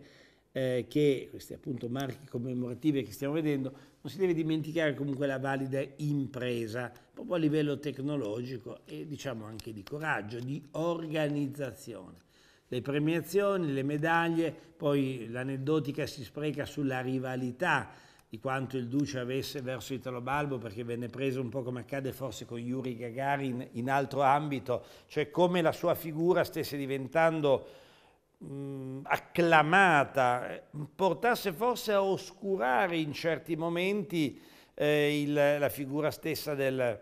eh, che questi appunto marchi commemorativi che stiamo vedendo non si deve dimenticare comunque la valida impresa, proprio a livello tecnologico e diciamo anche di coraggio, di organizzazione. Le premiazioni, le medaglie, poi l'aneddotica si spreca sulla rivalità di quanto il Duce avesse verso Italo Balbo perché venne preso un po' come accade forse con Yuri Gagarin in altro ambito, cioè come la sua figura stesse diventando mh, mm, acclamata eh, portasse forse a oscurare in certi momenti eh, il, la figura stessa del,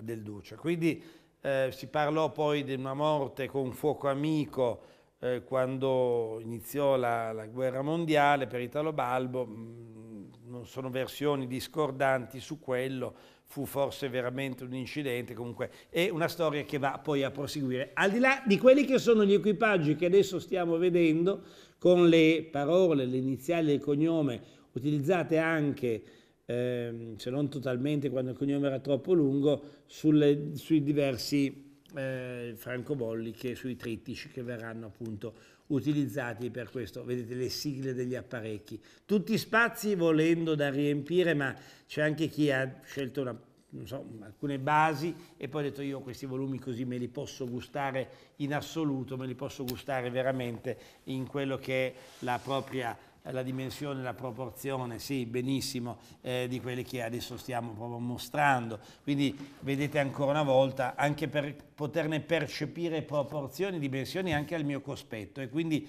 del duce. Quindi eh, si parlò poi di una morte con un fuoco amico eh, quando iniziò la, la, guerra mondiale per Italo Balbo, mh, mm, non sono versioni discordanti su quello, fu forse veramente un incidente, comunque è una storia che va poi a proseguire. Al di là di quelli che sono gli equipaggi che adesso stiamo vedendo, con le parole, le iniziali e il cognome utilizzate anche, ehm, se non totalmente quando il cognome era troppo lungo, sulle, sui diversi eh, francobolli, che, sui trittici che verranno appunto utilizzati per questo, vedete le sigle degli apparecchi. Tutti spazi volendo da riempire, ma c'è anche chi ha scelto una So, alcune basi e poi ha detto io questi volumi così me li posso gustare in assoluto, me li posso gustare veramente in quello che è la propria eh, la dimensione, la proporzione, sì, benissimo, eh, di quelle che adesso stiamo proprio mostrando. Quindi vedete ancora una volta, anche per poterne percepire proporzioni, dimensioni anche al mio cospetto. E quindi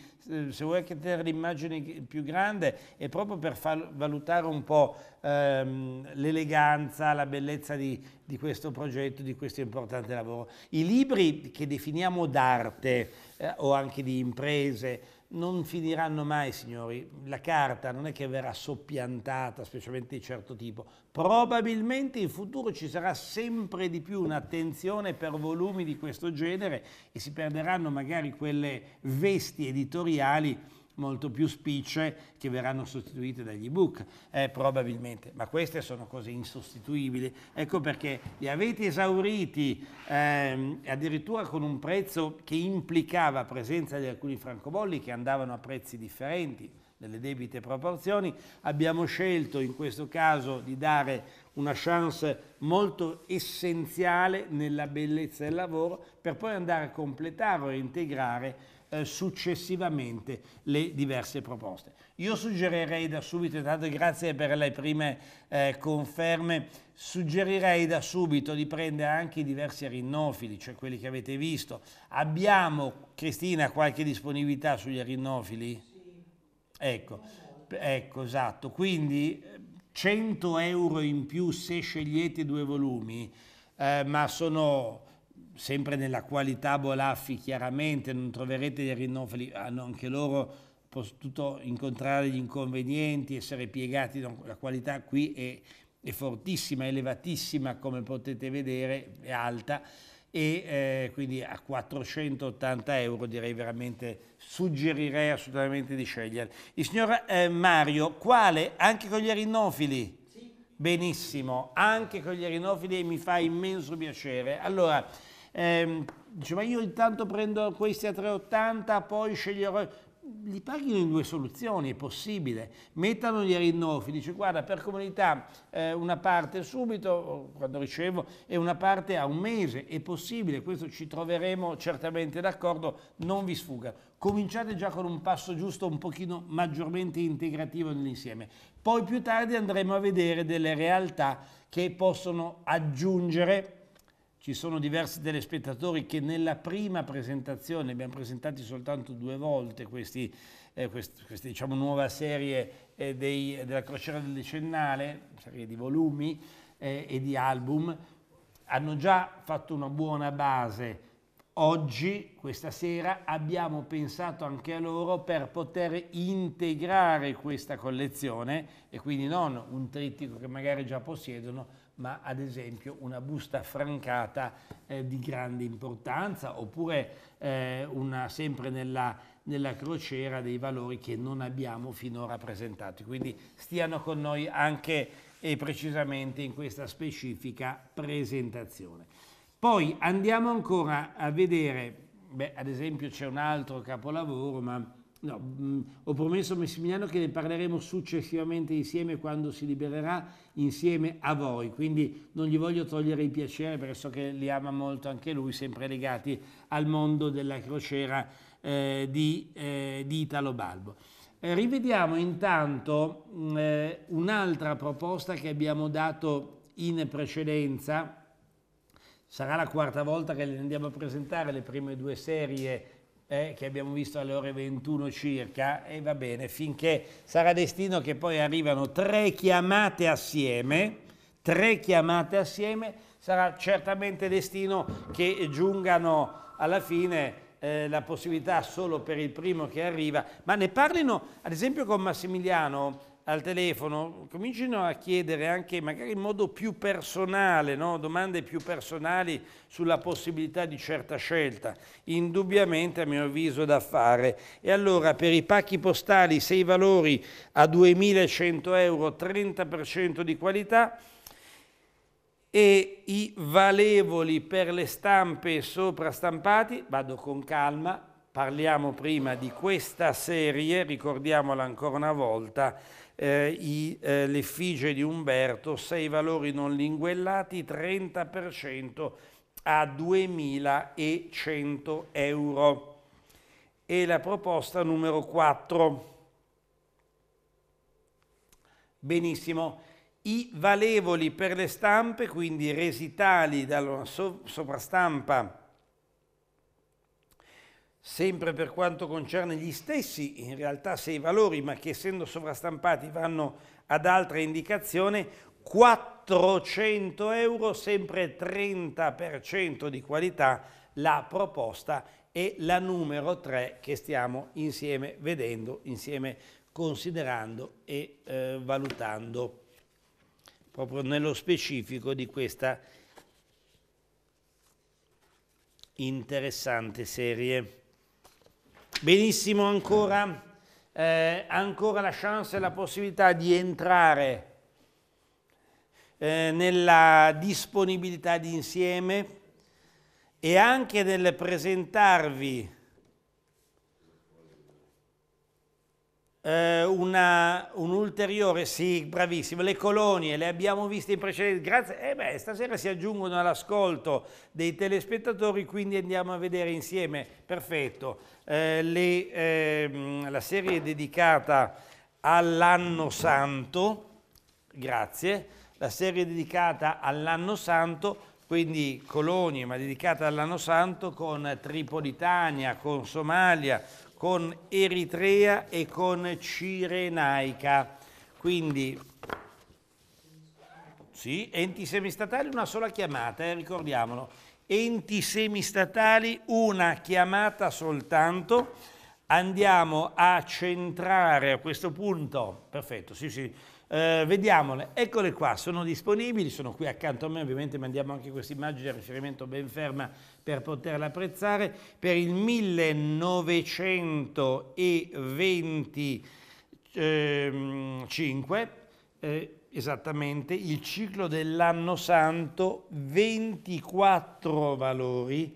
se vuoi anche tenere l'immagine più grande è proprio per far valutare un po' ehm, l'eleganza, la bellezza di, di questo progetto, di questo importante lavoro. I libri che definiamo d'arte eh, o anche di imprese, non finiranno mai, signori. La carta non è che verrà soppiantata, specialmente di certo tipo. Probabilmente in futuro ci sarà sempre di più un'attenzione per volumi di questo genere e si perderanno magari quelle vesti editoriali molto più spicce che verranno sostituite dagli ebook, eh, probabilmente, ma queste sono cose insostituibili. Ecco perché li avete esauriti ehm, addirittura con un prezzo che implicava presenza di alcuni francobolli che andavano a prezzi differenti nelle debite proporzioni, abbiamo scelto in questo caso di dare una chance molto essenziale nella bellezza del lavoro per poi andare a completare o integrare eh, successivamente le diverse proposte. Io suggerirei da subito, intanto grazie per le prime eh, conferme, suggerirei da subito di prendere anche i diversi rinnofili, cioè quelli che avete visto. Abbiamo, Cristina, qualche disponibilità sugli arinnofili? Sì. Ecco, ecco, esatto. Quindi 100 eh, euro in più se scegliete due volumi, eh, ma sono sempre nella qualità Bolaffi chiaramente, non troverete dei rinnovali, hanno ah, anche loro potuto incontrare gli inconvenienti, essere piegati, la qualità qui è, è fortissima, elevatissima come potete vedere, è alta e eh, quindi a 480 euro direi veramente suggerirei assolutamente di scegliere. Il signor eh, Mario, quale anche con gli Sì. Benissimo, anche con gli erinofili mi fa immenso piacere. Allora, ehm, dice ma io intanto prendo questi a 3,80, poi sceglierò, li paghino in due soluzioni, è possibile, mettano gli rinnovi, dice guarda per comunità eh, una parte subito quando ricevo e una parte a un mese, è possibile, questo ci troveremo certamente d'accordo, non vi sfuga. Cominciate già con un passo giusto un pochino maggiormente integrativo nell'insieme, poi più tardi andremo a vedere delle realtà che possono aggiungere ci sono diversi telespettatori che nella prima presentazione, abbiamo presentati soltanto due volte questi, eh, quest, questa diciamo, nuova serie eh, dei, della crociera del decennale, serie di volumi eh, e di album, hanno già fatto una buona base. Oggi, questa sera, abbiamo pensato anche a loro per poter integrare questa collezione e quindi non un trittico che magari già possiedono, ma ad esempio una busta francata eh, di grande importanza oppure eh, una, sempre nella, nella, crociera dei valori che non abbiamo finora presentato. Quindi stiano con noi anche e precisamente in questa specifica presentazione. Poi andiamo ancora a vedere, beh, ad esempio c'è un altro capolavoro, ma No, mh, mm, ho promesso a Massimiliano che ne parleremo successivamente insieme quando si libererà insieme a voi, quindi non gli voglio togliere il piacere perché so che li ama molto anche lui, sempre legati al mondo della crociera eh, di, eh, di, Italo Balbo. Eh, rivediamo intanto mm, eh, un'altra proposta che abbiamo dato in precedenza, sarà la quarta volta che le andiamo a presentare le prime due serie eh, che abbiamo visto alle ore 21 circa, e va bene, finché sarà destino che poi arrivano tre chiamate assieme, tre chiamate assieme, sarà certamente destino che giungano alla fine eh, la possibilità solo per il primo che arriva, ma ne parlino ad esempio con Massimiliano al telefono comincino a chiedere anche magari in modo più personale, no? domande più personali sulla possibilità di certa scelta, indubbiamente a mio avviso da fare. E allora per i pacchi postali, se i valori a 2.100 euro, 30% di qualità, e i valevoli per le stampe sopra stampati, vado con calma, parliamo prima di questa serie, ricordiamola ancora una volta, eh, i, eh, l'effigie di Umberto, 6 valori non linguellati, 30% a 2.100 euro. E la proposta numero 4. Benissimo. I valevoli per le stampe, quindi resi tali dalla sovrastampa sempre per quanto concerne gli stessi, in realtà sei valori, ma che essendo sovrastampati vanno ad altra indicazione, 400 euro, sempre 30% di qualità, la proposta è la numero 3 che stiamo insieme vedendo, insieme considerando e eh, valutando proprio nello specifico di questa interessante serie. Benissimo ancora, eh, ancora la chance e la possibilità di entrare eh, nella disponibilità di insieme e anche nel presentarvi eh, una, un ulteriore, sì, bravissimo, le colonie le abbiamo viste in precedenza, grazie, eh beh, stasera si aggiungono all'ascolto dei telespettatori, quindi andiamo a vedere insieme, perfetto, eh, le, ehm, la serie è dedicata all'anno santo, grazie, la serie è dedicata all'anno santo, quindi colonie ma dedicata all'anno santo con Tripolitania, con Somalia, con Eritrea e con Cirenaica. Quindi, sì, enti semistatali una sola chiamata, eh, ricordiamolo. Enti semistatali una chiamata soltanto. Andiamo a centrare a questo punto. Perfetto, sì, sì. Eh, vediamole, eccole qua, sono disponibili, sono qui accanto a me, ovviamente mandiamo anche questa immagine a riferimento ben ferma per poterla apprezzare, per il 1925, ehm, eh, esattamente il ciclo dell'anno santo, 24 valori.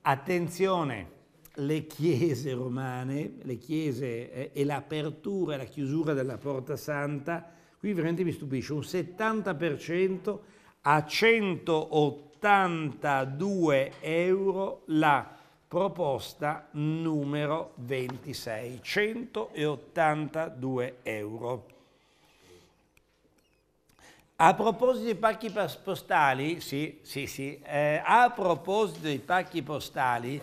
Attenzione, le chiese romane, le chiese eh, e l'apertura e la chiusura della porta santa, qui veramente mi stupisce, un 70% a 180 82 euro la proposta numero 26, 182 euro. A proposito dei pacchi postali, sì, sì, sì, eh, a proposito dei pacchi postali,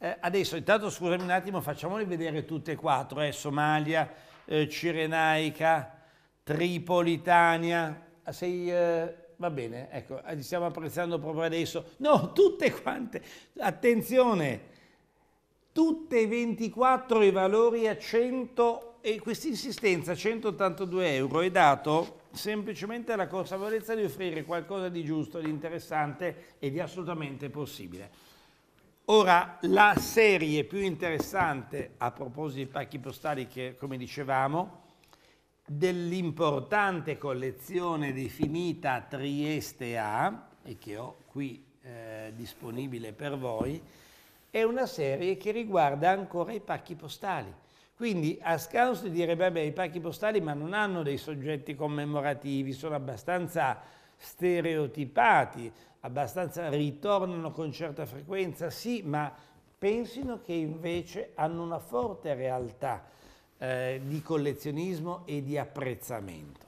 eh, adesso intanto scusami un attimo, facciamoli vedere tutte e quattro, eh, Somalia, eh, Cirenaica, Tripolitania, sei eh, va bene, ecco, li eh, stiamo apprezzando proprio adesso. No, tutte quante, attenzione, tutte e 24 i valori a 100 e questa insistenza a 182 euro è dato semplicemente alla consapevolezza di offrire qualcosa di giusto, di interessante e di assolutamente possibile. Ora, la serie più interessante a proposito di pacchi postali che, come dicevamo, dell'importante collezione definita Trieste A, e che ho qui eh, disponibile per voi, è una serie che riguarda ancora i pacchi postali. Quindi a scanso di dire, vabbè, i pacchi postali ma non hanno dei soggetti commemorativi, sono abbastanza stereotipati, abbastanza ritornano con certa frequenza, sì, ma pensino che invece hanno una forte realtà eh, di collezionismo e di apprezzamento.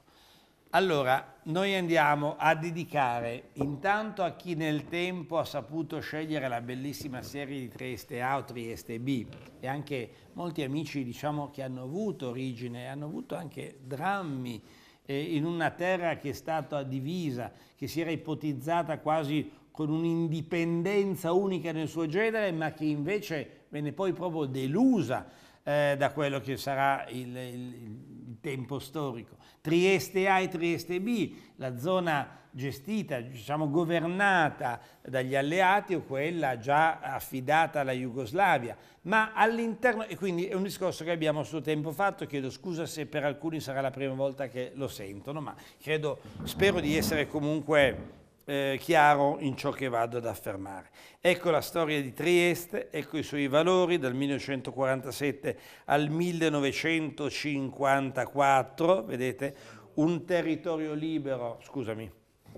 Allora, noi andiamo a dedicare intanto a chi nel tempo ha saputo scegliere la bellissima serie di Trieste A o Trieste B e anche molti amici diciamo, che hanno avuto origine, hanno avuto anche drammi eh, in una terra che è stata divisa, che si era ipotizzata quasi con un'indipendenza unica nel suo genere, ma che invece venne poi proprio delusa eh, da quello che sarà il, il, il tempo storico. Trieste A e Trieste B, la zona gestita, diciamo governata dagli alleati o quella già affidata alla Jugoslavia, ma all'interno, e quindi è un discorso che abbiamo a suo tempo fatto, chiedo scusa se per alcuni sarà la prima volta che lo sentono, ma credo, spero di essere comunque eh, chiaro in ciò che vado ad affermare. Ecco la storia di Trieste, ecco i suoi valori dal 1947 al 1954, vedete, un territorio libero, scusami,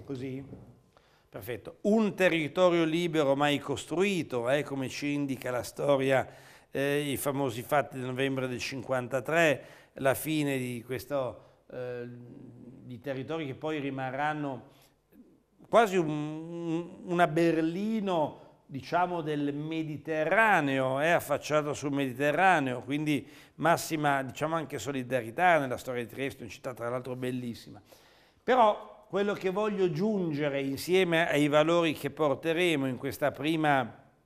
così? Perfetto, un territorio libero mai costruito, eh, come ci indica la storia, eh, i famosi fatti del novembre del 53, la fine di questo, eh, di territori che poi rimarranno quasi un, una Berlino diciamo del Mediterraneo, è eh, affacciata sul Mediterraneo, quindi massima diciamo anche solidarietà nella storia di Trieste, una città tra l'altro bellissima. Però quello che voglio giungere insieme ai valori che porteremo in questa prima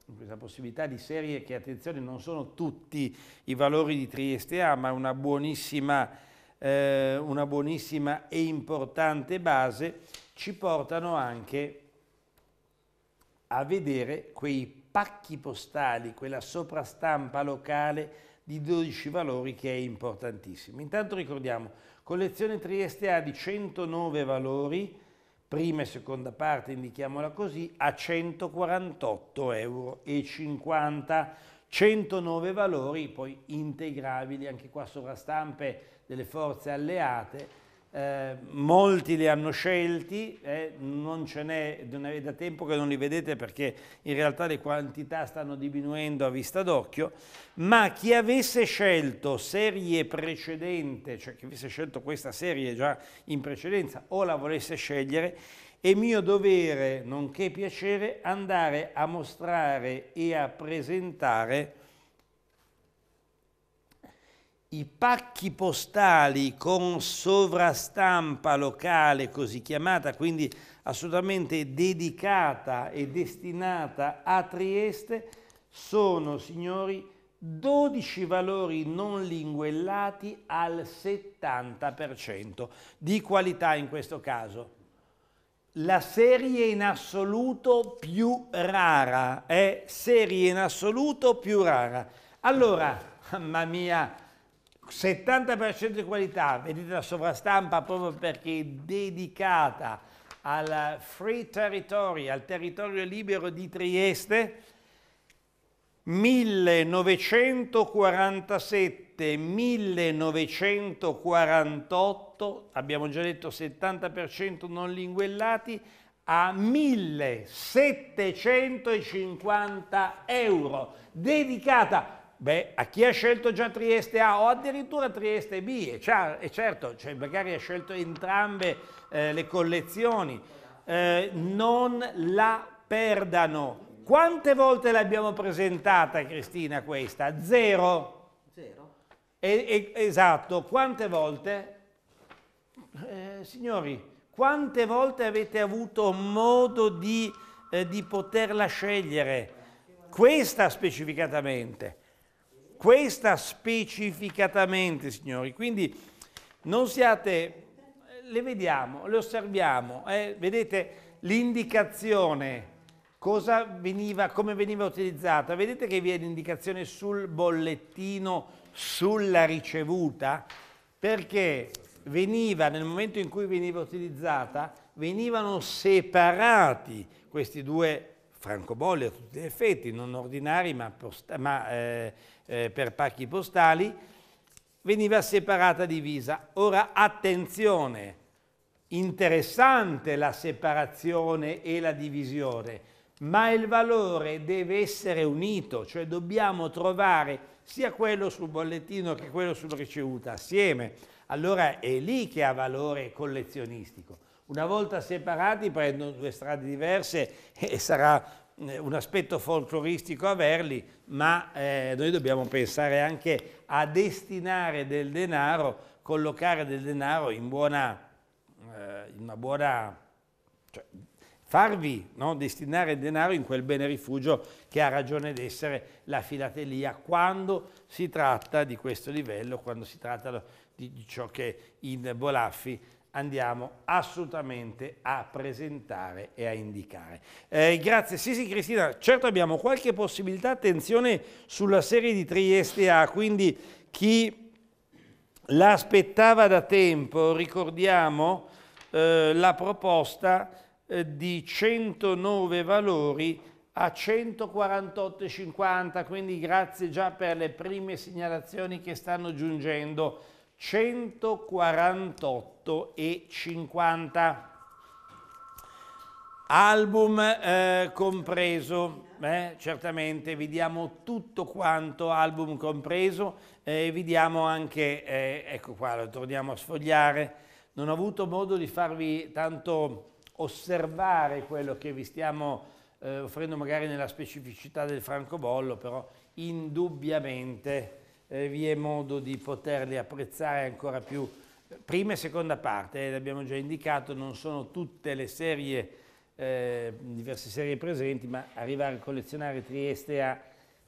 in questa possibilità di serie che attenzione non sono tutti i valori di Trieste ha, ah, ma una buonissima, eh, una buonissima e importante base ci portano anche a vedere quei pacchi postali, quella soprastampa locale di 12 valori che è importantissimo. Intanto ricordiamo, collezione Trieste A di 109 valori, prima e seconda parte, indichiamola così, a 148,50 euro. 109 valori, poi integrabili, anche qua sovrastampe delle forze alleate, eh, molti li hanno scelti, eh, non ce n'è da tempo che non li vedete perché in realtà le quantità stanno diminuendo a vista d'occhio, ma chi avesse scelto serie precedente, cioè chi avesse scelto questa serie già in precedenza o la volesse scegliere, è mio dovere, nonché piacere, andare a mostrare e a presentare i pacchi postali con sovrastampa locale, così chiamata, quindi assolutamente dedicata e destinata a Trieste, sono, signori, 12 valori non linguellati al 70% di qualità in questo caso. La serie in assoluto più rara è eh? serie in assoluto più rara. Allora, mamma mia, 70% di qualità, vedete la sovrastampa proprio perché è dedicata al Free Territory, al territorio libero di Trieste, 1947-1948, abbiamo già detto 70% non linguellati, a 1750 euro, dedicata Beh, a chi ha scelto già Trieste A o addirittura Trieste B, e, e certo, cioè magari ha scelto entrambe eh, le collezioni, eh, non la perdano. Quante volte l'abbiamo presentata, Cristina, questa? Zero. Zero. E, e, esatto, quante volte? Eh, signori, quante volte avete avuto modo di, eh, di poterla scegliere? Questa specificatamente. Questa specificatamente, signori. Quindi non siate, le vediamo, le osserviamo, eh? vedete l'indicazione, come veniva utilizzata. Vedete che vi è l'indicazione sul bollettino, sulla ricevuta, perché veniva, nel momento in cui veniva utilizzata, venivano separati questi due francobolli a tutti gli effetti, non ordinari ma, posta, ma eh, eh, per pacchi postali, veniva separata divisa. Ora attenzione, interessante la separazione e la divisione, ma il valore deve essere unito, cioè dobbiamo trovare sia quello sul bollettino che quello sulla ricevuta assieme. Allora è lì che ha valore collezionistico. Una volta separati prendono due strade diverse e sarà eh, un aspetto folcloristico averli, ma eh, noi dobbiamo pensare anche a destinare del denaro, collocare del denaro in buona, eh, in una buona, cioè, farvi no? destinare il denaro in quel bene rifugio che ha ragione d'essere la filatelia quando si tratta di questo livello, quando si tratta di ciò che in Bolaffi andiamo assolutamente a presentare e a indicare. Eh, grazie, sì sì Cristina, certo abbiamo qualche possibilità, attenzione sulla serie di Trieste A, quindi chi l'aspettava da tempo, ricordiamo eh, la proposta eh, di 109 valori a 148,50, quindi grazie già per le prime segnalazioni che stanno giungendo 148 e 50. Album eh, compreso, eh, certamente vi diamo tutto quanto, album compreso, eh, vi diamo anche, eh, ecco qua lo torniamo a sfogliare, non ho avuto modo di farvi tanto osservare quello che vi stiamo eh, offrendo magari nella specificità del francobollo, però indubbiamente eh, vi è modo di poterli apprezzare ancora più. Prima e seconda parte, eh, l'abbiamo già indicato, non sono tutte le serie, eh, diverse serie presenti, ma arrivare a collezionare Trieste A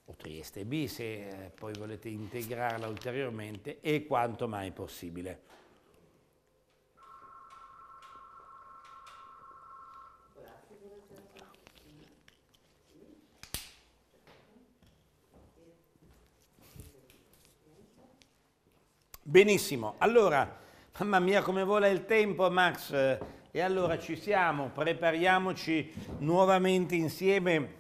o Trieste B, se eh, poi volete integrarla ulteriormente, è quanto mai possibile. Benissimo, allora, mamma mia come vola il tempo Max, e allora ci siamo, prepariamoci nuovamente insieme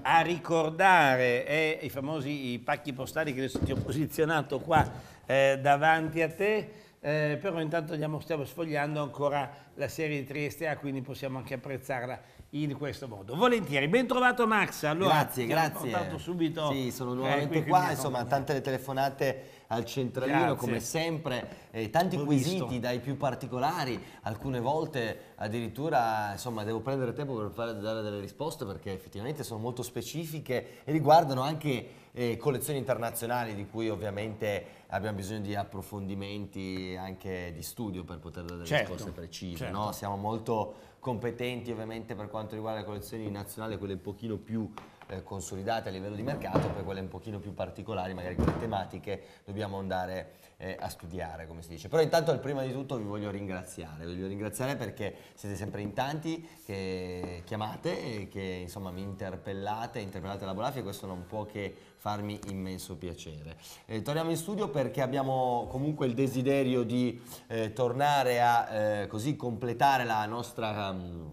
a ricordare eh, i famosi i pacchi postali che ti ho posizionato qua eh, davanti a te, eh, però intanto andiamo, stiamo sfogliando ancora la serie di Trieste A, ah, quindi possiamo anche apprezzarla in questo modo. Volentieri, ben trovato Max. Allora, grazie, grazie. Ti ho subito. Sì, sono eh, nuovamente eh, qua, insomma, tante le telefonate al centralino Grazie. come sempre, eh, tanti L'ho quesiti visto. dai più particolari, alcune volte addirittura insomma devo prendere tempo per fare, dare delle risposte perché effettivamente sono molto specifiche e riguardano anche eh, collezioni internazionali di cui ovviamente abbiamo bisogno di approfondimenti anche di studio per poter dare delle certo, risposte precise. Certo. No? Siamo molto competenti ovviamente per quanto riguarda le collezioni nazionali, quelle un pochino più eh, consolidate a livello di mercato, poi quelle un pochino più particolari, magari quelle tematiche, dobbiamo andare eh, a studiare, come si dice. Però intanto prima di tutto vi voglio ringraziare, vi voglio ringraziare perché siete sempre in tanti che chiamate e che insomma mi interpellate, interpellate la Bolafia e questo non può che farmi immenso piacere. Eh, torniamo in studio perché abbiamo comunque il desiderio di eh, tornare a eh, così completare la nostra... Um,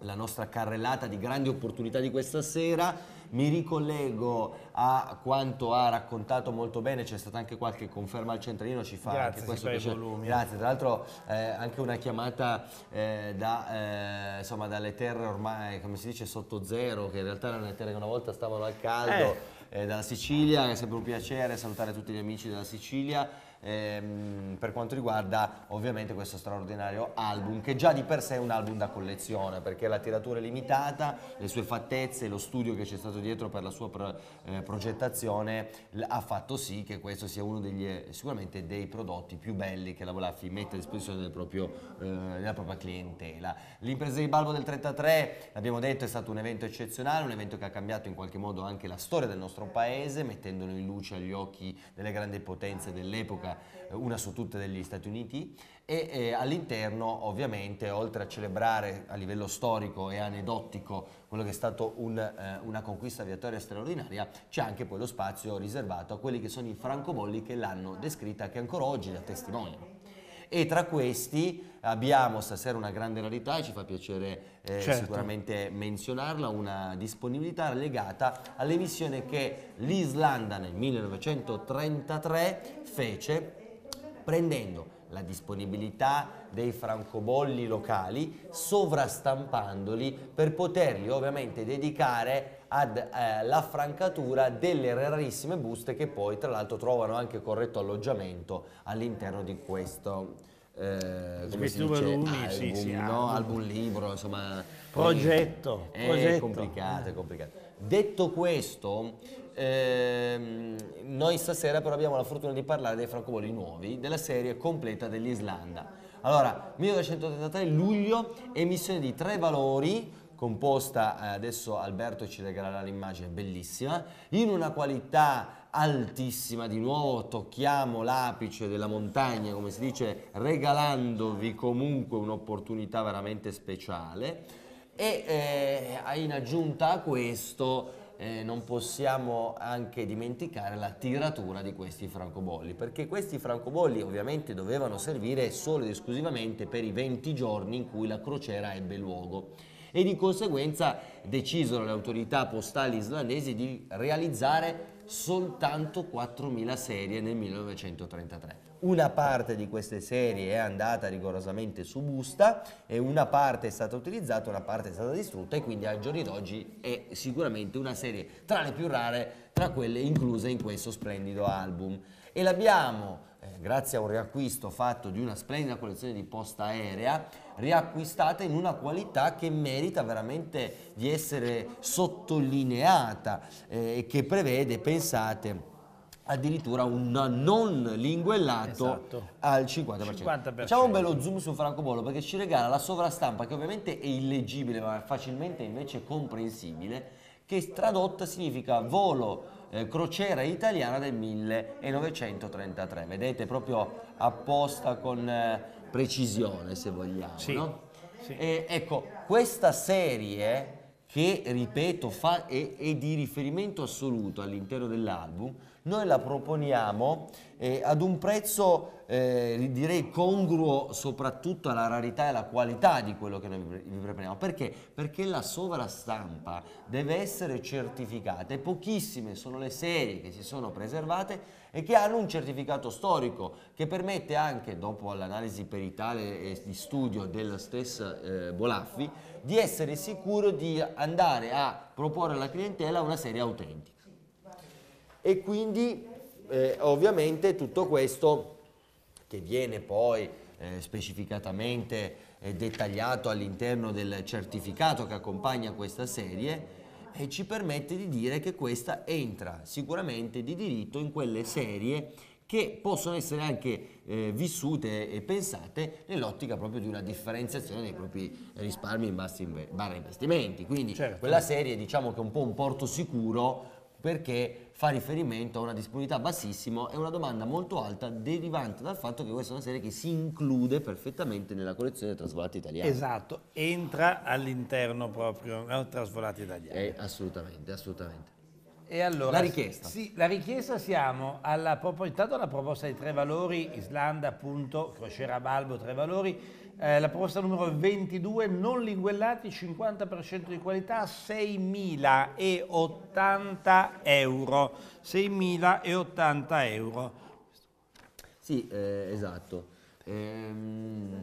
la nostra carrellata di grandi opportunità di questa sera. Mi ricollego a quanto ha raccontato molto bene, c'è stata anche qualche conferma al centralino, ci fa Grazie, anche questo piacere. Grazie, tra l'altro eh, anche una chiamata eh, da, eh, insomma, dalle terre ormai, come si dice, sotto zero, che in realtà erano le terre che una volta stavano al caldo, eh. Eh, dalla Sicilia, è sempre un piacere salutare tutti gli amici della Sicilia ehm, per quanto riguarda ovviamente questo straordinario album che già di per sé è un album da collezione perché la tiratura è limitata, le sue fattezze, lo studio che c'è stato dietro per la sua pro, eh, progettazione ha fatto sì che questo sia uno degli, eh, sicuramente dei prodotti più belli che la Volaffi mette a disposizione del proprio, eh, della propria clientela. L'impresa di Balbo del 33, l'abbiamo detto, è stato un evento eccezionale, un evento che ha cambiato in qualche modo anche la storia del nostro paese mettendolo in luce agli occhi delle grandi potenze dell'epoca York, eh, una su tutte degli Stati Uniti e eh, all'interno ovviamente oltre a celebrare a livello storico e aneddotico quello che è stato un, eh, una conquista aviatoria straordinaria, c'è anche poi lo spazio riservato a quelli che sono i francobolli che l'hanno descritta che ancora oggi la testimoniano. E tra questi abbiamo stasera una grande rarità e ci fa piacere eh, certo. sicuramente menzionarla, una disponibilità legata all'emissione che l'Islanda nel 1933 fece prendendo la disponibilità dei francobolli locali, sovrastampandoli per poterli ovviamente dedicare all'affrancatura eh, delle rarissime buste che poi tra l'altro trovano anche corretto alloggiamento all'interno di questo eh, come si dice, album, sì, sì, no? album, libro, insomma... Progetto, è progetto. complicato, è complicato. Detto questo, ehm, noi stasera però abbiamo la fortuna di parlare dei francobolli nuovi, della serie completa dell'Islanda. Allora, 1983 luglio, emissione di tre valori, composta, eh, adesso Alberto ci regalerà l'immagine, bellissima, in una qualità altissima, di nuovo tocchiamo l'apice della montagna, come si dice, regalandovi comunque un'opportunità veramente speciale e eh, in aggiunta a questo eh, non possiamo anche dimenticare la tiratura di questi francobolli, perché questi francobolli ovviamente dovevano servire solo ed esclusivamente per i 20 giorni in cui la crociera ebbe luogo e di conseguenza decisero le autorità postali islandesi di realizzare soltanto 4.000 serie nel 1933. Una parte di queste serie è andata rigorosamente su busta e una parte è stata utilizzata, una parte è stata distrutta e quindi al giorno d'oggi è sicuramente una serie tra le più rare, tra quelle incluse in questo splendido album. E l'abbiamo, eh, grazie a un riacquisto fatto di una splendida collezione di posta aerea, riacquistata in una qualità che merita veramente di essere sottolineata eh, e eh, che prevede, pensate, addirittura un non linguellato esatto. al 50%. 50%. Facciamo un bello zoom su Franco Francobollo perché ci regala la sovrastampa che ovviamente è illeggibile ma facilmente invece comprensibile che tradotta significa volo eh, crociera italiana del 1933. Vedete proprio apposta con eh, precisione, se vogliamo. Sì. No? Sì. E, ecco, questa serie che, ripeto, fa, è, è di riferimento assoluto all'interno dell'album, noi la proponiamo eh, ad un prezzo eh, direi congruo soprattutto alla rarità e alla qualità di quello che noi vi prepariamo. Perché? Perché la sovrastampa deve essere certificata e pochissime sono le serie che si sono preservate e che hanno un certificato storico che permette anche, dopo l'analisi peritale e di studio della stessa eh, Bolaffi, di essere sicuro di andare a proporre alla clientela una serie autentica. E quindi eh, ovviamente tutto questo che viene poi eh, specificatamente eh, dettagliato all'interno del certificato che accompagna questa serie, e ci permette di dire che questa entra sicuramente di diritto in quelle serie che possono essere anche eh, vissute e pensate nell'ottica proprio di una differenziazione dei propri risparmi in barra investimenti. Quindi certo. quella serie diciamo che è un po' un porto sicuro perché fa riferimento a una disponibilità bassissima e una domanda molto alta derivante dal fatto che questa è una serie che si include perfettamente nella collezione trasvolati italiani. Esatto, entra all'interno proprio no, eh, trasvolati italiani. Eh, assolutamente, assolutamente. E allora, la richiesta. Sì, la richiesta siamo alla, intanto alla proposta di Tre Valori, Islanda, appunto, Crociera Balbo, Tre Valori, eh, la proposta numero 22, non linguellati, 50% di qualità, 6.080 euro. 6.080 euro. Sì, eh, esatto. Ehm,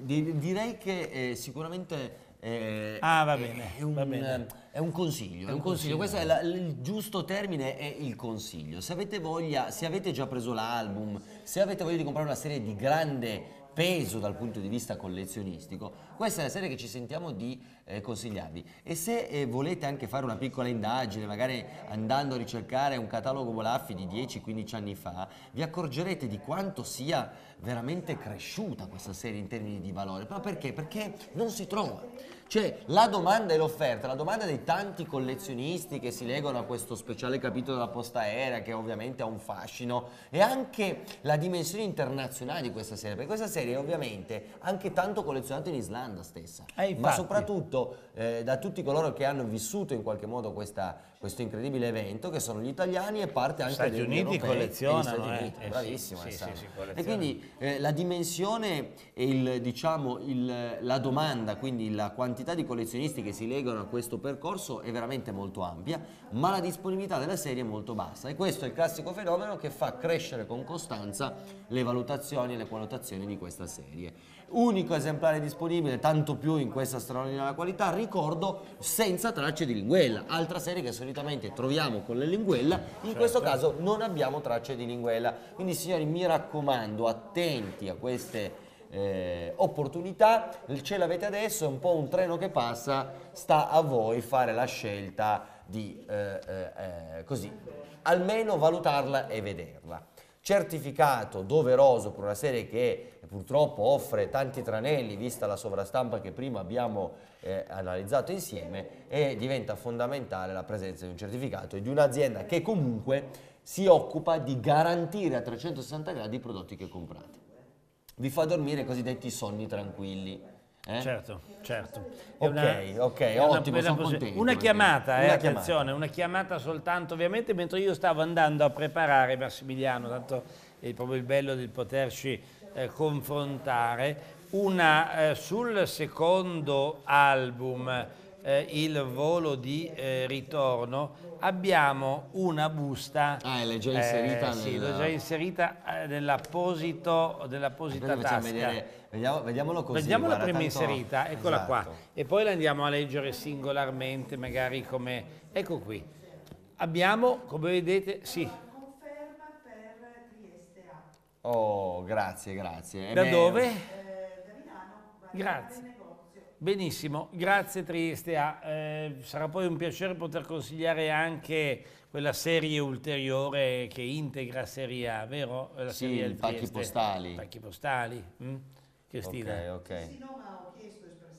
di, direi che eh, sicuramente... Eh, ah, va bene, è, un, va bene. È un consiglio, è un consiglio. Questo è la, il giusto termine, è il consiglio. Se avete voglia, se avete già preso l'album, se avete voglia di comprare una serie di grande peso dal punto di vista collezionistico, questa è la serie che ci sentiamo di eh, consigliarvi. E se eh, volete anche fare una piccola indagine, magari andando a ricercare un catalogo Bolaffi di 10-15 anni fa, vi accorgerete di quanto sia veramente cresciuta questa serie in termini di valore. Però perché? Perché non si trova. Cioè, la domanda e l'offerta, la domanda dei tanti collezionisti che si legano a questo speciale capitolo della posta aerea, che ovviamente ha un fascino, e anche la dimensione internazionale di questa serie, perché questa serie è ovviamente anche tanto collezionata in Islanda stessa, eh, ma soprattutto eh, da tutti coloro che hanno vissuto in qualche modo questa, questo incredibile evento che sono gli italiani e parte anche Stati degli Uniti europei collezionano, Stati eh? Uniti, eh, bravissimo sì, sì, sì, e quindi eh, la dimensione e il, diciamo, il, la domanda, quindi la quantità di collezionisti che si legano a questo percorso è veramente molto ampia, ma la disponibilità della serie è molto bassa e questo è il classico fenomeno che fa crescere con costanza le valutazioni e le quotazioni di questa serie unico esemplare disponibile, tanto più in questa straordinaria qualità, ricordo, senza tracce di linguella, altra serie che solitamente troviamo con le linguella, in certo. questo caso non abbiamo tracce di linguella, quindi signori mi raccomando, attenti a queste... Eh, opportunità, ce l'avete adesso, è un po' un treno che passa, sta a voi fare la scelta di eh, eh, eh così, almeno valutarla e vederla certificato doveroso per una serie che eh, purtroppo offre tanti tranelli, vista la sovrastampa che prima abbiamo eh, analizzato insieme, e diventa fondamentale la presenza di un certificato e di un'azienda che comunque si occupa di garantire a 360 gradi i prodotti che comprate. Vi fa dormire i cosiddetti sonni tranquilli. Eh? Certo, certo. È ok, una, ok, ottimo, sono contento. Una chiamata, eh, una eh, chiamata. una chiamata soltanto, ovviamente, mentre io stavo andando a preparare Massimiliano, tanto è proprio il bello di poterci eh, confrontare, una eh, sul secondo album eh, il volo di eh, ritorno, abbiamo una busta. Ah, l'hai già inserita? Eh, nel... Sì, l'ho già inserita eh, nell'apposito, nell'apposita tasca. Vedere, vediamo, vediamolo così. Vediamo guarda, la prima tanto... inserita, eccola esatto. qua. E poi la andiamo a leggere singolarmente, magari come... Ecco qui. Abbiamo, come vedete, sì, Oh, grazie, grazie. Da eh, me... dove? Eh, da Milano. Grazie. Benissimo, grazie Triestea. Eh, sarà poi un piacere poter consigliare anche quella serie ulteriore che integra Serie A, vero? La sì, serie il pacchi postali. Pacchi postali. Mm? Cristina. Ok, ok.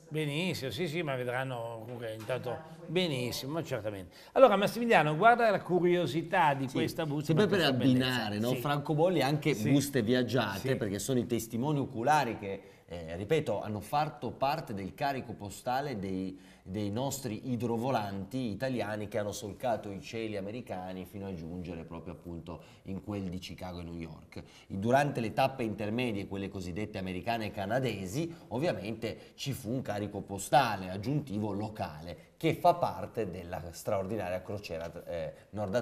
Benissimo, sì, sì, ma vedranno comunque intanto benissimo, certamente. Allora Massimiliano, guarda la curiosità di sì, questa busta. Sempre per abbinare, no? sì. Franco Bolli anche buste viaggiate, perché sono i testimoni oculari che eh, ripeto, hanno fatto parte del carico postale dei, dei, nostri idrovolanti italiani che hanno solcato i cieli americani fino a giungere proprio appunto in quel di Chicago e New York. Durante le tappe intermedie, quelle cosiddette americane e canadesi, ovviamente ci fu un carico postale aggiuntivo locale che fa parte della straordinaria crociera eh, nord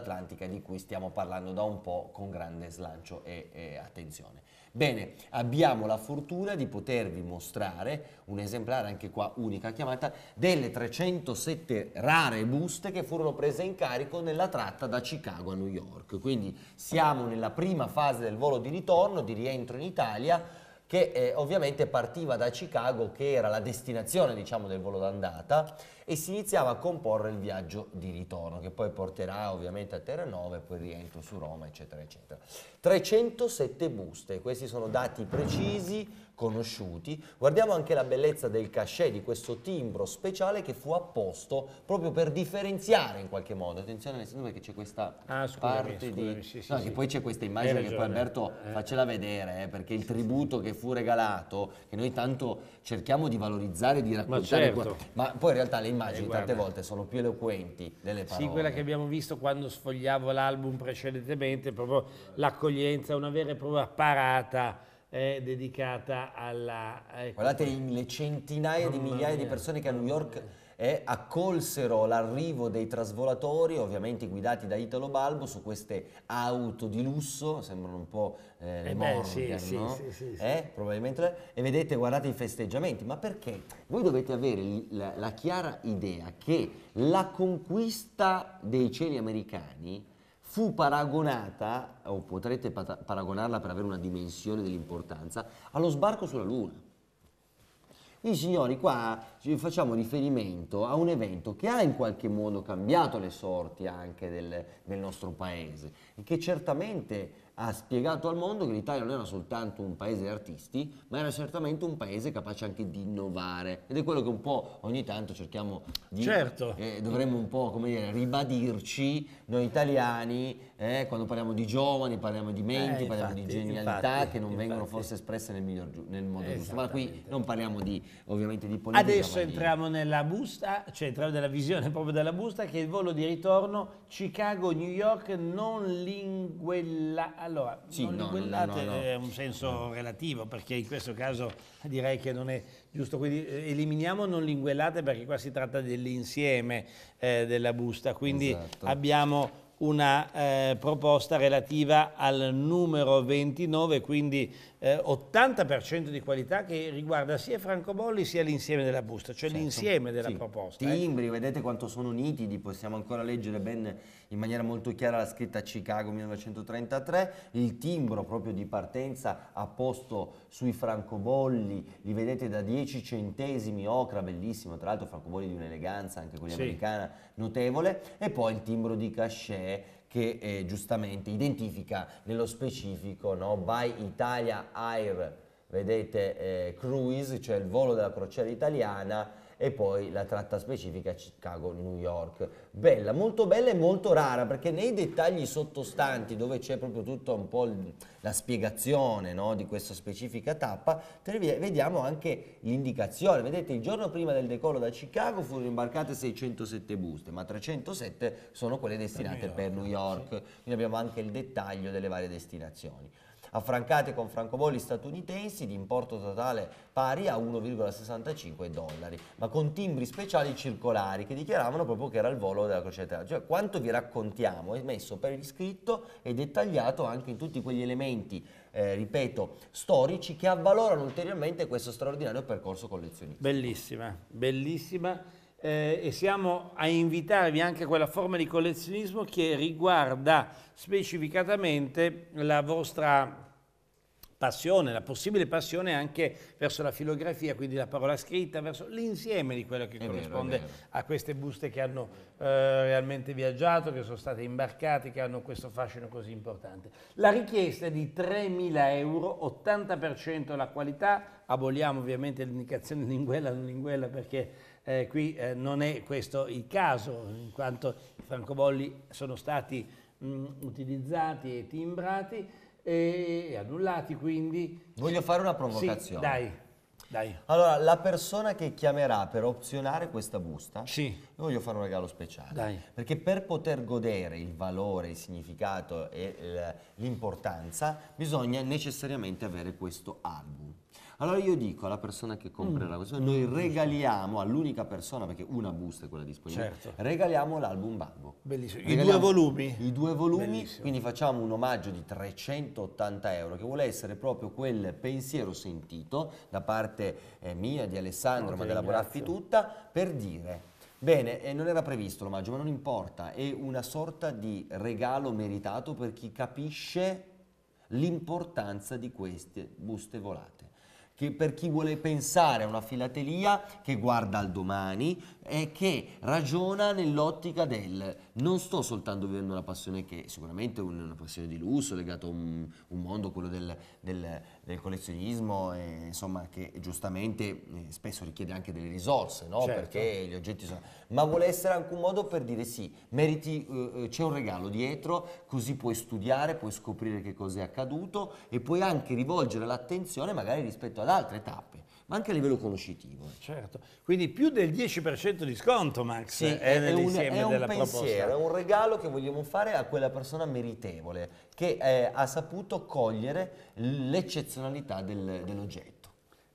di cui stiamo parlando da un po' con grande slancio e, e attenzione. Bene, abbiamo la fortuna di potervi mostrare un esemplare, anche qua unica chiamata, delle 307 rare buste che furono prese in carico nella tratta da Chicago a New York. Quindi siamo nella prima fase del volo di ritorno, di rientro in Italia, che eh, ovviamente partiva da Chicago, che era la destinazione diciamo, del volo d'andata, e si iniziava a comporre il viaggio di ritorno che poi porterà ovviamente a Terranova e poi rientro su Roma eccetera eccetera. 307 buste, questi sono dati precisi conosciuti. Guardiamo anche la bellezza del cachet, di questo timbro speciale che fu apposto proprio per differenziare in qualche modo. Attenzione Alessandro perché c'è questa ah, scusami, parte scusami, di... Sì, sì, no, sì. poi c'è questa immagine che poi Alberto eh. facela vedere, eh, perché il tributo che fu regalato, che noi tanto cerchiamo di valorizzare, di raccontare, ma, certo. ma poi in realtà le immagini eh, tante volte sono più eloquenti delle parole. Sì, quella che abbiamo visto quando sfogliavo l'album precedentemente, proprio l'accoglienza, una vera e propria parata è dedicata alla... Eh, ecco, Guardate le centinaia di migliaia mia, di persone che a New York eh, accolsero l'arrivo dei trasvolatori, ovviamente guidati da Italo Balbo, su queste auto di lusso, sembrano un po' eh, eh le eh beh, Morgan, sì, no? sì, sì, eh, probabilmente, e vedete, guardate i festeggiamenti, ma perché? Voi dovete avere la, la chiara idea che la conquista dei cieli americani fu paragonata, o potrete paragonarla per avere una dimensione dell'importanza, allo sbarco sulla Luna. Quindi signori qua facciamo riferimento a un evento che ha in qualche modo cambiato le sorti anche del, del nostro paese e che certamente ha spiegato al mondo che l'Italia non era soltanto un paese di artisti, ma era certamente un paese capace anche di innovare. Ed è quello che un po' ogni tanto cerchiamo di... Certo. Eh, dovremmo un po', come dire, ribadirci noi italiani eh, quando parliamo di giovani, parliamo di menti, eh, parliamo di genialità infatti, che non infatti. vengono forse espresse nel, miglior, nel modo giusto. Ma qui non parliamo di, ovviamente di politica. Adesso entriamo nella busta, cioè entriamo nella visione proprio della busta, che è il volo di ritorno Chicago-New York non linguella. Allora, sì, non no, linguellate no, no, è un senso relativo, perché in questo caso direi che non è giusto. Quindi eh, eliminiamo non linguellate perché qua si tratta dell'insieme eh, della busta. Quindi esatto. abbiamo una eh, proposta relativa al numero 29, quindi eh, 80% di qualità che riguarda sia Franco Bolli sia l'insieme della busta, cioè certo. l'insieme della sì. proposta. Eh. Timbri, eh. vedete quanto sono nitidi, possiamo ancora leggere ben in maniera molto chiara la scritta Chicago 1933, il timbro proprio di partenza a posto sui francobolli, li vedete da 10 centesimi, ocra bellissimo, tra l'altro francobolli di un'eleganza anche quella sì. americana notevole, e poi il timbro di cachet che eh, giustamente identifica nello specifico no? By Italia Air, vedete eh, Cruise, cioè il volo della crociera italiana e poi la tratta specifica Chicago-New York. Bella, molto bella e molto rara perché nei dettagli sottostanti dove c'è proprio tutta un po' la spiegazione no, di questa specifica tappa, vediamo anche l'indicazione. Vedete, il giorno prima del decollo da Chicago furono imbarcate 607 buste, ma 307 sono quelle destinate per New York. Per New York. Quindi abbiamo anche il dettaglio delle varie destinazioni affrancate con francobolli statunitensi di importo totale pari a 1,65 dollari, ma con timbri speciali circolari che dichiaravano proprio che era il volo della crociera italiana. Cioè quanto vi raccontiamo è messo per iscritto e dettagliato anche in tutti quegli elementi eh, ripeto, storici che avvalorano ulteriormente questo straordinario percorso collezionistico. Bellissima, bellissima eh, e siamo a invitarvi anche a quella forma di collezionismo che riguarda specificatamente la vostra passione, la possibile passione anche verso la filografia, quindi la parola scritta, verso l'insieme di quello che è corrisponde vero, a queste buste che hanno eh, realmente viaggiato, che sono state imbarcate, che hanno questo fascino così importante. La richiesta è di 3.000 euro, 80% la qualità, aboliamo ovviamente l'indicazione linguella non linguella perché eh, qui eh, non è questo il caso, in quanto i francobolli sono stati mh, utilizzati e timbrati e annullati quindi. Voglio fare una provocazione. Sì, dai, dai. Allora, la persona che chiamerà per opzionare questa busta, sì. io voglio fare un regalo speciale. Dai. Perché per poter godere il valore, il significato e eh, l'importanza, bisogna necessariamente avere questo album. Allora io dico alla persona che comprerà mm. questo, noi regaliamo all'unica persona, perché una busta è quella disponibile, certo. regaliamo l'album Babbo. Bellissimo. Regaliamo I due volumi. I due volumi, Bellissimo. quindi facciamo un omaggio di 380 euro, che vuole essere proprio quel pensiero sentito da parte eh, mia, di Alessandro, okay, ma della Boraffi tutta, per dire Bene, eh, non era previsto l'omaggio, ma non importa, è una sorta di regalo meritato per chi capisce l'importanza di queste buste volate che per chi vuole pensare a una filatelia che guarda al domani e che ragiona nell'ottica del non sto soltanto vivendo una passione che sicuramente è una passione di lusso legata a un, un mondo, quello del, del del collezionismo, e, insomma, che giustamente eh, spesso richiede anche delle risorse, no? certo. perché gli oggetti sono... Ma vuole essere anche un modo per dire sì, meriti, eh, eh, c'è un regalo dietro, così puoi studiare, puoi scoprire che cosa è accaduto e puoi anche rivolgere l'attenzione magari rispetto ad altre tappe ma anche a livello conoscitivo. Eh. Certo, quindi più del 10% di sconto Max sì, è, eh, è nell'insieme della pensiero, proposta. È un regalo che vogliamo fare a quella persona meritevole che eh, ha saputo cogliere l'eccezionalità del, dell'oggetto.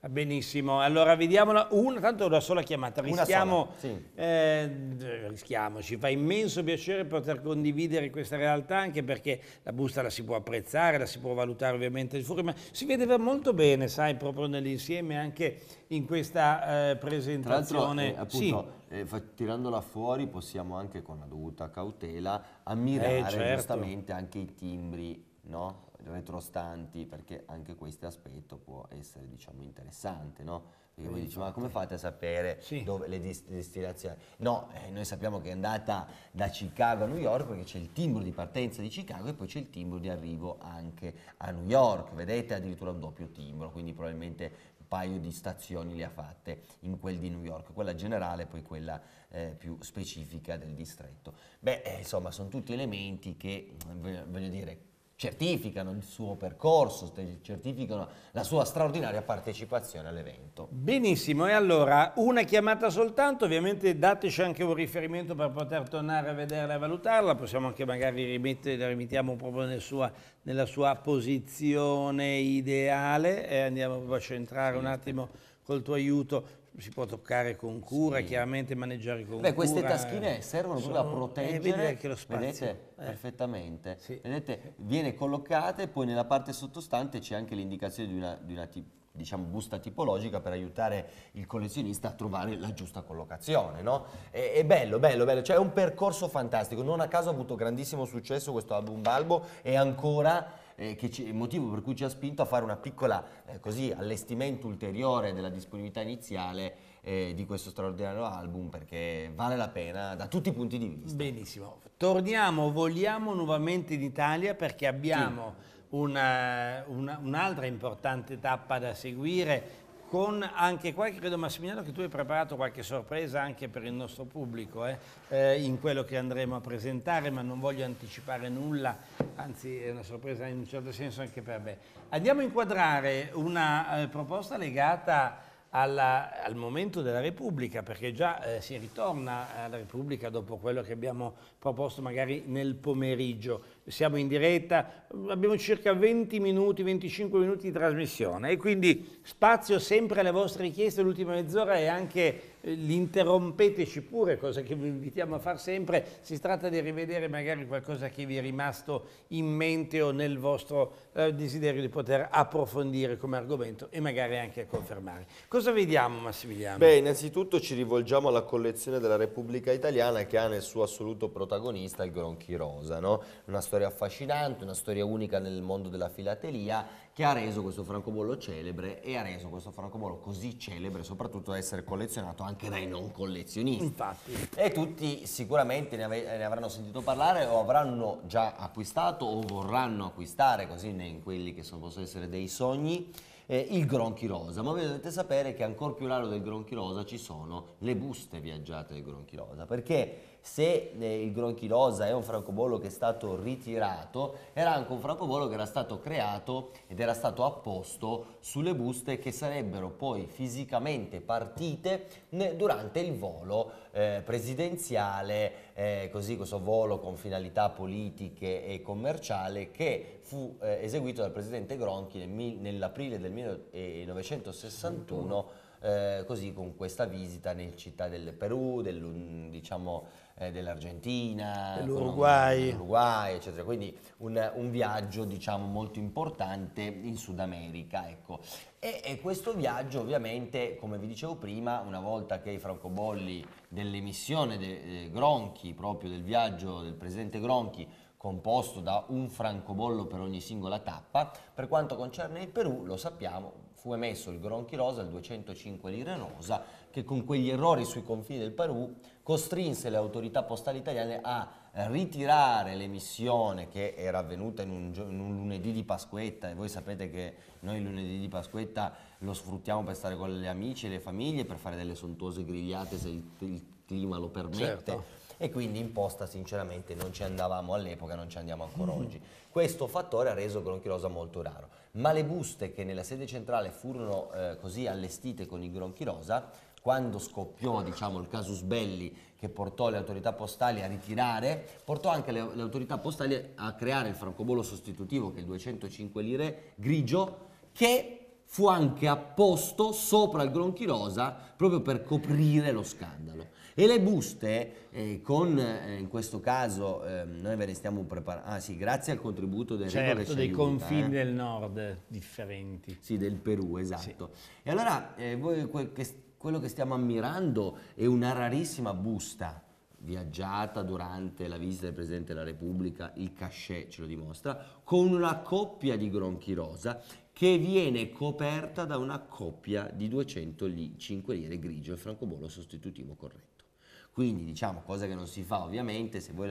Benissimo, allora vediamola, una, tanto una sola chiamata, rischiamo, sola, sì. eh, rischiamo, ci fa immenso piacere poter condividere questa realtà anche perché la busta la si può apprezzare, la si può valutare ovviamente il fuori, ma si vedeva molto bene, sai, proprio nell'insieme anche in questa eh, presentazione. Eh, appunto, sì. Eh, tirandola fuori possiamo anche con la dovuta cautela ammirare eh, certo. giustamente anche i timbri, no? retrostanti, perché anche questo aspetto può essere diciamo, interessante, no? Perché voi dici, ma come esatto. fate a sapere sì. dove le dis destinazioni? No, eh, noi sappiamo che è andata da Chicago a New York perché c'è il timbro di partenza di Chicago e poi c'è il timbro di arrivo anche a New York, vedete addirittura un doppio timbro, quindi probabilmente un paio di stazioni le ha fatte in quel di New York, quella generale e poi quella eh, più specifica del distretto. Beh, eh, insomma, sono tutti elementi che, eh, voglio dire, certificano il suo percorso, certificano la sua straordinaria partecipazione all'evento. Benissimo, e allora una chiamata soltanto, ovviamente dateci anche un riferimento per poter tornare a vederla e valutarla, possiamo anche magari rimettere, la rimettiamo proprio nel sua, nella sua posizione ideale e andiamo a centrare un attimo col tuo aiuto si può toccare con cura, sì. chiaramente maneggiare con Beh, cura. Queste taschine servono sono, proprio a proteggere, eh, vedete, eh. perfettamente, sì. vedete, viene collocata e poi nella parte sottostante c'è anche l'indicazione di una, di una diciamo, busta tipologica per aiutare il collezionista a trovare la giusta collocazione, no? È, è bello, bello, bello, cioè è un percorso fantastico, non a caso ha avuto grandissimo successo questo album Balbo e ancora eh, ci, motivo per cui ci ha spinto a fare una piccola eh, così, allestimento ulteriore della disponibilità iniziale eh, di questo straordinario album perché vale la pena da tutti i punti di vista. Benissimo, torniamo, vogliamo nuovamente in Italia perché abbiamo... Sì. Una, una, un'altra importante tappa da seguire con anche qualche, credo Massimiliano che tu hai preparato qualche sorpresa anche per il nostro pubblico eh, eh, in quello che andremo a presentare, ma non voglio anticipare nulla, anzi è una sorpresa in un certo senso anche per me. Andiamo a inquadrare una eh, proposta legata alla, al momento della Repubblica, perché già eh, si ritorna alla Repubblica dopo quello che abbiamo proposto magari nel pomeriggio. Siamo in diretta, abbiamo circa 20 minuti, 25 minuti di trasmissione e quindi spazio sempre alle vostre richieste, l'ultima mezz'ora e anche eh, li interrompeteci pure, cosa che vi invitiamo a far sempre, si tratta di rivedere magari qualcosa che vi è rimasto in mente o nel vostro eh, desiderio di poter approfondire come argomento e magari anche confermare. Cosa vediamo Massimiliano? Beh, innanzitutto ci rivolgiamo alla collezione della Repubblica Italiana che ha nel suo assoluto protagonista il Gronchi Rosa, no? una storia affascinante, una storia unica nel mondo della filatelia che ha reso questo francobollo celebre e ha reso questo francobollo così celebre soprattutto da essere collezionato anche dai non collezionisti. Infatti. E tutti sicuramente ne, ave- ne avranno sentito parlare o avranno già acquistato o vorranno acquistare, così in quelli che sono, possono essere dei sogni. Eh, il gronchi rosa, ma voi dovete sapere che ancora più raro del gronchi rosa ci sono le buste viaggiate del gronchi rosa, perché se eh, il Gronchilosa è un francobollo che è stato ritirato, era anche un francobollo che era stato creato ed era stato apposto sulle buste che sarebbero poi fisicamente partite durante il volo eh, presidenziale, eh, così questo volo con finalità politiche e commerciale che fu eh, eseguito dal presidente Gronchi nel, nell'aprile del 1961 eh, eh, così con questa visita nel città del Perù, del, diciamo eh, dell'Argentina, dell'Uruguay. dell'Uruguay, eccetera. Quindi un, un, viaggio diciamo molto importante in Sud America. Ecco. E, e, questo viaggio ovviamente, come vi dicevo prima, una volta che i francobolli dell'emissione de, de eh, Gronchi, proprio del viaggio del presidente Gronchi, composto da un francobollo per ogni singola tappa. Per quanto concerne il Perù, lo sappiamo, fu emesso il Gronchi Rosa, il 205 lire rosa, che con quegli errori sui confini del Perù costrinse le autorità postali italiane a eh, ritirare l'emissione che era avvenuta in un, in un, lunedì di Pasquetta e voi sapete che noi il lunedì di Pasquetta lo sfruttiamo per stare con le amici e le famiglie, per fare delle sontuose grigliate se il, il clima lo permette. Certo e quindi in posta sinceramente non ci andavamo all'epoca, non ci andiamo ancora mm. oggi. Questo fattore ha reso Gronchirosa molto raro, ma le buste che nella sede centrale furono eh, così allestite con il Gronchirosa quando scoppiò diciamo, il casus belli che portò le autorità postali a ritirare, portò anche le, le autorità postali a creare il francobollo sostitutivo che è il 205 lire grigio che fu anche apposto sopra il gronchi rosa proprio per coprire lo scandalo. E le buste, eh, con eh, in questo caso eh, noi ve ne stiamo preparando, ah sì, grazie al contributo del certo, dei aiuta, confini eh. del nord differenti. Sì, del Perù, esatto. Sì. E allora eh, voi que- che quello che stiamo ammirando è una rarissima busta viaggiata durante la visita del Presidente della Repubblica, il cachet ce lo dimostra, con una coppia di gronchi rosa che viene coperta da una coppia di 200 lì, 5 lire grigio e francobollo sostitutivo corretto. Quindi diciamo, cosa che non si fa ovviamente, se voi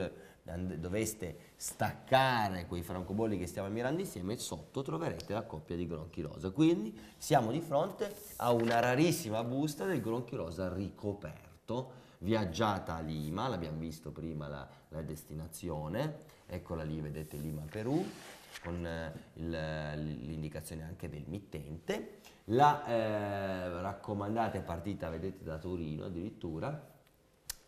doveste staccare quei francobolli che stiamo ammirando insieme, sotto troverete la coppia di gronchi rosa. Quindi siamo di fronte a una rarissima busta del gronchi rosa ricoperto, viaggiata a Lima, l'abbiamo visto prima la, la, destinazione, eccola lì, vedete Lima Perù, con eh, l'indicazione anche del mittente. La eh, raccomandata è partita, vedete, da Torino addirittura,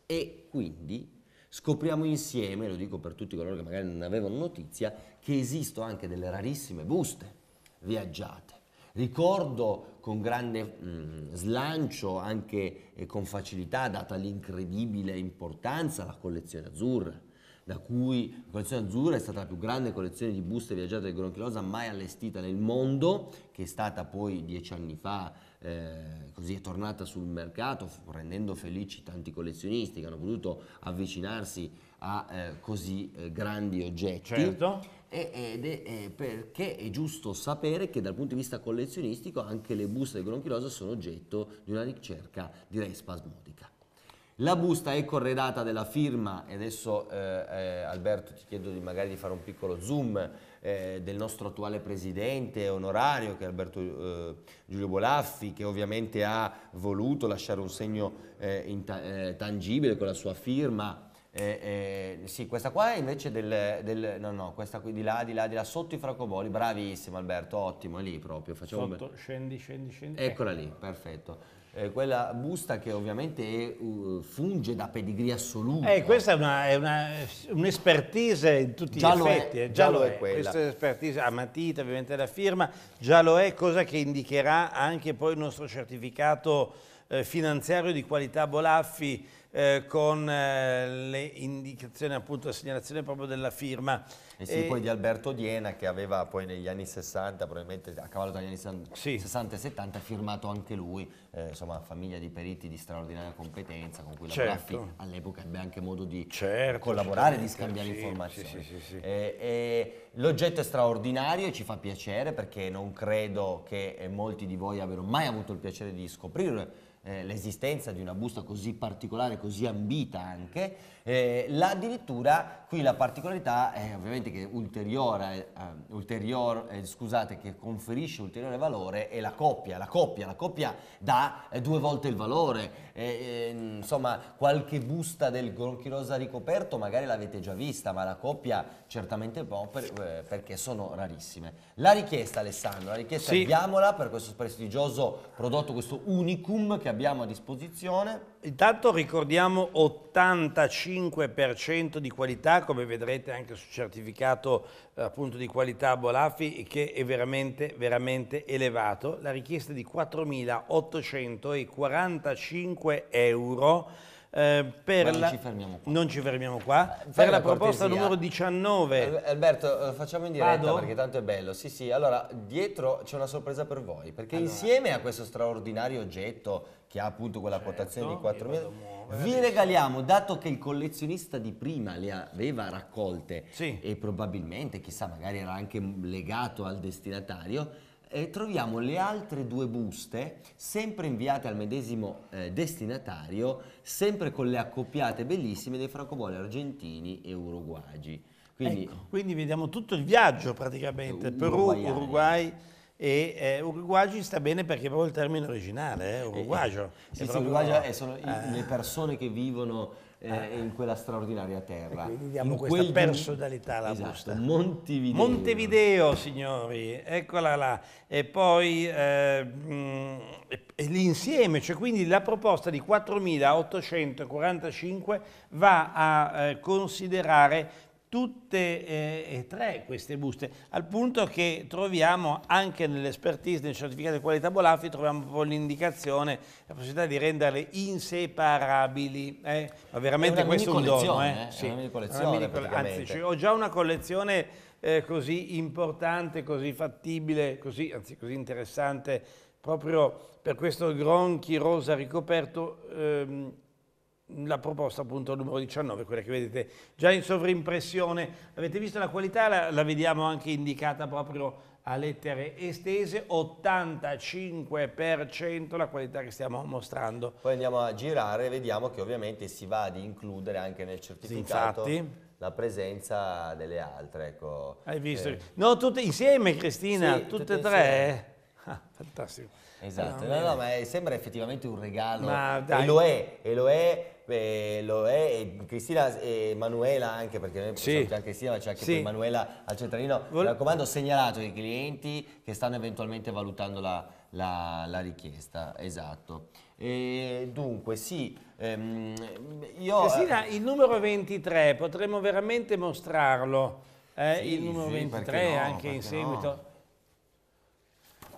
e quindi scopriamo insieme, lo dico per tutti coloro che magari non avevano notizia, che esistono anche delle rarissime buste viaggiate. Ricordo con grande mh, mm, slancio, anche eh, con facilità, data l'incredibile importanza, la collezione azzurra, da cui la collezione azzurra è stata la più grande collezione di buste viaggiate del Gronchilosa mai allestita nel mondo, che è stata poi dieci anni fa eh, così è tornata sul mercato rendendo felici tanti collezionisti che hanno potuto avvicinarsi a eh, così eh, grandi oggetti. Certo. ed è, è eh, perché è giusto sapere che dal punto di vista collezionistico anche le buste del gronchilosa sono oggetto di una ricerca direi spasmodica. La busta è corredata della firma e adesso eh, Alberto ti chiedo di magari di fare un piccolo zoom eh, del nostro attuale presidente onorario che è Alberto eh, Giulio Bolaffi che ovviamente ha voluto lasciare un segno eh, eh tangibile con la sua firma. Eh, eh, sì, questa qua è invece del, del, No, no, questa qui di là, di là, di là, sotto i francobolli. Bravissimo Alberto, ottimo, è lì proprio. Facciamo sotto, scendi, scendi, scendi. Eccola lì, perfetto eh, quella busta che ovviamente è, eh, uh, funge da pedigree assoluto. Eh, questa è, eh, un'espertise in tutti già gli effetti, è, eh, già, già, lo è, è quella. Questa è un'espertise matita, ovviamente la firma, già lo è, cosa che indicherà anche poi il nostro certificato eh, finanziario di qualità Bolaffi con le indicazioni appunto la segnalazione proprio della firma eh e sì, e... poi di Alberto Diena che aveva poi negli anni 60, probabilmente a cavallo tra gli anni sì. 60 e 70, firmato anche lui, eh, insomma famiglia di periti di straordinaria competenza con cui certo. Braffi all'epoca ebbe anche modo di certo, collaborare, di scambiare sì, informazioni. Sì, eh, l'oggetto è straordinario e ci fa piacere perché non credo che eh, molti di voi abbiano mai avuto il piacere di scoprire eh, l'esistenza di una busta così particolare, così ambita anche. Eh, là addirittura qui la particolarità è ovviamente che, ulteriore, eh, ulterior, eh, scusate, che conferisce ulteriore valore è la coppia, la coppia, la coppia dà eh, due volte il valore, eh, eh, insomma qualche busta del Rosa ricoperto magari l'avete già vista, ma la coppia certamente po' per, perché sono rarissime. La richiesta Alessandro, la richiesta sì. abbiamola per questo prestigioso prodotto, questo unicum che abbiamo a disposizione. Intanto ricordiamo 85% di qualità, come vedrete anche sul certificato eh, appunto, di qualità Bolafi, che è veramente, veramente elevato. La richiesta è di 4.845 euro eh, per non, la... ci fermiamo qua. non ci fermiamo qua. Fai eh, per la, la proposta numero 19. Alberto, eh, facciamo in diretta Vado? perché tanto è bello. Sì, sì, allora dietro c'è una sorpresa per voi, perché allora. insieme a questo straordinario oggetto che ha appunto quella certo, quotazione di 4.000, vi regaliamo, dato che il collezionista di prima le aveva raccolte sì. e probabilmente, chissà, magari era anche legato al destinatario, eh, troviamo le altre due buste, sempre inviate al medesimo eh, destinatario, sempre con le accoppiate bellissime dei francobolli argentini e uruguagi. Quindi, ecco, quindi vediamo tutto il viaggio praticamente, Uruguayani. Perù, Uruguay e eh, Uruguagio sta bene perché è proprio il termine originale, eh, Uruguagio. Eh, eh, sì, sì, proprio... Uruguagio sono ah. Eh. le persone che vivono eh, ah. in quella straordinaria terra. E quindi diamo in questa quel... personalità alla esatto, busta. Montevideo. Montevideo, signori, eccola là. E poi eh, mm, l'insieme, cioè quindi la proposta di 4.845 va a considerare tutte eh, e tre queste buste, al punto che troviamo anche nell'expertise, nel certificato di qualità Bolaffi, troviamo proprio l'indicazione, la possibilità di renderle inseparabili. Eh? Ma veramente è questo è un dono. Eh? eh sì. È una mini collezione, una Anzi, cioè, ho già una collezione eh, così importante, così fattibile, così, anzi così interessante, proprio per questo gronchi rosa ricoperto ehm, la proposta appunto numero 19, quella che vedete già in sovrimpressione, avete visto la qualità, la, la vediamo anche indicata proprio a lettere estese, 85% la qualità che stiamo mostrando. Poi andiamo a girare e vediamo che ovviamente si va ad includere anche nel certificato Infatti, la presenza delle altre. Ecco. Hai visto? Eh. No, tutte insieme Cristina, sì, tutte, e tre. Eh? Ah, fantastico. Esatto, ah, no, no, no, ma sembra effettivamente un regalo. Ma dai. E lo è, e lo è eh, lo è, Cristina e Manuela anche, perché noi sì. anche Cristina, ma c'è anche sì. Manuela al centralino. Vol- Mi raccomando, segnalato ai clienti che stanno eventualmente valutando la, la, la richiesta, esatto. E dunque, sì, ehm, io... Cristina, eh, il numero 23, potremmo veramente mostrarlo, eh, sì, il numero 23 no, anche in seguito. No.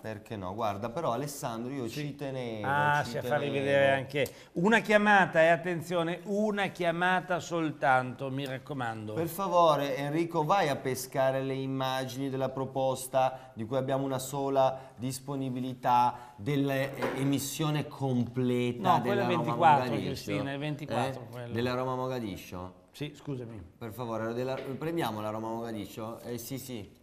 Perché no? Guarda, però Alessandro io sì. ci tenevo. Ah, ci a farvi vedere anche. Una chiamata, e eh, attenzione, una chiamata soltanto, mi raccomando. Per favore Enrico vai a pescare le immagini della proposta di cui abbiamo una sola disponibilità dell'emissione eh, completa no, della Roma 24, Mogadiscio. Cristina, è 24 eh? Della Roma Mogadiscio? Sì, scusami. Per favore, della... prendiamo la Roma Mogadiscio? Eh sì, sì.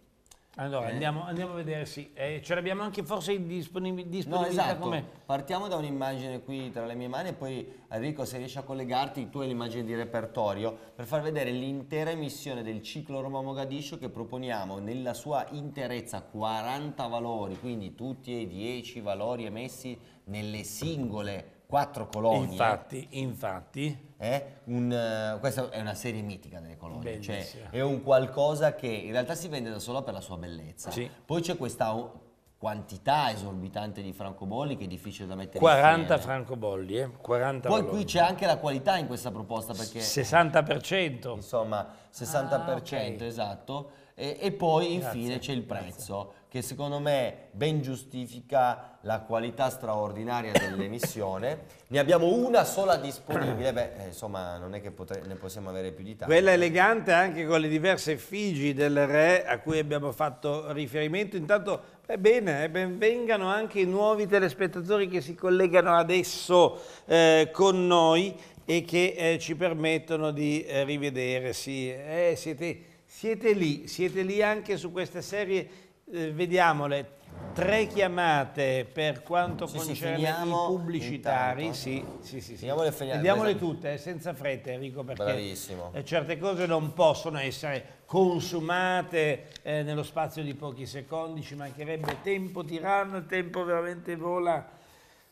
Allora, eh. andiamo, andiamo, a vedere, sì. Eh, ce l'abbiamo anche forse disponibile disponibilità no, esatto. Com'è? Partiamo da un'immagine qui tra le mie mani e poi Enrico se riesci a collegarti tu hai l'immagine di repertorio per far vedere l'intera emissione del ciclo Roma Mogadiscio che proponiamo nella sua interezza 40 valori, quindi tutti e 10 valori emessi nelle singole quattro colonie. Infatti, infatti. Eh? Un, uh, questa è una serie mitica delle colonie, cioè è un qualcosa che in realtà si vende da sola per la sua bellezza. Sì. Poi c'è questa quantità esorbitante di francobolli che è difficile da mettere 40 francobolli, eh? 40 Poi qui c'è anche la qualità in questa proposta perché... 60%. Insomma, 60% ah, okay. esatto. E, e poi Grazie. infine c'è il prezzo Grazie. che secondo me ben giustifica la qualità straordinaria dell'emissione. ne abbiamo una sola disponibile, beh, eh, insomma, non è che ne possiamo avere più di tanto. Quella elegante anche con le diverse effigi del re a cui abbiamo fatto riferimento. Intanto, bene, eh, benvengano anche i nuovi telespettatori che si collegano adesso eh, con noi e che eh, ci permettono di eh, rivedersi. Eh, siete, siete, lì, siete lì anche su queste serie, vediamole, tre chiamate per quanto sì, concerne sì, i pubblicitari. Sì, sì, sì, sì. Vediamole esatto. tutte, eh, senza fretta Enrico, perché Bravissimo. Eh, certe cose non possono essere consumate eh, nello spazio di pochi secondi, ci mancherebbe tempo tiranno, il tempo veramente vola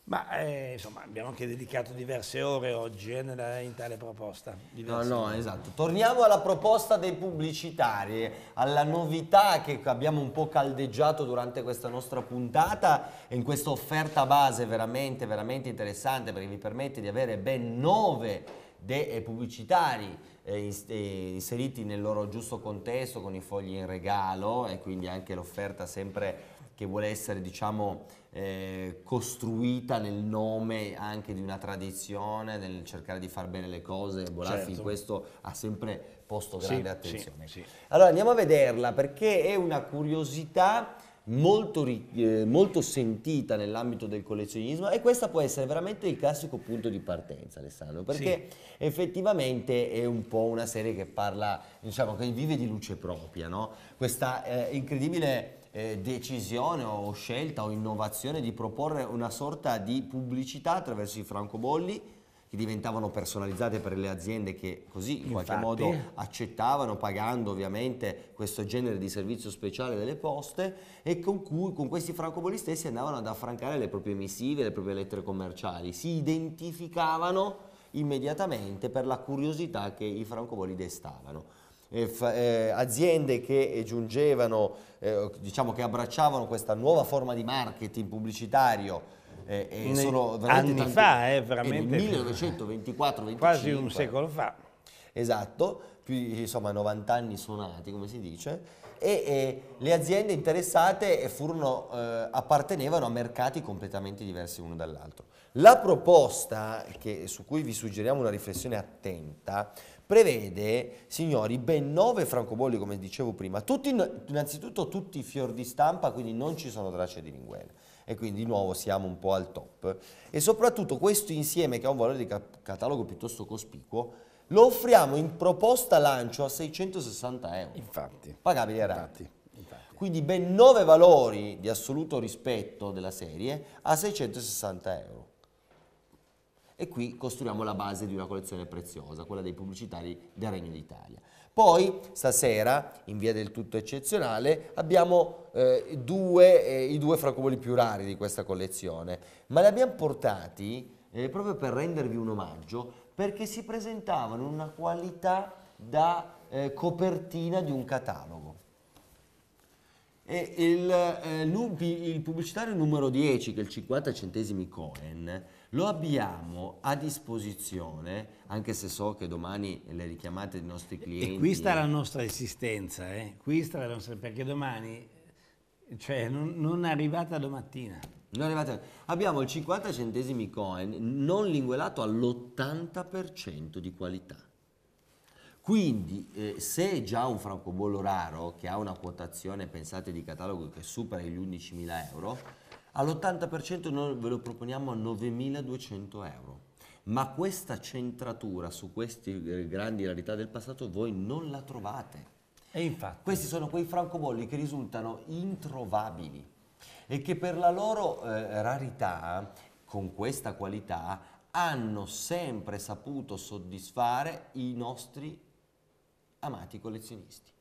ma eh, insomma abbiamo anche dedicato diverse ore oggi eh, nella, in tale proposta. no, no, ore. esatto. Torniamo alla proposta dei pubblicitari, alla novità che abbiamo un po' caldeggiato durante questa nostra puntata e in questa offerta base veramente, veramente interessante perché vi permette di avere ben nove dei eh, pubblicitari eh, eh, inseriti nel loro giusto contesto con i fogli in regalo e quindi anche l'offerta sempre che vuole essere diciamo eh, costruita nel nome anche di una tradizione, nel cercare di far bene le cose, Bolaffi certo. questo ha sempre posto grande sì, attenzione. Sì, sì. Allora andiamo a vederla perché è una curiosità molto, eh, molto sentita nell'ambito del collezionismo e questa può essere veramente il classico punto di partenza Alessandro perché effettivamente è un po' una serie che parla, diciamo che vive di luce propria, no? questa eh, incredibile eh, decisione o scelta o innovazione di proporre una sorta di pubblicità attraverso i francobolli che diventavano personalizzate per le aziende che così in Infatti. qualche modo accettavano pagando ovviamente questo genere di servizio speciale delle poste e con, cui, con questi francobolli stessi andavano ad affrancare le proprie missive, le proprie lettere commerciali, si identificavano immediatamente per la curiosità che i francobolli destavano. Eh, aziende che giungevano, eh, diciamo che abbracciavano questa nuova forma di marketing pubblicitario eh, eh, sono anni tanti, fa, eh, veramente. Eh, 1924 25 Quasi un secolo fa. Esatto, più, insomma 90 anni suonati, come si dice, e, e le aziende interessate eh, furono, eh, appartenevano a mercati completamente diversi l'uno dall'altro. La proposta che, su cui vi suggeriamo una riflessione attenta prevede, signori, ben nove francobolli, come dicevo prima, tutti, innanzitutto tutti fior di stampa, quindi non ci sono tracce di linguene e quindi di nuovo siamo un po' al top e soprattutto questo insieme che ha un valore di catalogo piuttosto cospicuo lo offriamo in proposta lancio a 660 euro. Infatti. Pagabili a rati. Quindi ben 9 valori di assoluto rispetto della serie a 660 euro e qui costruiamo la base di una collezione preziosa, quella dei pubblicitari del Regno d'Italia. Poi stasera, in via del tutto eccezionale, abbiamo eh, due, eh, i due francobolli più rari di questa collezione, ma li abbiamo portati eh, proprio per rendervi un omaggio, perché si presentavano in una qualità da eh, copertina di un catalogo. E il, eh, il pubblicitario numero 10, che è il 50 centesimi Cohen, lo abbiamo a disposizione, anche se so che domani le richiamate dei nostri clienti... E qui sta la nostra esistenza, eh? qui sta la nostra... perché domani, cioè non, non è arrivata domattina. Non è arrivata... Abbiamo il 50 centesimi coin non linguelato all'80% di qualità. Quindi eh, se già un francobollo raro che ha una quotazione, pensate, di catalogo che supera gli 11.000 euro, all'80% noi ve lo proponiamo a 9.200 euro, ma questa centratura su queste eh, grandi rarità del passato voi non la trovate. E infatti. Questi sono quei francobolli che risultano introvabili e che per la loro eh, rarità, con questa qualità, hanno sempre saputo soddisfare i nostri amati collezionisti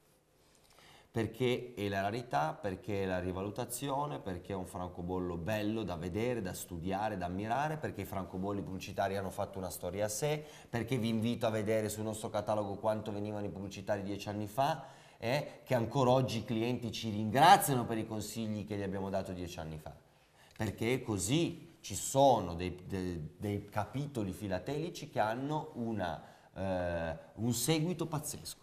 perché è la rarità, perché è la rivalutazione, perché è un francobollo bello da vedere, da studiare, da ammirare, perché i francobolli pubblicitari hanno fatto una storia a sé, perché vi invito a vedere sul nostro catalogo quanto venivano i pubblicitari dieci anni fa, eh, che ancora oggi i clienti ci ringraziano per i consigli che gli abbiamo dato dieci anni fa, perché è così ci sono dei, dei, dei capitoli filatelici che hanno una, eh, un seguito pazzesco.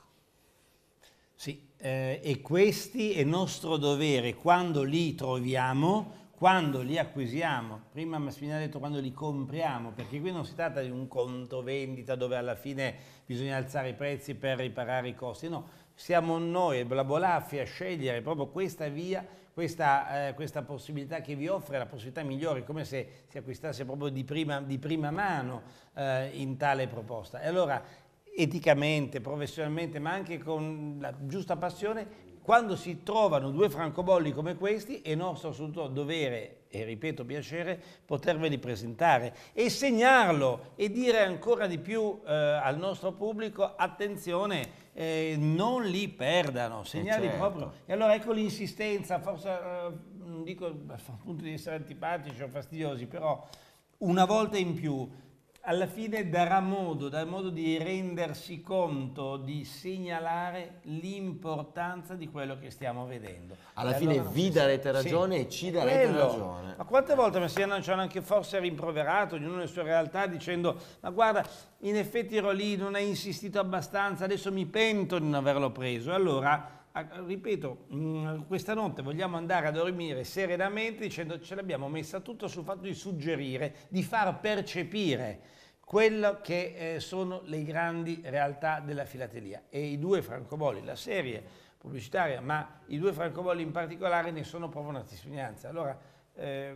Sì, eh, e questi è nostro dovere quando li troviamo, quando li acquisiamo. Prima Massimiliano ha detto quando li compriamo, perché qui non si tratta di un conto vendita dove alla fine bisogna alzare i prezzi per riparare i costi, no. Siamo noi, la Bolaffi, a scegliere proprio questa via questa, eh, questa, possibilità che vi offre la possibilità migliore, come se si acquistasse proprio di prima, di prima mano eh, in tale proposta. E allora eticamente, professionalmente, ma anche con la giusta passione, quando si trovano due francobolli come questi è nostro assoluto dovere e ripeto piacere poterveli presentare e segnarlo e dire ancora di più eh, al nostro pubblico attenzione eh, non li perdano eh, segnali certo. proprio e allora ecco l'insistenza forse eh, non dico dal di essere antipatici o fastidiosi però una volta in più alla fine darà modo, darà modo di rendersi conto, di segnalare l'importanza di quello che stiamo vedendo. Alla fine allora vi darete ragione sì. e ci darete Quello. ragione. Ma quante volte Messiano ci hanno anche forse rimproverato, ognuno le sue realtà, dicendo ma guarda, in effetti ero lì, non hai insistito abbastanza, adesso mi pento di non averlo preso. Allora Ah, ripeto, mm, questa notte vogliamo andare a dormire serenamente dicendo ce l'abbiamo messa tutta sul fatto di suggerire, di far percepire quello che eh, sono le grandi realtà della filatelia e i due francobolli, la serie pubblicitaria, ma i due francobolli in particolare ne sono proprio una testimonianza. Allora eh,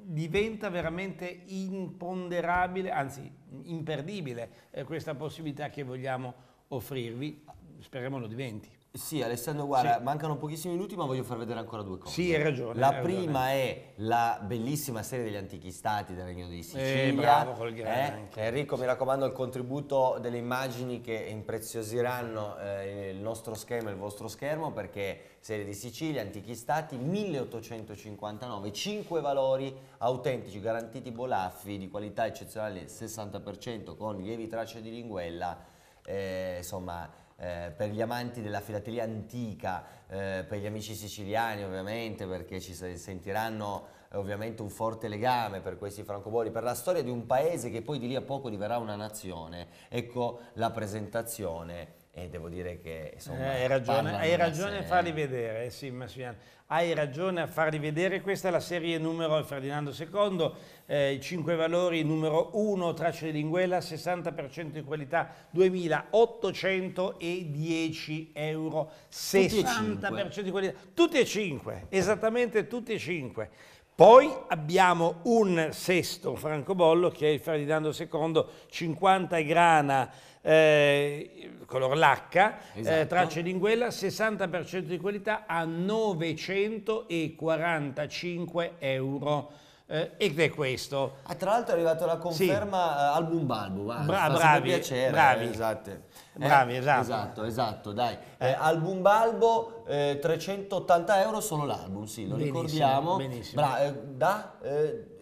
diventa veramente imponderabile, anzi imperdibile eh, questa possibilità che vogliamo offrirvi, speriamo lo diventi. Sì, Alessandro, guarda, sì. mancano pochissimi minuti, ma voglio far vedere ancora due cose. Sì, hai ragione. La hai prima ragione. è la bellissima serie degli antichi stati del Regno di eh, Sicilia. Eh, bravo col grande. Eh? Enrico, mi raccomando il contributo delle immagini che impreziosiranno eh, il nostro schermo e il vostro schermo, perché serie di Sicilia, antichi stati, 1859, 5 valori autentici, garantiti bolaffi, di qualità eccezionale 60%, con lievi tracce di linguella, eh, insomma eh, per gli amanti della filatelia antica, eh, per gli amici siciliani ovviamente, perché ci sentiranno eh, ovviamente un forte legame per questi francobolli, per la storia di un paese che poi di lì a poco diverrà una nazione. Ecco la presentazione e devo dire che insomma, eh, hai ragione, hai ragione a farli vedere, eh, sì, Massimiliano hai ragione a farli vedere, questa è la serie numero Ferdinando II, eh, i 5 valori numero 1, tracce di linguella, 60% di qualità, 2810 euro, 60% di qualità, tutti e 5, esattamente tutti e 5. Poi abbiamo un sesto francobollo che è il Ferdinando II, 50 grana, eh, color lacca, eh, esatto. eh, tracce linguella, 60% di qualità a 945 euro. Eh, ed è questo. Ah, tra l'altro è arrivata la conferma sì. uh, album Ah, Bra- bravi, piacere, bravi. esatto. Bravi, eh, esatto. Esatto, esatto, dai. Eh. Eh, album Balbo, 380 euro solo l'album, sì, lo benissimo, ricordiamo. Benissimo. Bra- da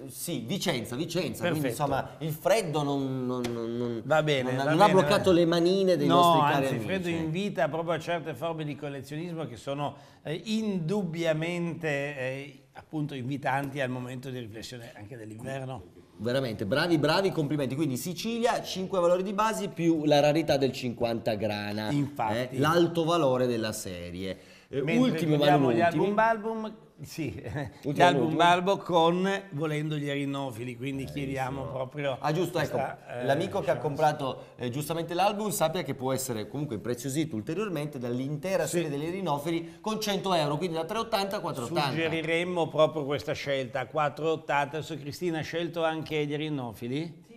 sì, Vicenza, Vicenza, Perfetto. quindi insomma il freddo non, non, non, va bene, non, va non bene, ha bloccato le manine dei no, nostri cari anzi, No, il freddo invita proprio a certe forme di collezionismo che sono eh, indubbiamente eh, appunto invitanti al momento di riflessione anche dell'inverno. Veramente, bravi, bravi, complimenti. Quindi Sicilia, 5 valori di base più la rarità del 50 grana. Infatti. Eh, l'alto valore della serie. Eh, Mentre ultimo, ma non ultimo. Album, album sì, l'album Balbo con volendo gli arinofili, quindi Bellissimo. Eh, chiediamo proprio... Ah giusto, ecco, questa, ecco, eh, l'amico che ha diciamo, comprato eh, giustamente l'album sappia che può essere comunque impreziosito ulteriormente dall'intera sì. serie degli arinofili con 100 euro, quindi da 380 a 480. Suggeriremmo proprio questa scelta, 480. Adesso Cristina ha scelto anche gli arinofili? Sì.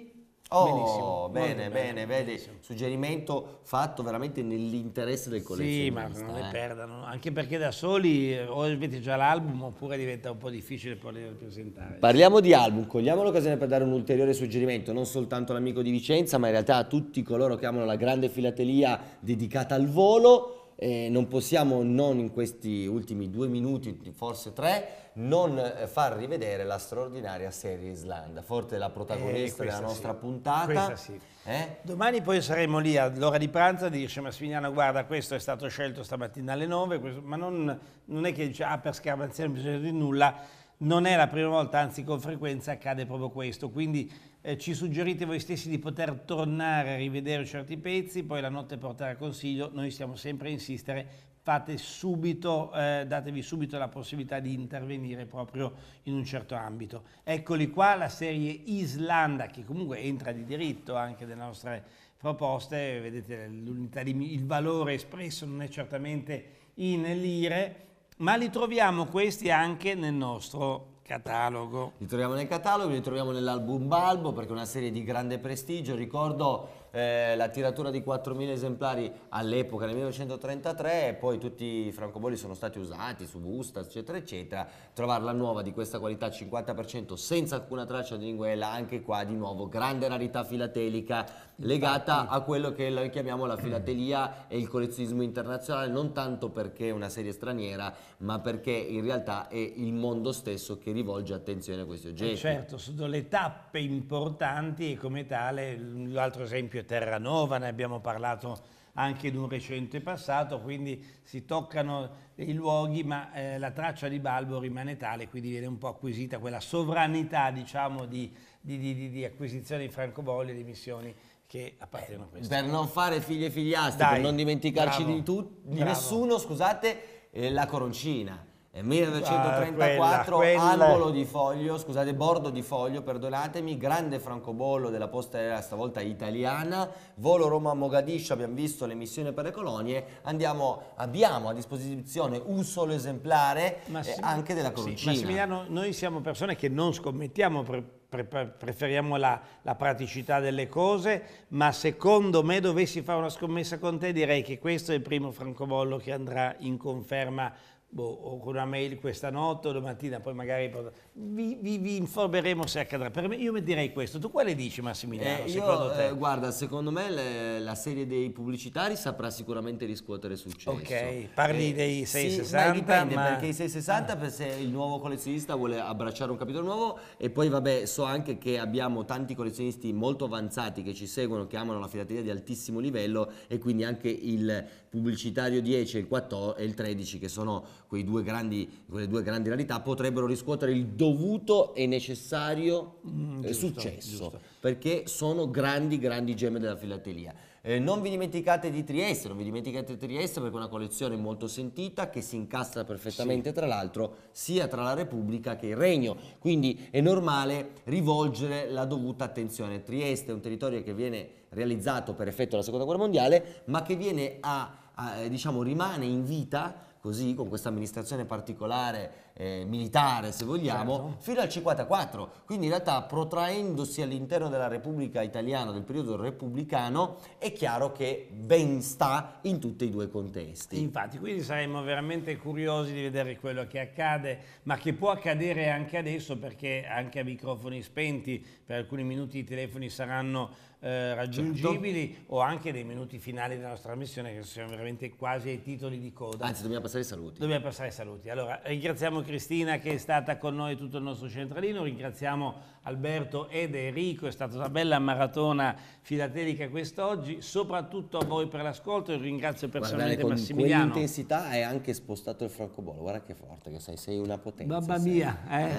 Oh, benissimo, bene, bene, bene, vedi, suggerimento fatto veramente nell'interesse del collezionista. Sì, ma non eh. ne perdano, anche perché da soli eh, o avete già l'album oppure diventa un po' difficile poi presentare. Parliamo di album, cogliamo l'occasione per dare un ulteriore suggerimento, non soltanto all'amico di Vicenza, ma in realtà a tutti coloro che amano la grande filatelia dedicata al volo eh, non possiamo non in questi ultimi due minuti, forse tre, non eh, far rivedere la straordinaria serie Islanda, forte la protagonista eh, della nostra sì. puntata. Sì. Eh? Domani poi saremo lì all'ora di pranzo a dirci ma guarda questo è stato scelto stamattina alle 9, questo, ma non, non, è che dice ah per scaramanzia non bisogna di nulla, non è la prima volta, anzi con frequenza accade proprio questo, quindi eh, ci suggerite voi stessi di poter tornare a rivedere certi pezzi, poi la notte portare a consiglio, noi stiamo sempre a insistere, fate subito, eh, datevi subito la possibilità di intervenire proprio in un certo ambito. Eccoli qua la serie Islanda, che comunque entra di diritto anche nelle nostre proposte, vedete di, il valore espresso non è certamente in lire, ma li troviamo questi anche nel nostro Catalogo. Li troviamo nel catalogo, li troviamo nell'album Balbo perché è una serie di grande prestigio. Ricordo eh, la tiratura di 4.000 esemplari all'epoca, nel 1933, e poi tutti i francobolli sono stati usati su busta, eccetera, eccetera. Trovarla nuova di questa qualità 50% senza alcuna traccia di linguella, anche qua di nuovo grande rarità filatelica legata a quello che noi chiamiamo la filatelia e il collezionismo internazionale, non tanto perché è una serie straniera, ma perché in realtà è il mondo stesso che rivolge attenzione a questi eh, oggetti. Certo, sono le tappe importanti e come tale l'altro esempio è Terranova, ne abbiamo parlato anche in un recente passato, quindi si toccano i luoghi, ma eh, la traccia di Balbo rimane tale, quindi viene un po' acquisita quella sovranità diciamo, di, di, di, di acquisizione di francobolli e di missioni che appartengono a eh, questo. Per non fare figli e figliastri, Dai, per non dimenticarci bravo, di, tu, di nessuno, scusate, eh, la coroncina. 1934, ah, quella, quella. angolo di foglio, scusate, bordo di foglio, perdonatemi, grande francobollo della posta aerea stavolta italiana, volo Roma Mogadiscio, abbiamo visto le missioni per le colonie, andiamo, abbiamo a disposizione un solo esemplare Massim eh, anche della coricina. Sì, Massimiliano, noi siamo persone che non scommettiamo per preferiamo la, la, praticità delle cose, ma secondo me dovessi fare una scommessa con te direi che questo è il primo francobollo che andrà in conferma boh, con una mail questa notte o domattina, poi magari vi, vi, vi, informeremo se accadrà. Per me, io direi questo. Tu quale dici Massimiliano? Eh, io, eh, guarda, secondo me le, la serie dei pubblicitari saprà sicuramente riscuotere successo. Ok, parli eh, dei 660. Sì, dipende, ma... perché i 660 ah. per se il nuovo collezionista vuole abbracciare un capitolo nuovo e poi vabbè, so anche che abbiamo tanti collezionisti molto avanzati che ci seguono, che amano la filateria di altissimo livello e quindi anche il pubblicitario 10 il 14 e il 13 che sono quei due grandi, quelle due grandi rarità potrebbero riscuotere il dovuto e necessario mm, eh, giusto, successo, giusto. perché sono grandi, grandi gemme della filatelia. Eh, non vi dimenticate di Trieste, non vi dimenticate di Trieste perché è una collezione molto sentita che si incastra perfettamente sì. tra l'altro sia tra la Repubblica che il Regno, quindi è normale rivolgere la dovuta attenzione. Trieste è un territorio che viene realizzato per effetto della Seconda Guerra Mondiale ma che viene a, a eh, diciamo, rimane in vita così, con questa amministrazione particolare eh, militare, se vogliamo, certo. fino al 54. Quindi in realtà protraendosi all'interno della Repubblica Italiana, del periodo repubblicano, è chiaro che ben sta in tutti e due i contesti. Infatti, quindi saremmo veramente curiosi di vedere quello che accade, ma che può accadere anche adesso perché anche a microfoni spenti per alcuni minuti i telefoni saranno eh, raggiungibili certo. o anche dei minuti finali della nostra missione che siamo veramente quasi ai titoli di coda. Anzi, dobbiamo passare i saluti. Dobbiamo passare ai saluti. Allora, ringraziamo Cristina che è stata con noi tutto il nostro centralino, ringraziamo Alberto ed Enrico, è stata una bella maratona filatelica quest'oggi, soprattutto a voi per l'ascolto, io ringrazio personalmente Guardare, con Massimiliano. Con l'intensità hai anche spostato il francobollo, guarda che forte che sei, sei una potenza. Mamma sei, mia! Eh? eh?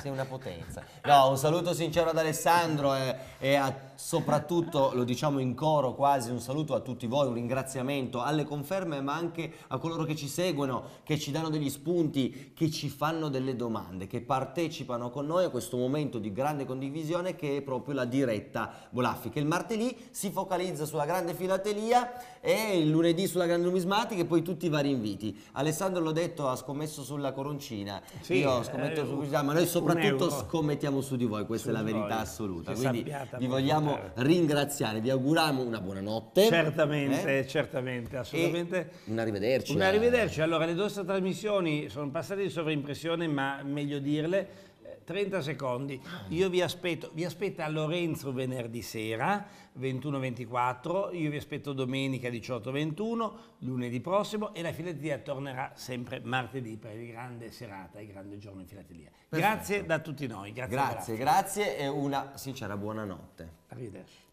Sei una potenza. No, un saluto sincero ad Alessandro e, eh, e a, soprattutto, lo diciamo in coro quasi, un saluto a tutti voi, un ringraziamento alle conferme ma anche a coloro che ci seguono, che ci danno degli spunti, che ci fanno delle domande, che partecipano con noi a questo momento di grande grande condivisione che è proprio la diretta Bolaffi, che il martedì si focalizza sulla grande filatelia e il lunedì sulla grande numismatica e poi tutti i vari inviti. Alessandro l'ho detto, ha scommesso sulla coroncina, sì, io eh, scommetto eh, su questa, ma noi soprattutto scommettiamo su di voi, questa su è la verità voi. assoluta. Che Quindi vi vogliamo andare. ringraziare, vi auguriamo una buona notte. Certamente, eh? certamente, assolutamente. E un arrivederci. Un arrivederci. Allora, le nostre trasmissioni sono passate di sovraimpressione, ma meglio dirle 30 secondi, io vi aspetto, vi aspetto a Lorenzo venerdì sera 21-24, io vi aspetto domenica 18-21, lunedì prossimo e la filatelia tornerà sempre martedì per il grande serata, il grande giorno in filatelia. Perfetto. Grazie da tutti noi. Grazie, grazie, grazie e una sincera buonanotte. Arrivederci.